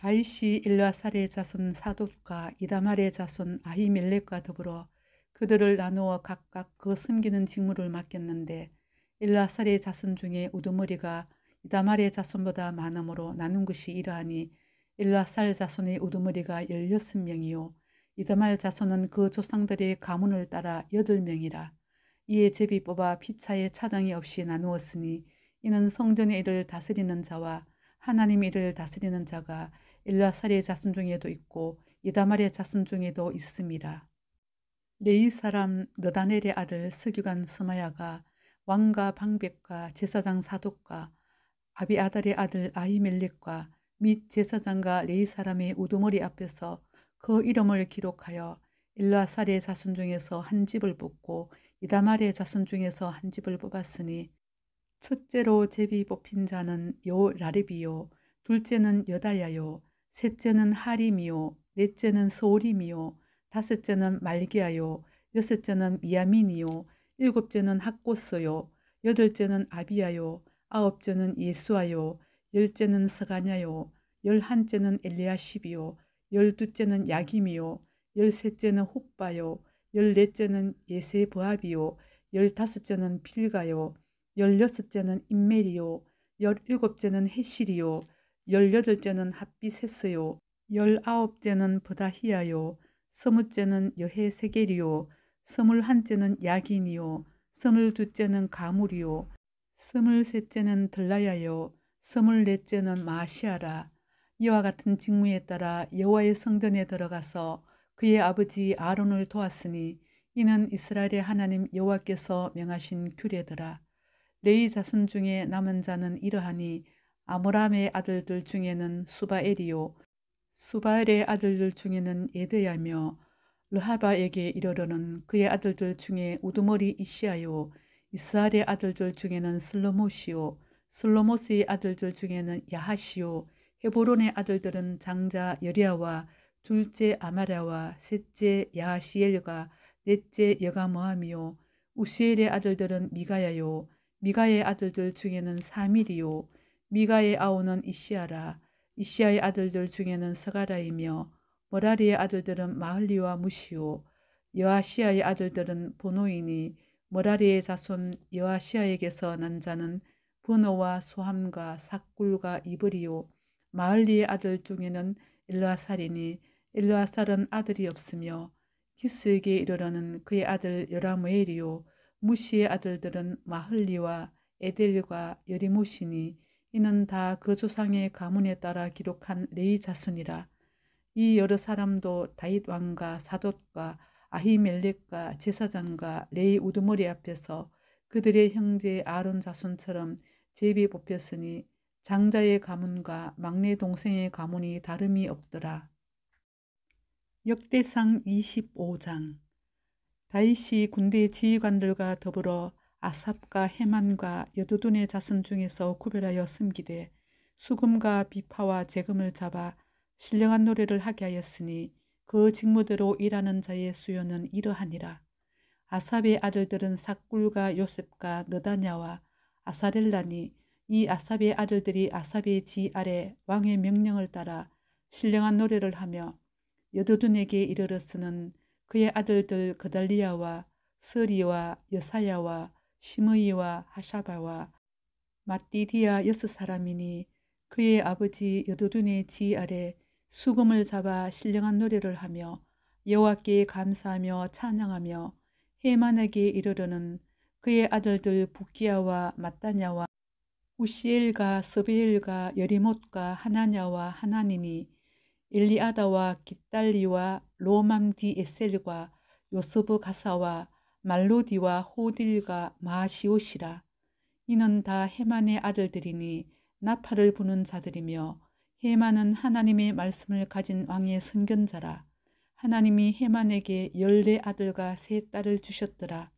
다윗이 일라살의 자손 사돗과 이다말의 자손 아히멜렉과 더불어 그들을 나누어 각각 그 숨기는 직무를 맡겼는데 일라살의 자손 중에 우두머리가 이다말의 자손보다 많음으로 나눈 것이 이러하니 일라살 자손의 우두머리가 16명이요 이다말 자손은 그 조상들의 가문을 따라 8명이라 이에 제비 뽑아 피차에 차당이 없이 나누었으니 이는 성전의 일을 다스리는 자와 하나님 일을 다스리는 자가 엘라사리의 자손 중에도 있고 이다말의 자손 중에도 있습니다. 레이 사람 너다넬의 아들 서기관 스마야가 왕과 방백과 제사장 사독과 아비아달의 아들 아히멜렉과 및 제사장과 레이 사람의 우두머리 앞에서 그 이름을 기록하여 일라사리의 자손 중에서 한 집을 뽑고 이다말의 자손 중에서 한 집을 뽑았으니 첫째로 제비 뽑힌 자는 요 라르비요 둘째는 여다야요 셋째는 하림이요 넷째는 소림이요 다섯째는 말기아요 여섯째는 미야민이요 일곱째는 학고스요 여덟째는 아비아요 아홉째는 예수아요 열째는 서가냐요 열한째는 엘리아십이요 열두째는 야김이요 열셋째는 호빠요 열넷째는 예세보합이요 열다섯째는 빌가요 열여섯째는 인메리요 열일곱째는 해실이요 열여덟째는 합빛했어요 열아홉째는 버다히아요. 스무째는 여해세겔이요. 스물한째는 야긴이요. 스물두째는 가물이요. 스물셋째는 들라야요. 스물넷째는 마시아라. 이와 같은 직무에 따라 여호와의 성전에 들어가서 그의 아버지 아론을 도왔으니 이는 이스라엘의 하나님 여호와께서 명하신 규례더라. 레이 자손 중에 남은 자는 이러하니 아모람의 아들들 중에는 수바엘이요 수바엘의 아들들 중에는 예대야며 르하바에게 이르러는 그의 아들들 중에 우두머리 이시아요 이스라엘의 아들들 중에는 슬로모시오 슬로모스의 아들들 중에는 야하시오 헤보론의 아들들은 장자 여리아와 둘째 아마랴와 셋째 야시엘과 하 넷째 여가모함이요 우시엘의 아들들은 미가야요 미가의 아들들 중에는 사밀이요 미가의 아우는 이시아라. 이시아의 아들들 중에는 서가라이며 모라리의 아들들은 마흘리와 무시오. 여아시아의 아들들은 보노이니 모라리의 자손 여아시아에게서 난 자는 분노와 소함과 삭굴과 이브리오. 마흘리의 아들 중에는 일라살이니 일라살은 아들이 없으며 기스에게 이르러는 그의 아들 여라무엘이오 무시의 아들들은 마흘리와 에델과 여리모시니 이는 다 그 조상의 가문에 따라 기록한 레이 자손이라. 이 여러 사람도 다윗 왕과 사돗과 아히멜렉과 제사장과 레이 우두머리 앞에서 그들의 형제 아론 자손처럼 제비 뽑혔으니 장자의 가문과 막내 동생의 가문이 다름이 없더라. 역대상 25장 다윗이 군대 지휘관들과 더불어 아삽과 해만과 여두둔의 자손 중에서 구별하여 숨기되 수금과 비파와 재금을 잡아 신령한 노래를 하게 하였으니 그 직무대로 일하는 자의 수요는 이러하니라. 아삽의 아들들은 삭굴과 요셉과 느다냐와 아사렐라니 이 아삽의 아들들이 아삽의 지 아래 왕의 명령을 따라 신령한 노래를 하며 여두둔에게 이르러 쓰는 그의 아들들 그달리아와 서리와 여사야와 시므이와 하샤바와 마띠디아 여섯 사람이니 그의 아버지 여도둔의 지 아래 수금을 잡아 신령한 노래를 하며 여호와께 감사하며 찬양하며 헤만에게 이르러는 그의 아들들 부키야와 마따냐와 우시엘과 스베엘과 여리못과 하나냐와 하나니니 엘리아다와 기달리와 로맘디 에셀과 요스브 가사와 말로디와 호딜과 마시오시라. 이는 다 헤만의 아들들이니 나팔을 부는 자들이며 헤만은 하나님의 말씀을 가진 왕의 선견자라. 하나님이 헤만에게 열네 아들과 세 딸을 주셨더라.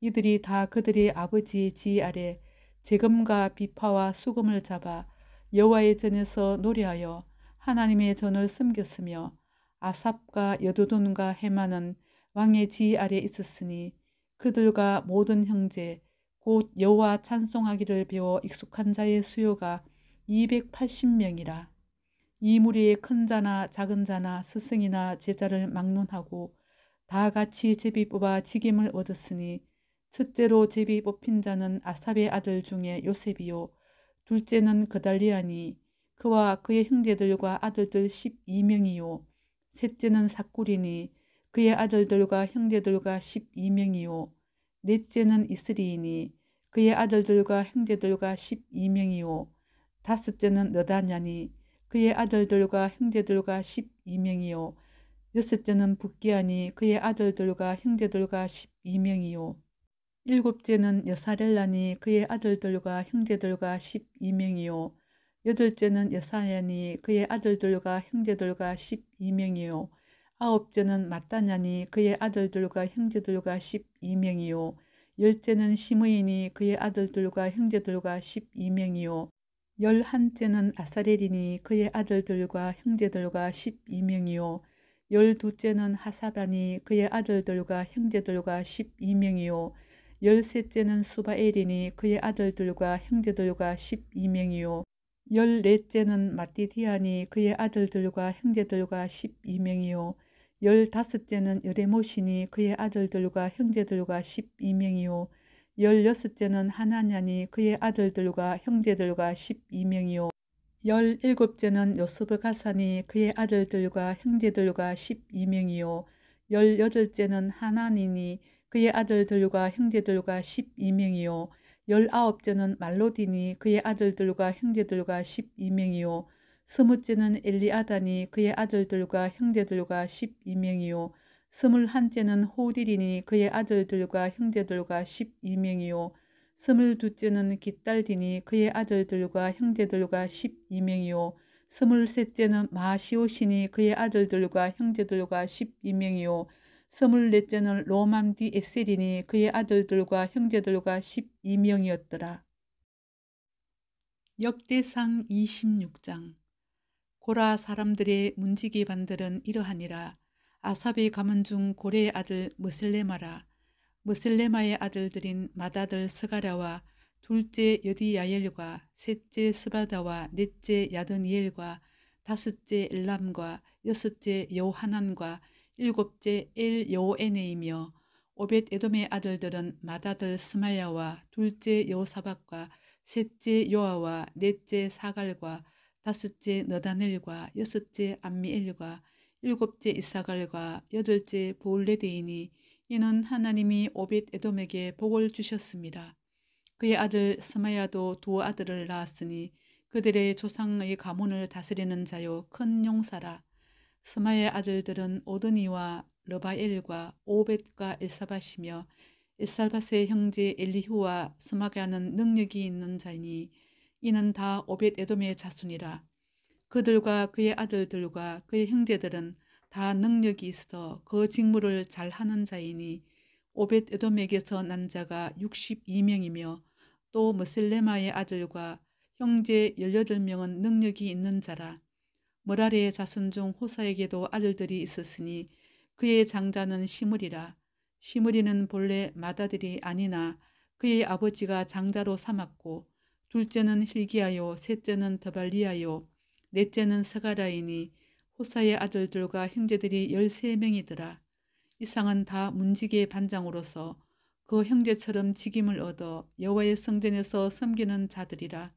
이들이 다 그들의 아버지의 지 아래 재금과 비파와 수금을 잡아 여호와의 전에서 노래하여 하나님의 전을 섬겼으며 아삽과 여도돈과 헤만은 왕의 지 아래 있었으니 그들과 모든 형제 곧 여호와 찬송하기를 배워 익숙한 자의 수요가 280명이라 이 무리의 큰 자나 작은 자나 스승이나 제자를 막론하고 다 같이 제비 뽑아 직임을 얻었으니 첫째로 제비 뽑힌 자는 아삽의 아들 중에 요셉이요 둘째는 그달리아니 그와 그의 형제들과 아들들 12명이요 셋째는 사꾸리니 그의 아들들과 형제들과 1 2 명이요 넷째는 이스리이니 그의 아들들과 형제들과 1 2 명이요 다섯째는 너다냐니 그의 아들들과 형제들과 1 2 명이요 여섯째는 북기하니 그의 아들들과 형제들과 1 2 명이요 일곱째는 여사렐라니 그의 아들들과 형제들과 1 2 명이요 여덟째는 여사야니 그의 아들들과 형제들과 1 2 명이요 아홉째는 마따냐니 그의 아들들과 형제들과 십이 명이요 열째는 심의이니 그의 아들들과 형제들과 십이 명이요 열한째는 아사렐이니 그의 아들들과 형제들과 십이 명이요 열두째는 하사반니 그의 아들들과 형제들과 십이 명이요 열셋째는 수바엘이니 그의 아들들과 형제들과 십이 명이요 열넷째는 마띠디아니 그의 아들들과 형제들과 십이 명이요 열다섯째는 여레모시니 그의 아들들과 형제들과 십이 명이요 열여섯째는 하나냐니 그의 아들들과 형제들과 십이 명이요 열일곱째는 요스브가사니 그의 아들들과 형제들과 십이 명이요 열여덟째는 하나니니 그의 아들들과 형제들과 십이 명이요 열아홉째는 말로디니 그의 아들들과 형제들과 십이 명이요 스무째는 엘리아다니 그의 아들들과 형제들과 십이 명이요 스물한째는 호디린니 그의 아들들과 형제들과 십이 명이요 스물두째는 깃달디니 그의 아들들과 형제들과 십이 명이요 스물셋째는 마시오시니 그의 아들들과 형제들과 십이 명이요 스물넷째는 로맘디 에셀이니 그의 아들들과 형제들과 십이 명이었더라 역대상 26장 고라 사람들의 문지기 반들은 이러하니라. 아삽이 가문 중 고래의 아들 무슬레마라. 무슬레마의 아들들인 마다들 스가랴와 둘째 여디야엘과 셋째 스바다와 넷째 야드니엘과 다섯째 엘람과 여섯째 여하난과 일곱째 엘여호에이며 오벳 에돔의 아들들은 마다들 스마야와 둘째 여사박과 셋째 요아와 넷째 사갈과 다섯째 너다넬과 여섯째 암미엘과 일곱째 이사갈과 여덟째 보울레데이니 이는 하나님이 오벳 에돔에게 복을 주셨습니다. 그의 아들 스마야도 두 아들을 낳았으니 그들의 조상의 가문을 다스리는 자요 큰 용사라. 스마의 아들들은 오드니와 러바엘과 오벳과 엘사밭이며 엘살바스의 형제 엘리후와 스마가는 능력이 있는 자니 이 이는 다 오벳 에돔의 자손이라. 그들과 그의 아들들과 그의 형제들은 다 능력이 있어 그 직무를 잘하는 자이니 오벳 에돔에게서 난 자가 62명이며 또머슬레마의 아들과 형제 18명은 능력이 있는 자라. 머라리의 자손 중 호사에게도 아들들이 있었으니 그의 장자는 시므리라. 시므리는 본래 마다들이 아니나 그의 아버지가 장자로 삼았고 둘째는 힐기하요 셋째는 더발리하요 넷째는 사가라이니 호사의 아들들과 형제들이 열세 명이더라 이상은 다 문지기의 반장으로서 그 형제처럼 직임을 얻어 여호와의 성전에서 섬기는 자들이라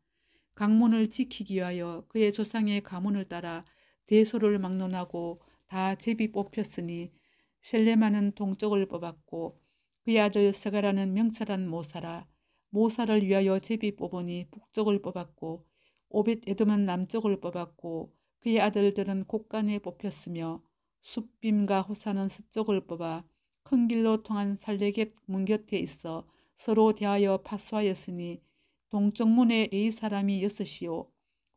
강문을 지키기 위하여 그의 조상의 가문을 따라 대소를 막론하고 다 제비 뽑혔으니 셀레마는 동쪽을 뽑았고 그의 아들 사가라는명찰한 모사라 모사를 위하여 제비 뽑으니 북쪽을 뽑았고 오벳 에돔은 남쪽을 뽑았고 그의 아들들은 곳간에 뽑혔으며 숲빔과 호사는 서쪽을 뽑아 큰 길로 통한 살레겟 문 곁에 있어 서로 대하여 파수하였으니 동쪽문에 네 사람이 여섯이요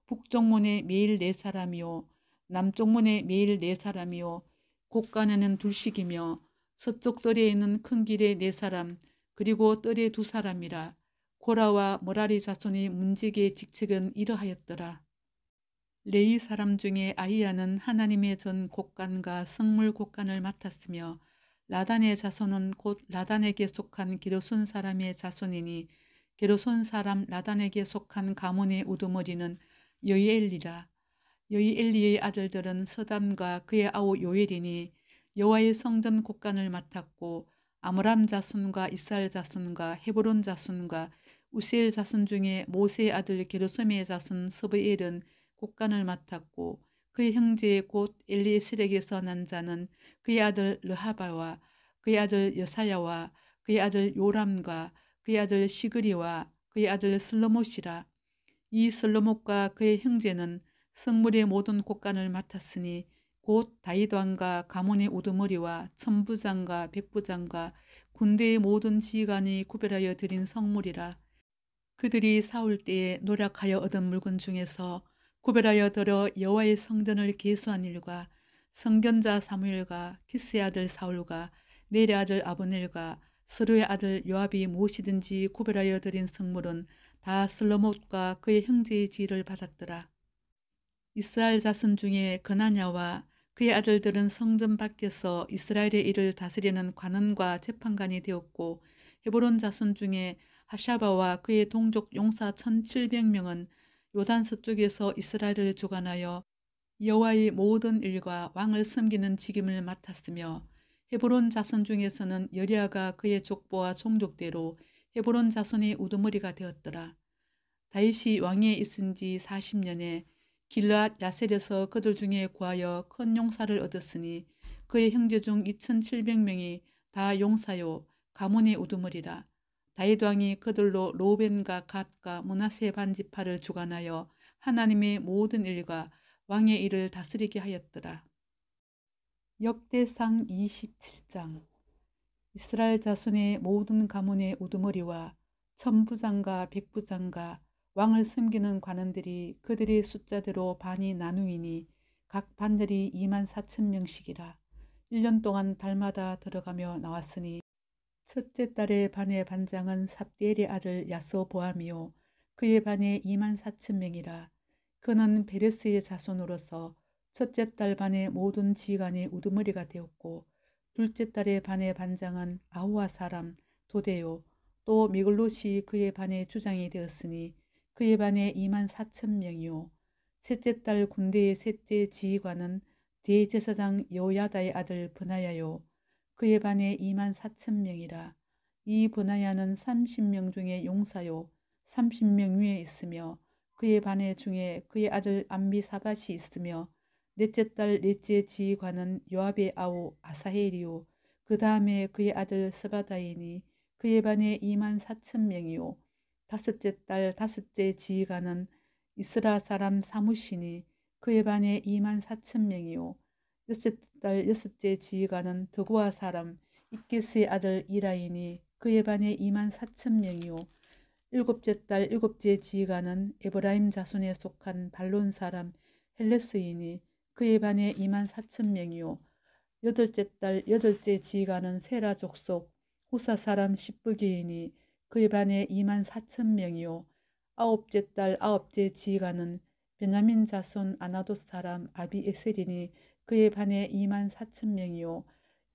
북쪽문에 매일 네 사람이요 남쪽문에 매일 네 사람이요 곳간에는 둘씩이며 서쪽 떨에 있는 큰 길에 네 사람 그리고 떨에 두 사람이라 고라와 모라리 자손이 문지기의 직책은 이러하였더라. 레이 사람 중에 아이야는 하나님의 전 곡간과 성물 곡간을 맡았으며 라단의 자손은 곧 라단에게 속한 게로손 사람의 자손이니 게로손 사람 라단에게 속한 가문의 우두머리는 여이엘리라. 여이엘리의 아들들은 서담과 그의 아우 요엘이니 여와의 성전 곡간을 맡았고 아므람 자손과 이스라엘 자손과 헤브론 자손과 우시엘 자손 중에 모세의 아들 게르소미의 자손 서브엘은 국간을 맡았고 그의 형제 곧 엘리에셀에게서 난 자는 그의 아들 르하바와 그의 아들 여사야와 그의 아들 요람과 그의 아들 시그리와 그의 아들 슬로못이라 이 슬로못과 그의 형제는 성물의 모든 곳간을 맡았으니 곧 다윗왕과 가문의 우두머리와 천부장과 백부장과 군대의 모든 지휘관이 구별하여 드린 성물이라 그들이 사울 때에 노력하여 얻은 물건 중에서 구별하여 들어 여호와의 성전을 계수한 일과 성견자 사무엘과 키스의 아들 사울과 넬의 아들 아브넬과 서로의 아들 요압이 무엇이든지 구별하여 드린 성물은 다 슬로못과 그의 형제의 지위를 받았더라. 이스라엘 자손 중에 그나냐와 그의 아들들은 성전 밖에서 이스라엘의 일을 다스리는 관원과 재판관이 되었고 헤브론 자손 중에 하샤바와 그의 동족 용사 1700명은 요단 서쪽에서 이스라엘을 주관하여 여호와의 모든 일과 왕을 섬기는 직임을 맡았으며 헤브론 자손 중에서는 여리아가 그의 족보와 종족대로 헤브론 자손의 우두머리가 되었더라. 다윗이 왕위에 있은 지 40년에 길앗 야셀에서 그들 중에 구하여 큰 용사를 얻었으니 그의 형제 중 2,700명이 다 용사요 가문의 우두머리라. 다윗 왕이 그들로 로벤과 갓과 문하세 반지파를 주관하여 하나님의 모든 일과 왕의 일을 다스리게 하였더라. 역대상 27장 이스라엘 자손의 모든 가문의 우두머리와 천부장과 백부장과 왕을 섬기는 관원들이 그들의 숫자대로 반이 나누이니 각 반들이 2만 4천 명씩이라 1년 동안 달마다 들어가며 나왔으니 첫째 딸의 반의 반장은 삽디엘의 아들 야소보암이요 그의 반에 2만 4천 명이라 그는 베레스의 자손으로서 첫째 딸 반의 모든 지휘관의 우두머리가 되었고 둘째 딸의 반의 반장은 아우와 사람 도데요 또 미글롯이 그의 반의 주장이 되었으니 그의 반에 2만 4천 명이요 셋째 딸 군대의 셋째 지휘관은 대제사장 여야다의 아들 분하야요 그에 반해 2만 4천 명이라 이 보나야는 30명 중에 용사요 30명 위에 있으며 그의 반해 중에 그의 아들 암비사밭이 있으며 넷째 딸 넷째 지휘관은 요압의 아우 아사헬이요 그 다음에 그의 아들 스바다이니 그의 반에 2만 4천 명이요 다섯째 딸 다섯째 지휘관은 이스라 사람 사무시니 그의 반에 2만 4천 명이요 여섯째딸 여섯째 지휘관은 드고아 사람 입기스의 아들 이라인이 그의 반에 2만 4천 명이요 일곱째 딸 일곱째 지휘관은 에브라임 자손에 속한 발론 사람 헬레스인이 그의 반에 2만 4천 명이요 여덟째 딸 여덟째 지휘관은 세라 족속 후사 사람 십부기인이 그의 반에 2만 4천 명이요 아홉째 딸 아홉째 지휘관은 베냐민 자손 아나돗 사람 아비에셀이니 그에 반해 2만 4천 명이요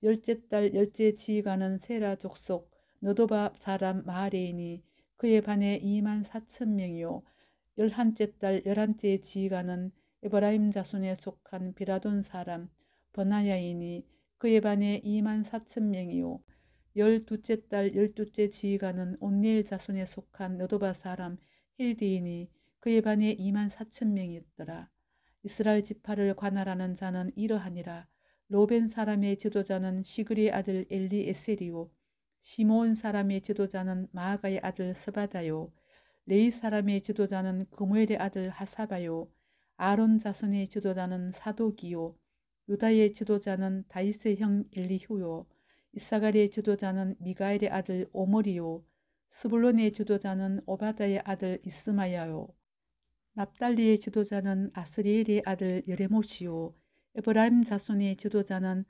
열째 딸 열째 지휘관은 세라 족속 너도바 사람 마레인이 그에 반해 2만 4천 명이요 열한째 딸 열한째 지휘관은 에브라임 자손에 속한 비라돈 사람 버나야인이 그에 반해 2만 4천 명이요 열두째 딸 열두째 지휘관은 온니엘 자손에 속한 너도바 사람 힐디인이 그에 반해 2만 4천 명이었더라. 이스라엘 지파를 관할하는 자는 이러하니라. 로벤 사람의 지도자는 시그리의 아들 엘리에세리요 시몬 모 사람의 지도자는 마아가의 아들 스바다요. 레이 사람의 지도자는 그무엘의 아들 하사바요. 아론 자손의 지도자는 사도기요. 유다의 지도자는 다이세형엘리효요 이사가리의 지도자는 미가엘의 아들 오모리요 스불론의 지도자는 오바다의 아들 이스마야요. 납달리의 지도자는 아스리엘의 아들 여레모시오 에브라임 자손의 지도자는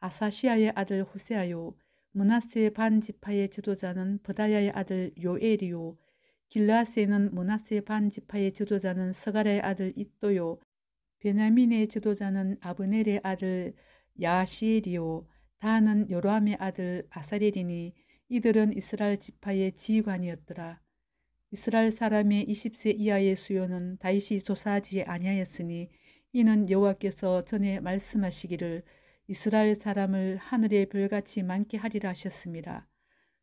아사시아의 아들 호세아요 문하세의 반지파의 지도자는 부다야의 아들 요엘이요 길라세는 문하세의 반지파의 지도자는 서가랴의 아들 이또요 베냐민의 지도자는 아브넬의 아들 야시엘이요 다는 여로함의 아들 아사렐이니 이들은 이스라엘 지파의 지휘관이었더라 이스라엘 사람의 20세 이하의 수요는 다윗이 조사하지 아니하였으니 이는 여호와께서 전에 말씀하시기를 이스라엘 사람을 하늘의 별같이 많게 하리라 하셨습니다.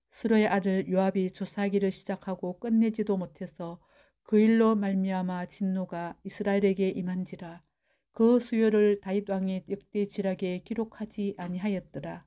스로의 아들 요압이 조사하기를 시작하고 끝내지도 못해서 그 일로 말미암아 진노가 이스라엘에게 임한지라 그 수요를 다윗 왕의 역대 지락에 기록하지 아니하였더라.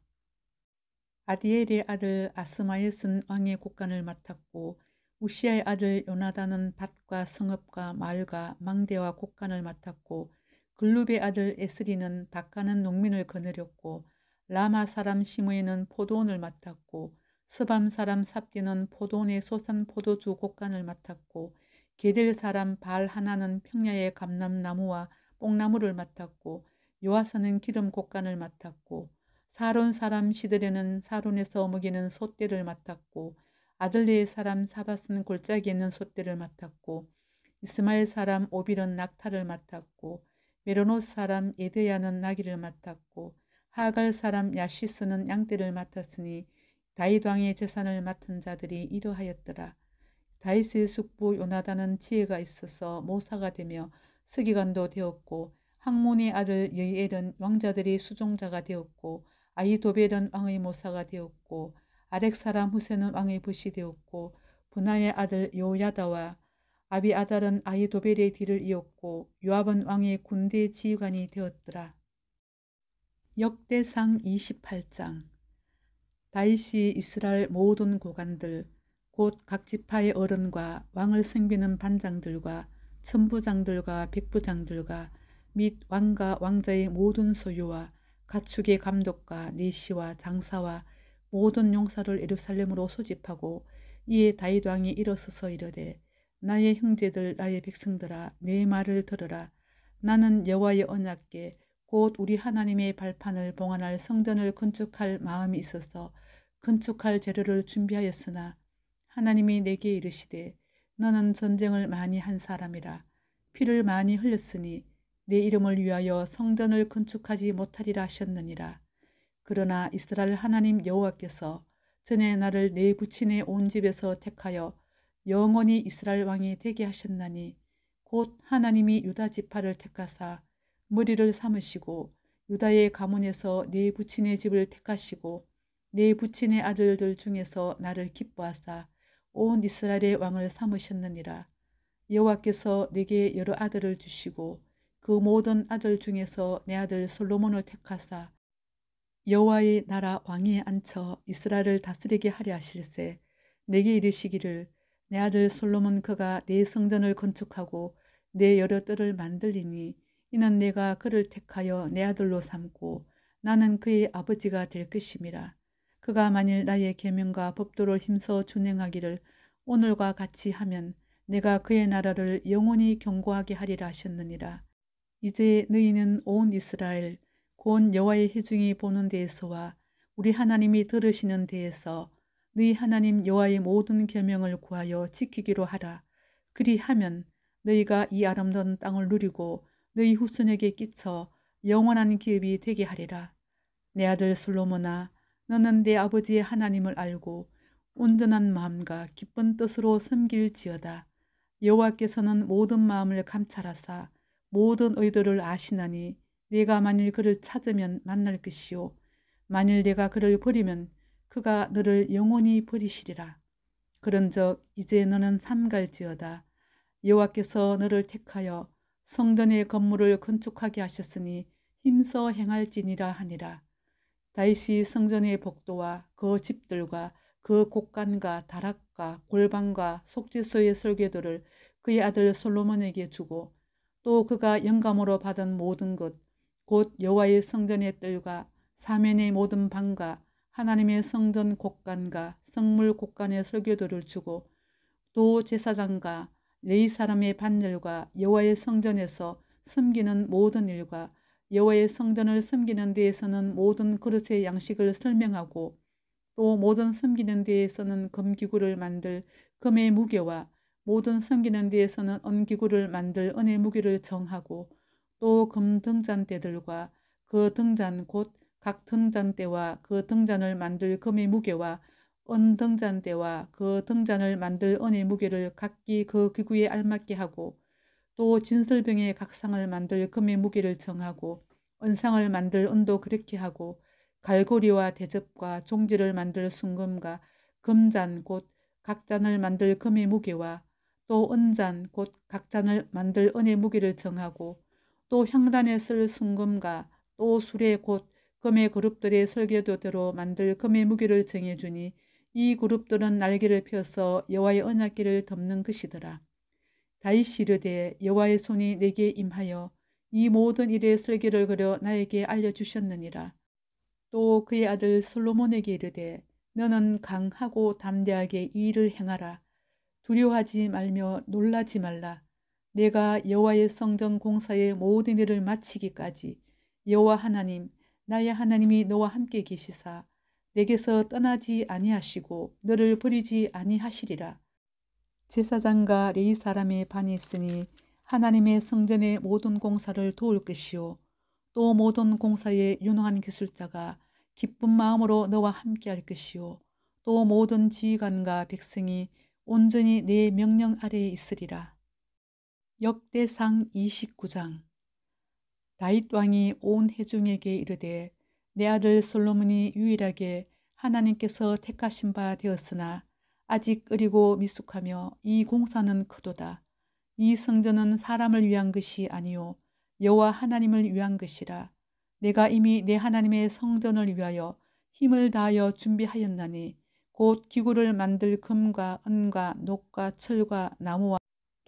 아디엘의 아들 아스마엣은 왕의 국간을 맡았고 우시아의 아들 요나단은 밭과 성읍과 마을과 망대와 곡간을 맡았고 글룹의 아들 에스리는 밭가는 농민을 거느렸고 라마 사람 시므에는 포도원을 맡았고 스밤 사람 삽디는 포도원의 소산 포도주 곡간을 맡았고 게델 사람 발 하나는 평야의 감람나무와 뽕나무를 맡았고 요아사는 기름 곡간을 맡았고 사론 사람 시드레는 사론에서 먹이는 소떼를 맡았고 아들리의 사람 사바스는 골짜기 있는 소떼를 맡았고 이스마엘 사람 오빌은 낙타를 맡았고 메로노 사람 예드야는 나귀를 맡았고 하갈 사람 야시스는 양떼를 맡았으니 다윗 왕의 재산을 맡은 자들이 이러하였더라. 다이스의 숙부 요나단은 지혜가 있어서 모사가 되며 서기관도 되었고 항문의 아들 여이엘은 왕자들의 수종자가 되었고 아이도벨은 왕의 모사가 되었고 아렉사람 후세는 왕의 부시 되었고 분하의 아들 요야다와 아비아달은 아이도벨의 뒤를 이었고 요압은 왕의 군대 지휘관이 되었더라. 역대상 28장 다윗이 이스라엘 모든 고관들 곧 각 지파의 어른과 왕을 생비는 반장들과 천부장들과 백부장들과 및 왕과 왕자의 모든 소유와 가축의 감독과 내시와 장사와 모든 용사를 에루살렘으로 소집하고 이에 다윗 왕이 일어서서 이르되 나의 형제들 나의 백성들아 내 말을 들으라 나는 여호와의 언약께 곧 우리 하나님의 발판을 봉안할 성전을 건축할 마음이 있어서 건축할 재료를 준비하였으나 하나님이 내게 이르시되 너는 전쟁을 많이 한 사람이라 피를 많이 흘렸으니 내 이름을 위하여 성전을 건축하지 못하리라 하셨느니라 그러나 이스라엘 하나님 여호와께서 전에 나를 내 부친의 온 집에서 택하여 영원히 이스라엘 왕이 되게 하셨나니 곧 하나님이 유다 지파를 택하사 머리를 삼으시고 유다의 가문에서 내 부친의 집을 택하시고 내 부친의 아들들 중에서 나를 기뻐하사 온 이스라엘의 왕을 삼으셨느니라. 여호와께서 내게 여러 아들을 주시고 그 모든 아들 중에서 내 아들 솔로몬을 택하사 여호와의 나라 왕위에 앉혀 이스라엘을 다스리게 하려 하실세 내게 이르시기를 내 아들 솔로몬 그가 내 성전을 건축하고 내 여러 뜰을 만들리니 이는 내가 그를 택하여 내 아들로 삼고 나는 그의 아버지가 될 것임이라 그가 만일 나의 계명과 법도를 힘써 준행하기를 오늘과 같이 하면 내가 그의 나라를 영원히 경고하게 하리라 하셨느니라 이제 너희는 온 이스라엘 곧 여호와의 회중이 보는 데에서와 우리 하나님이 들으시는 데에서 너희 하나님 여호와의 모든 계명을 구하여 지키기로 하라. 그리하면 너희가 이 아름다운 땅을 누리고 너희 후손에게 끼쳐 영원한 기업이 되게 하리라. 내 아들 솔로몬아 너는 내 아버지의 하나님을 알고 온전한 마음과 기쁜 뜻으로 섬길지어다. 여호와께서는 모든 마음을 감찰하사 모든 의도를 아시나니 네가 만일 그를 찾으면 만날 것이요 만일 네가 그를 버리면 그가 너를 영원히 버리시리라. 그런즉 이제 너는 삼갈지어다. 여호와께서 너를 택하여 성전의 건물을 건축하게 하셨으니 힘써 행할지니라 하니라. 다시 성전의 복도와 그 집들과 그 곡간과 다락과 골방과 속지소의 설계도를 그의 아들 솔로몬에게 주고 또 그가 영감으로 받은 모든 것곧 여호와의 성전의 뜰과 사면의 모든 방과 하나님의 성전 곳간과 성물 곳간의 설교도를 주고 또 제사장과 레이 사람의 반열과 여호와의 성전에서 섬기는 모든 일과 여호와의 성전을 섬기는 데에서는 모든 그릇의 양식을 설명하고 또 모든 섬기는 데에서는 금기구를 만들 금의 무게와 모든 섬기는 데에서는 은기구를 만들 은의 무게를 정하고 또 금등잔대들과 그 등잔 곧 각 등잔대와 그 등잔을 만들 금의 무게와 은 등잔대와 그 등잔을 만들 은의 무게를 각기 그 기구에 알맞게 하고 또 진설병의 각상을 만들 금의 무게를 정하고 은상을 만들 은도 그렇게 하고 갈고리와 대접과 종지를 만들 순금과 금잔 곧 각잔을 만들 금의 무게와 또 은잔 곧 각잔을 만들 은의 무게를 정하고 또 향단에 쓸 순금과 또술레곧 금의 그룹들의 설계도대로 만들 금의 무기를 정해주니 이 그룹들은 날개를 펴서 여호와의 언약기를 덮는 것이더라. 다이시르되 여호와의 손이 내게 임하여 이 모든 일의 설계를 그려 나에게 알려주셨느니라. 또 그의 아들 솔로몬에게 이르되 너는 강하고 담대하게 이 일을 행하라. 두려워하지 말며 놀라지 말라. 내가 여호와의 성전 공사의 모든 일을 마치기까지 여호와 하나님 나의 하나님이 너와 함께 계시사 내게서 떠나지 아니하시고 너를 버리지 아니하시리라. 제사장과 레이 사람의 반이 있으니 하나님의 성전의 모든 공사를 도울 것이요 또 모든 공사에 유능한 기술자가 기쁜 마음으로 너와 함께 할 것이요 또 모든 지휘관과 백성이 온전히 내 명령 아래에 있으리라. 역대상 29장 다윗 왕이 온 회중에게 이르되 내 아들 솔로몬이 유일하게 하나님께서 택하신 바 되었으나 아직 어리고 미숙하며 이 공사는 크도다. 이 성전은 사람을 위한 것이 아니요 여호와 하나님을 위한 것이라. 내가 이미 내 하나님의 성전을 위하여 힘을 다하여 준비하였나니 곧 기구를 만들 금과 은과 녹과 철과 나무와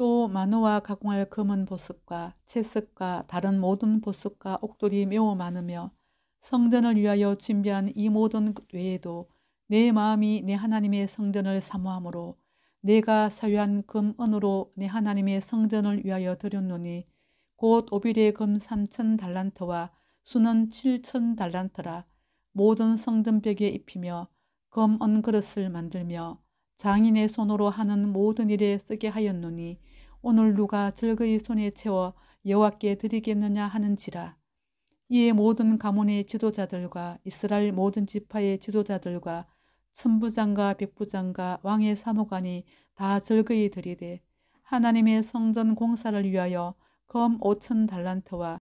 또 마누와 가공할 금은 보석과 채색과 다른 모든 보석과 옥돌이 매우 많으며 성전을 위하여 준비한 이 모든 외에도 내 마음이 내 하나님의 성전을 사모함으로 내가 사유한 금 은으로 내 하나님의 성전을 위하여 드렸노니 곧 오빌의 금 삼천 달란트와 수는 칠천 달란트라 모든 성전벽에 입히며 금은그릇을 만들며 장인의 손으로 하는 모든 일에 쓰게 하였노니 오늘 누가 즐거이 손에 채워 여호와께 드리겠느냐 하는지라. 이에 모든 가문의 지도자들과 이스라엘 모든 지파의 지도자들과 천부장과 백부장과 왕의 사무관이 다 즐거이 드리되 하나님의 성전 공사를 위하여 검 오천 달란트와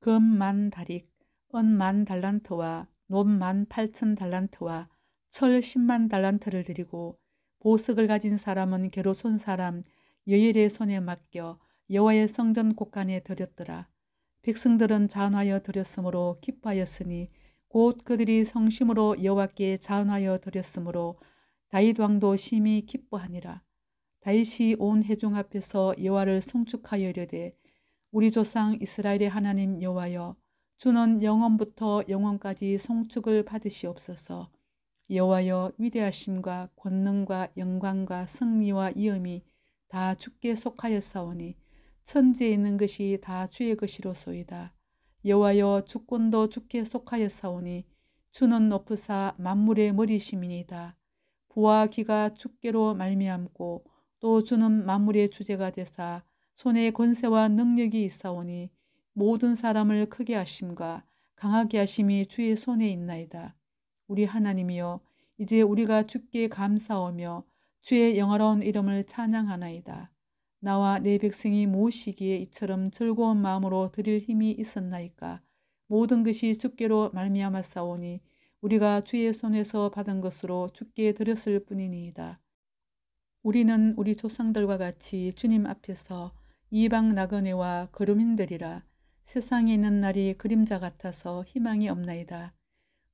금만 다릭, 은 만 달란트와 논만 팔천 달란트와 철십만 달란트를 드리고 보석을 가진 사람은 괴로운 사람 여일의 손에 맡겨 여호와의 성전 곳간에 드렸더라. 백성들은 자 잔하여 드렸으므로 기뻐하였으니 곧 그들이 성심으로 여호와께 자 잔하여 드렸으므로 다윗 왕도 심히 기뻐하니라. 다윗이 온 회중 앞에서 여호와를 송축하여 이르되 우리 조상 이스라엘의 하나님 여호와여 주는 영원부터 영원까지 송축을 받으시옵소서. 여호와여 위대하심과 권능과 영광과 승리와 이음이 다 주께 속하였사오니 천지에 있는 것이 다 주의 것이로소이다. 여호와여 주권도 주께 속하였사오니 주는 높으사 만물의 머리심이니다 부와 기가 주께로 말미암고 또 주는 만물의 주제가 되사 손에 권세와 능력이 있사오니 모든 사람을 크게 하심과 강하게 하심이 주의 손에 있나이다. 우리 하나님이여 이제 우리가 주께 감사하며 주의 영화로운 이름을 찬양하나이다. 나와 내 백성이 모시기에 이처럼 즐거운 마음으로 드릴 힘이 있었나이까. 모든 것이 주께로 말미암아 싸오니 우리가 주의 손에서 받은 것으로 주께 드렸을 뿐이니이다. 우리는 우리 조상들과 같이 주님 앞에서 이방 나그네와 거류민들이라 세상에 있는 날이 그림자 같아서 희망이 없나이다.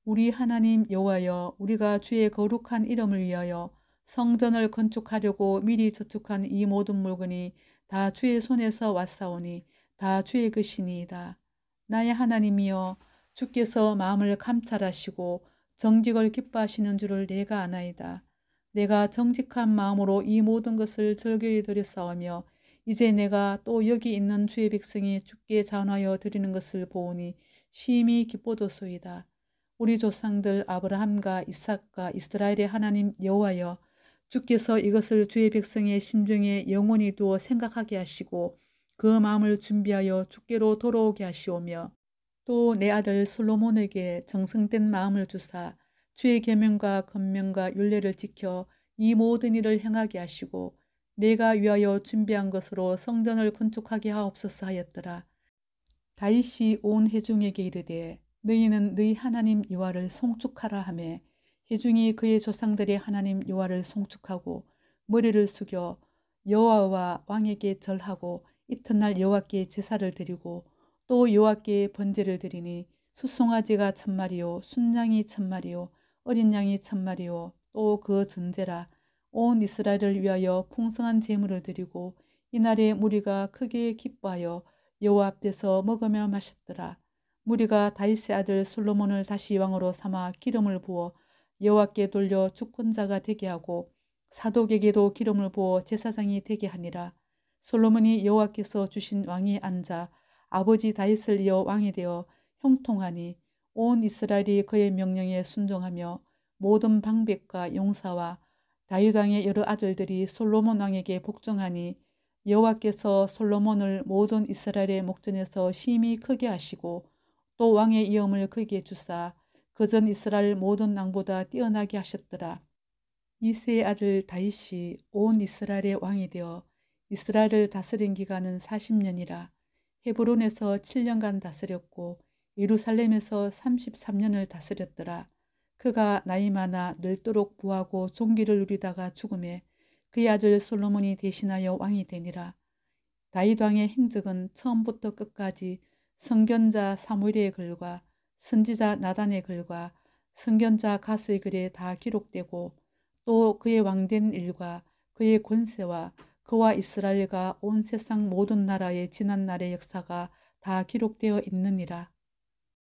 우리 하나님 여호와여 우리가 주의 거룩한 이름을 위하여 성전을 건축하려고 미리 저축한 이 모든 물건이 다 주의 손에서 왔사오니 다 주의 것이니이다. 나의 하나님이여 주께서 마음을 감찰하시고 정직을 기뻐하시는 줄을 내가 아나이다. 내가 정직한 마음으로 이 모든 것을 즐겨이 드렸사오며 이제 내가 또 여기 있는 주의 백성이 주께 전하여 드리는 것을 보오니 심히 기뻐도소이다. 우리 조상들 아브라함과 이삭과 이스라엘의 하나님 여호와여 주께서 이것을 주의 백성의 심중에 영원히 두어 생각하게 하시고 그 마음을 준비하여 주께로 돌아오게 하시오며 또 내 아들 솔로몬에게 정성된 마음을 주사 주의 계명과 건명과 윤례를 지켜 이 모든 일을 행하게 하시고 내가 위하여 준비한 것으로 성전을 건축하게 하옵소서 하였더라. 다윗이 온 회중에게 이르되 너희는 너희 하나님 유아를 송축하라 하며 회중이 그의 조상들이 하나님 요하를 송축하고 머리를 숙여 여호와와 왕에게 절하고 이튿날 여호와께 제사를 드리고 또 여호와께 번제를 드리니 수송아지가 천 마리요 순양이 천 마리요 어린 양이 천 마리요 또 그 전제라 온 이스라엘을 위하여 풍성한 제물을 드리고 이날에 무리가 크게 기뻐하여 여호와 앞에서 먹으며 마셨더라 무리가 다윗의 아들 솔로몬을 다시 왕으로 삼아 기름을 부어 여호와께 돌려 주권자가 되게 하고 사독에게도 기름을 부어 제사장이 되게 하니라. 솔로몬이 여호와께서 주신 왕이 앉아 아버지 다윗을 이어 왕이 되어 형통하니 온 이스라엘이 그의 명령에 순종하며 모든 방백과 용사와 다윗 왕의 여러 아들들이 솔로몬 왕에게 복종하니 여호와께서 솔로몬을 모든 이스라엘의 목전에서 심히 크게 하시고 또 왕의 위엄을 크게 주사 그전 이스라엘 모든 왕보다 뛰어나게 하셨더라. 이세의 아들 다윗이 온 이스라엘의 왕이 되어 이스라엘을 다스린 기간은 40년이라 헤브론에서 7년간 다스렸고 예루살렘에서 33년을 다스렸더라. 그가 나이 많아 늙도록 부하고 종기를 누리다가 죽음에 그의 아들 솔로몬이 대신하여 왕이 되니라. 다윗 왕의 행적은 처음부터 끝까지 성견자 사무엘의 글과 선지자 나단의 글과 성견자 가스의 글에 다 기록되고 또 그의 왕된 일과 그의 권세와 그와 이스라엘과 온 세상 모든 나라의 지난 날의 역사가 다 기록되어 있느니라.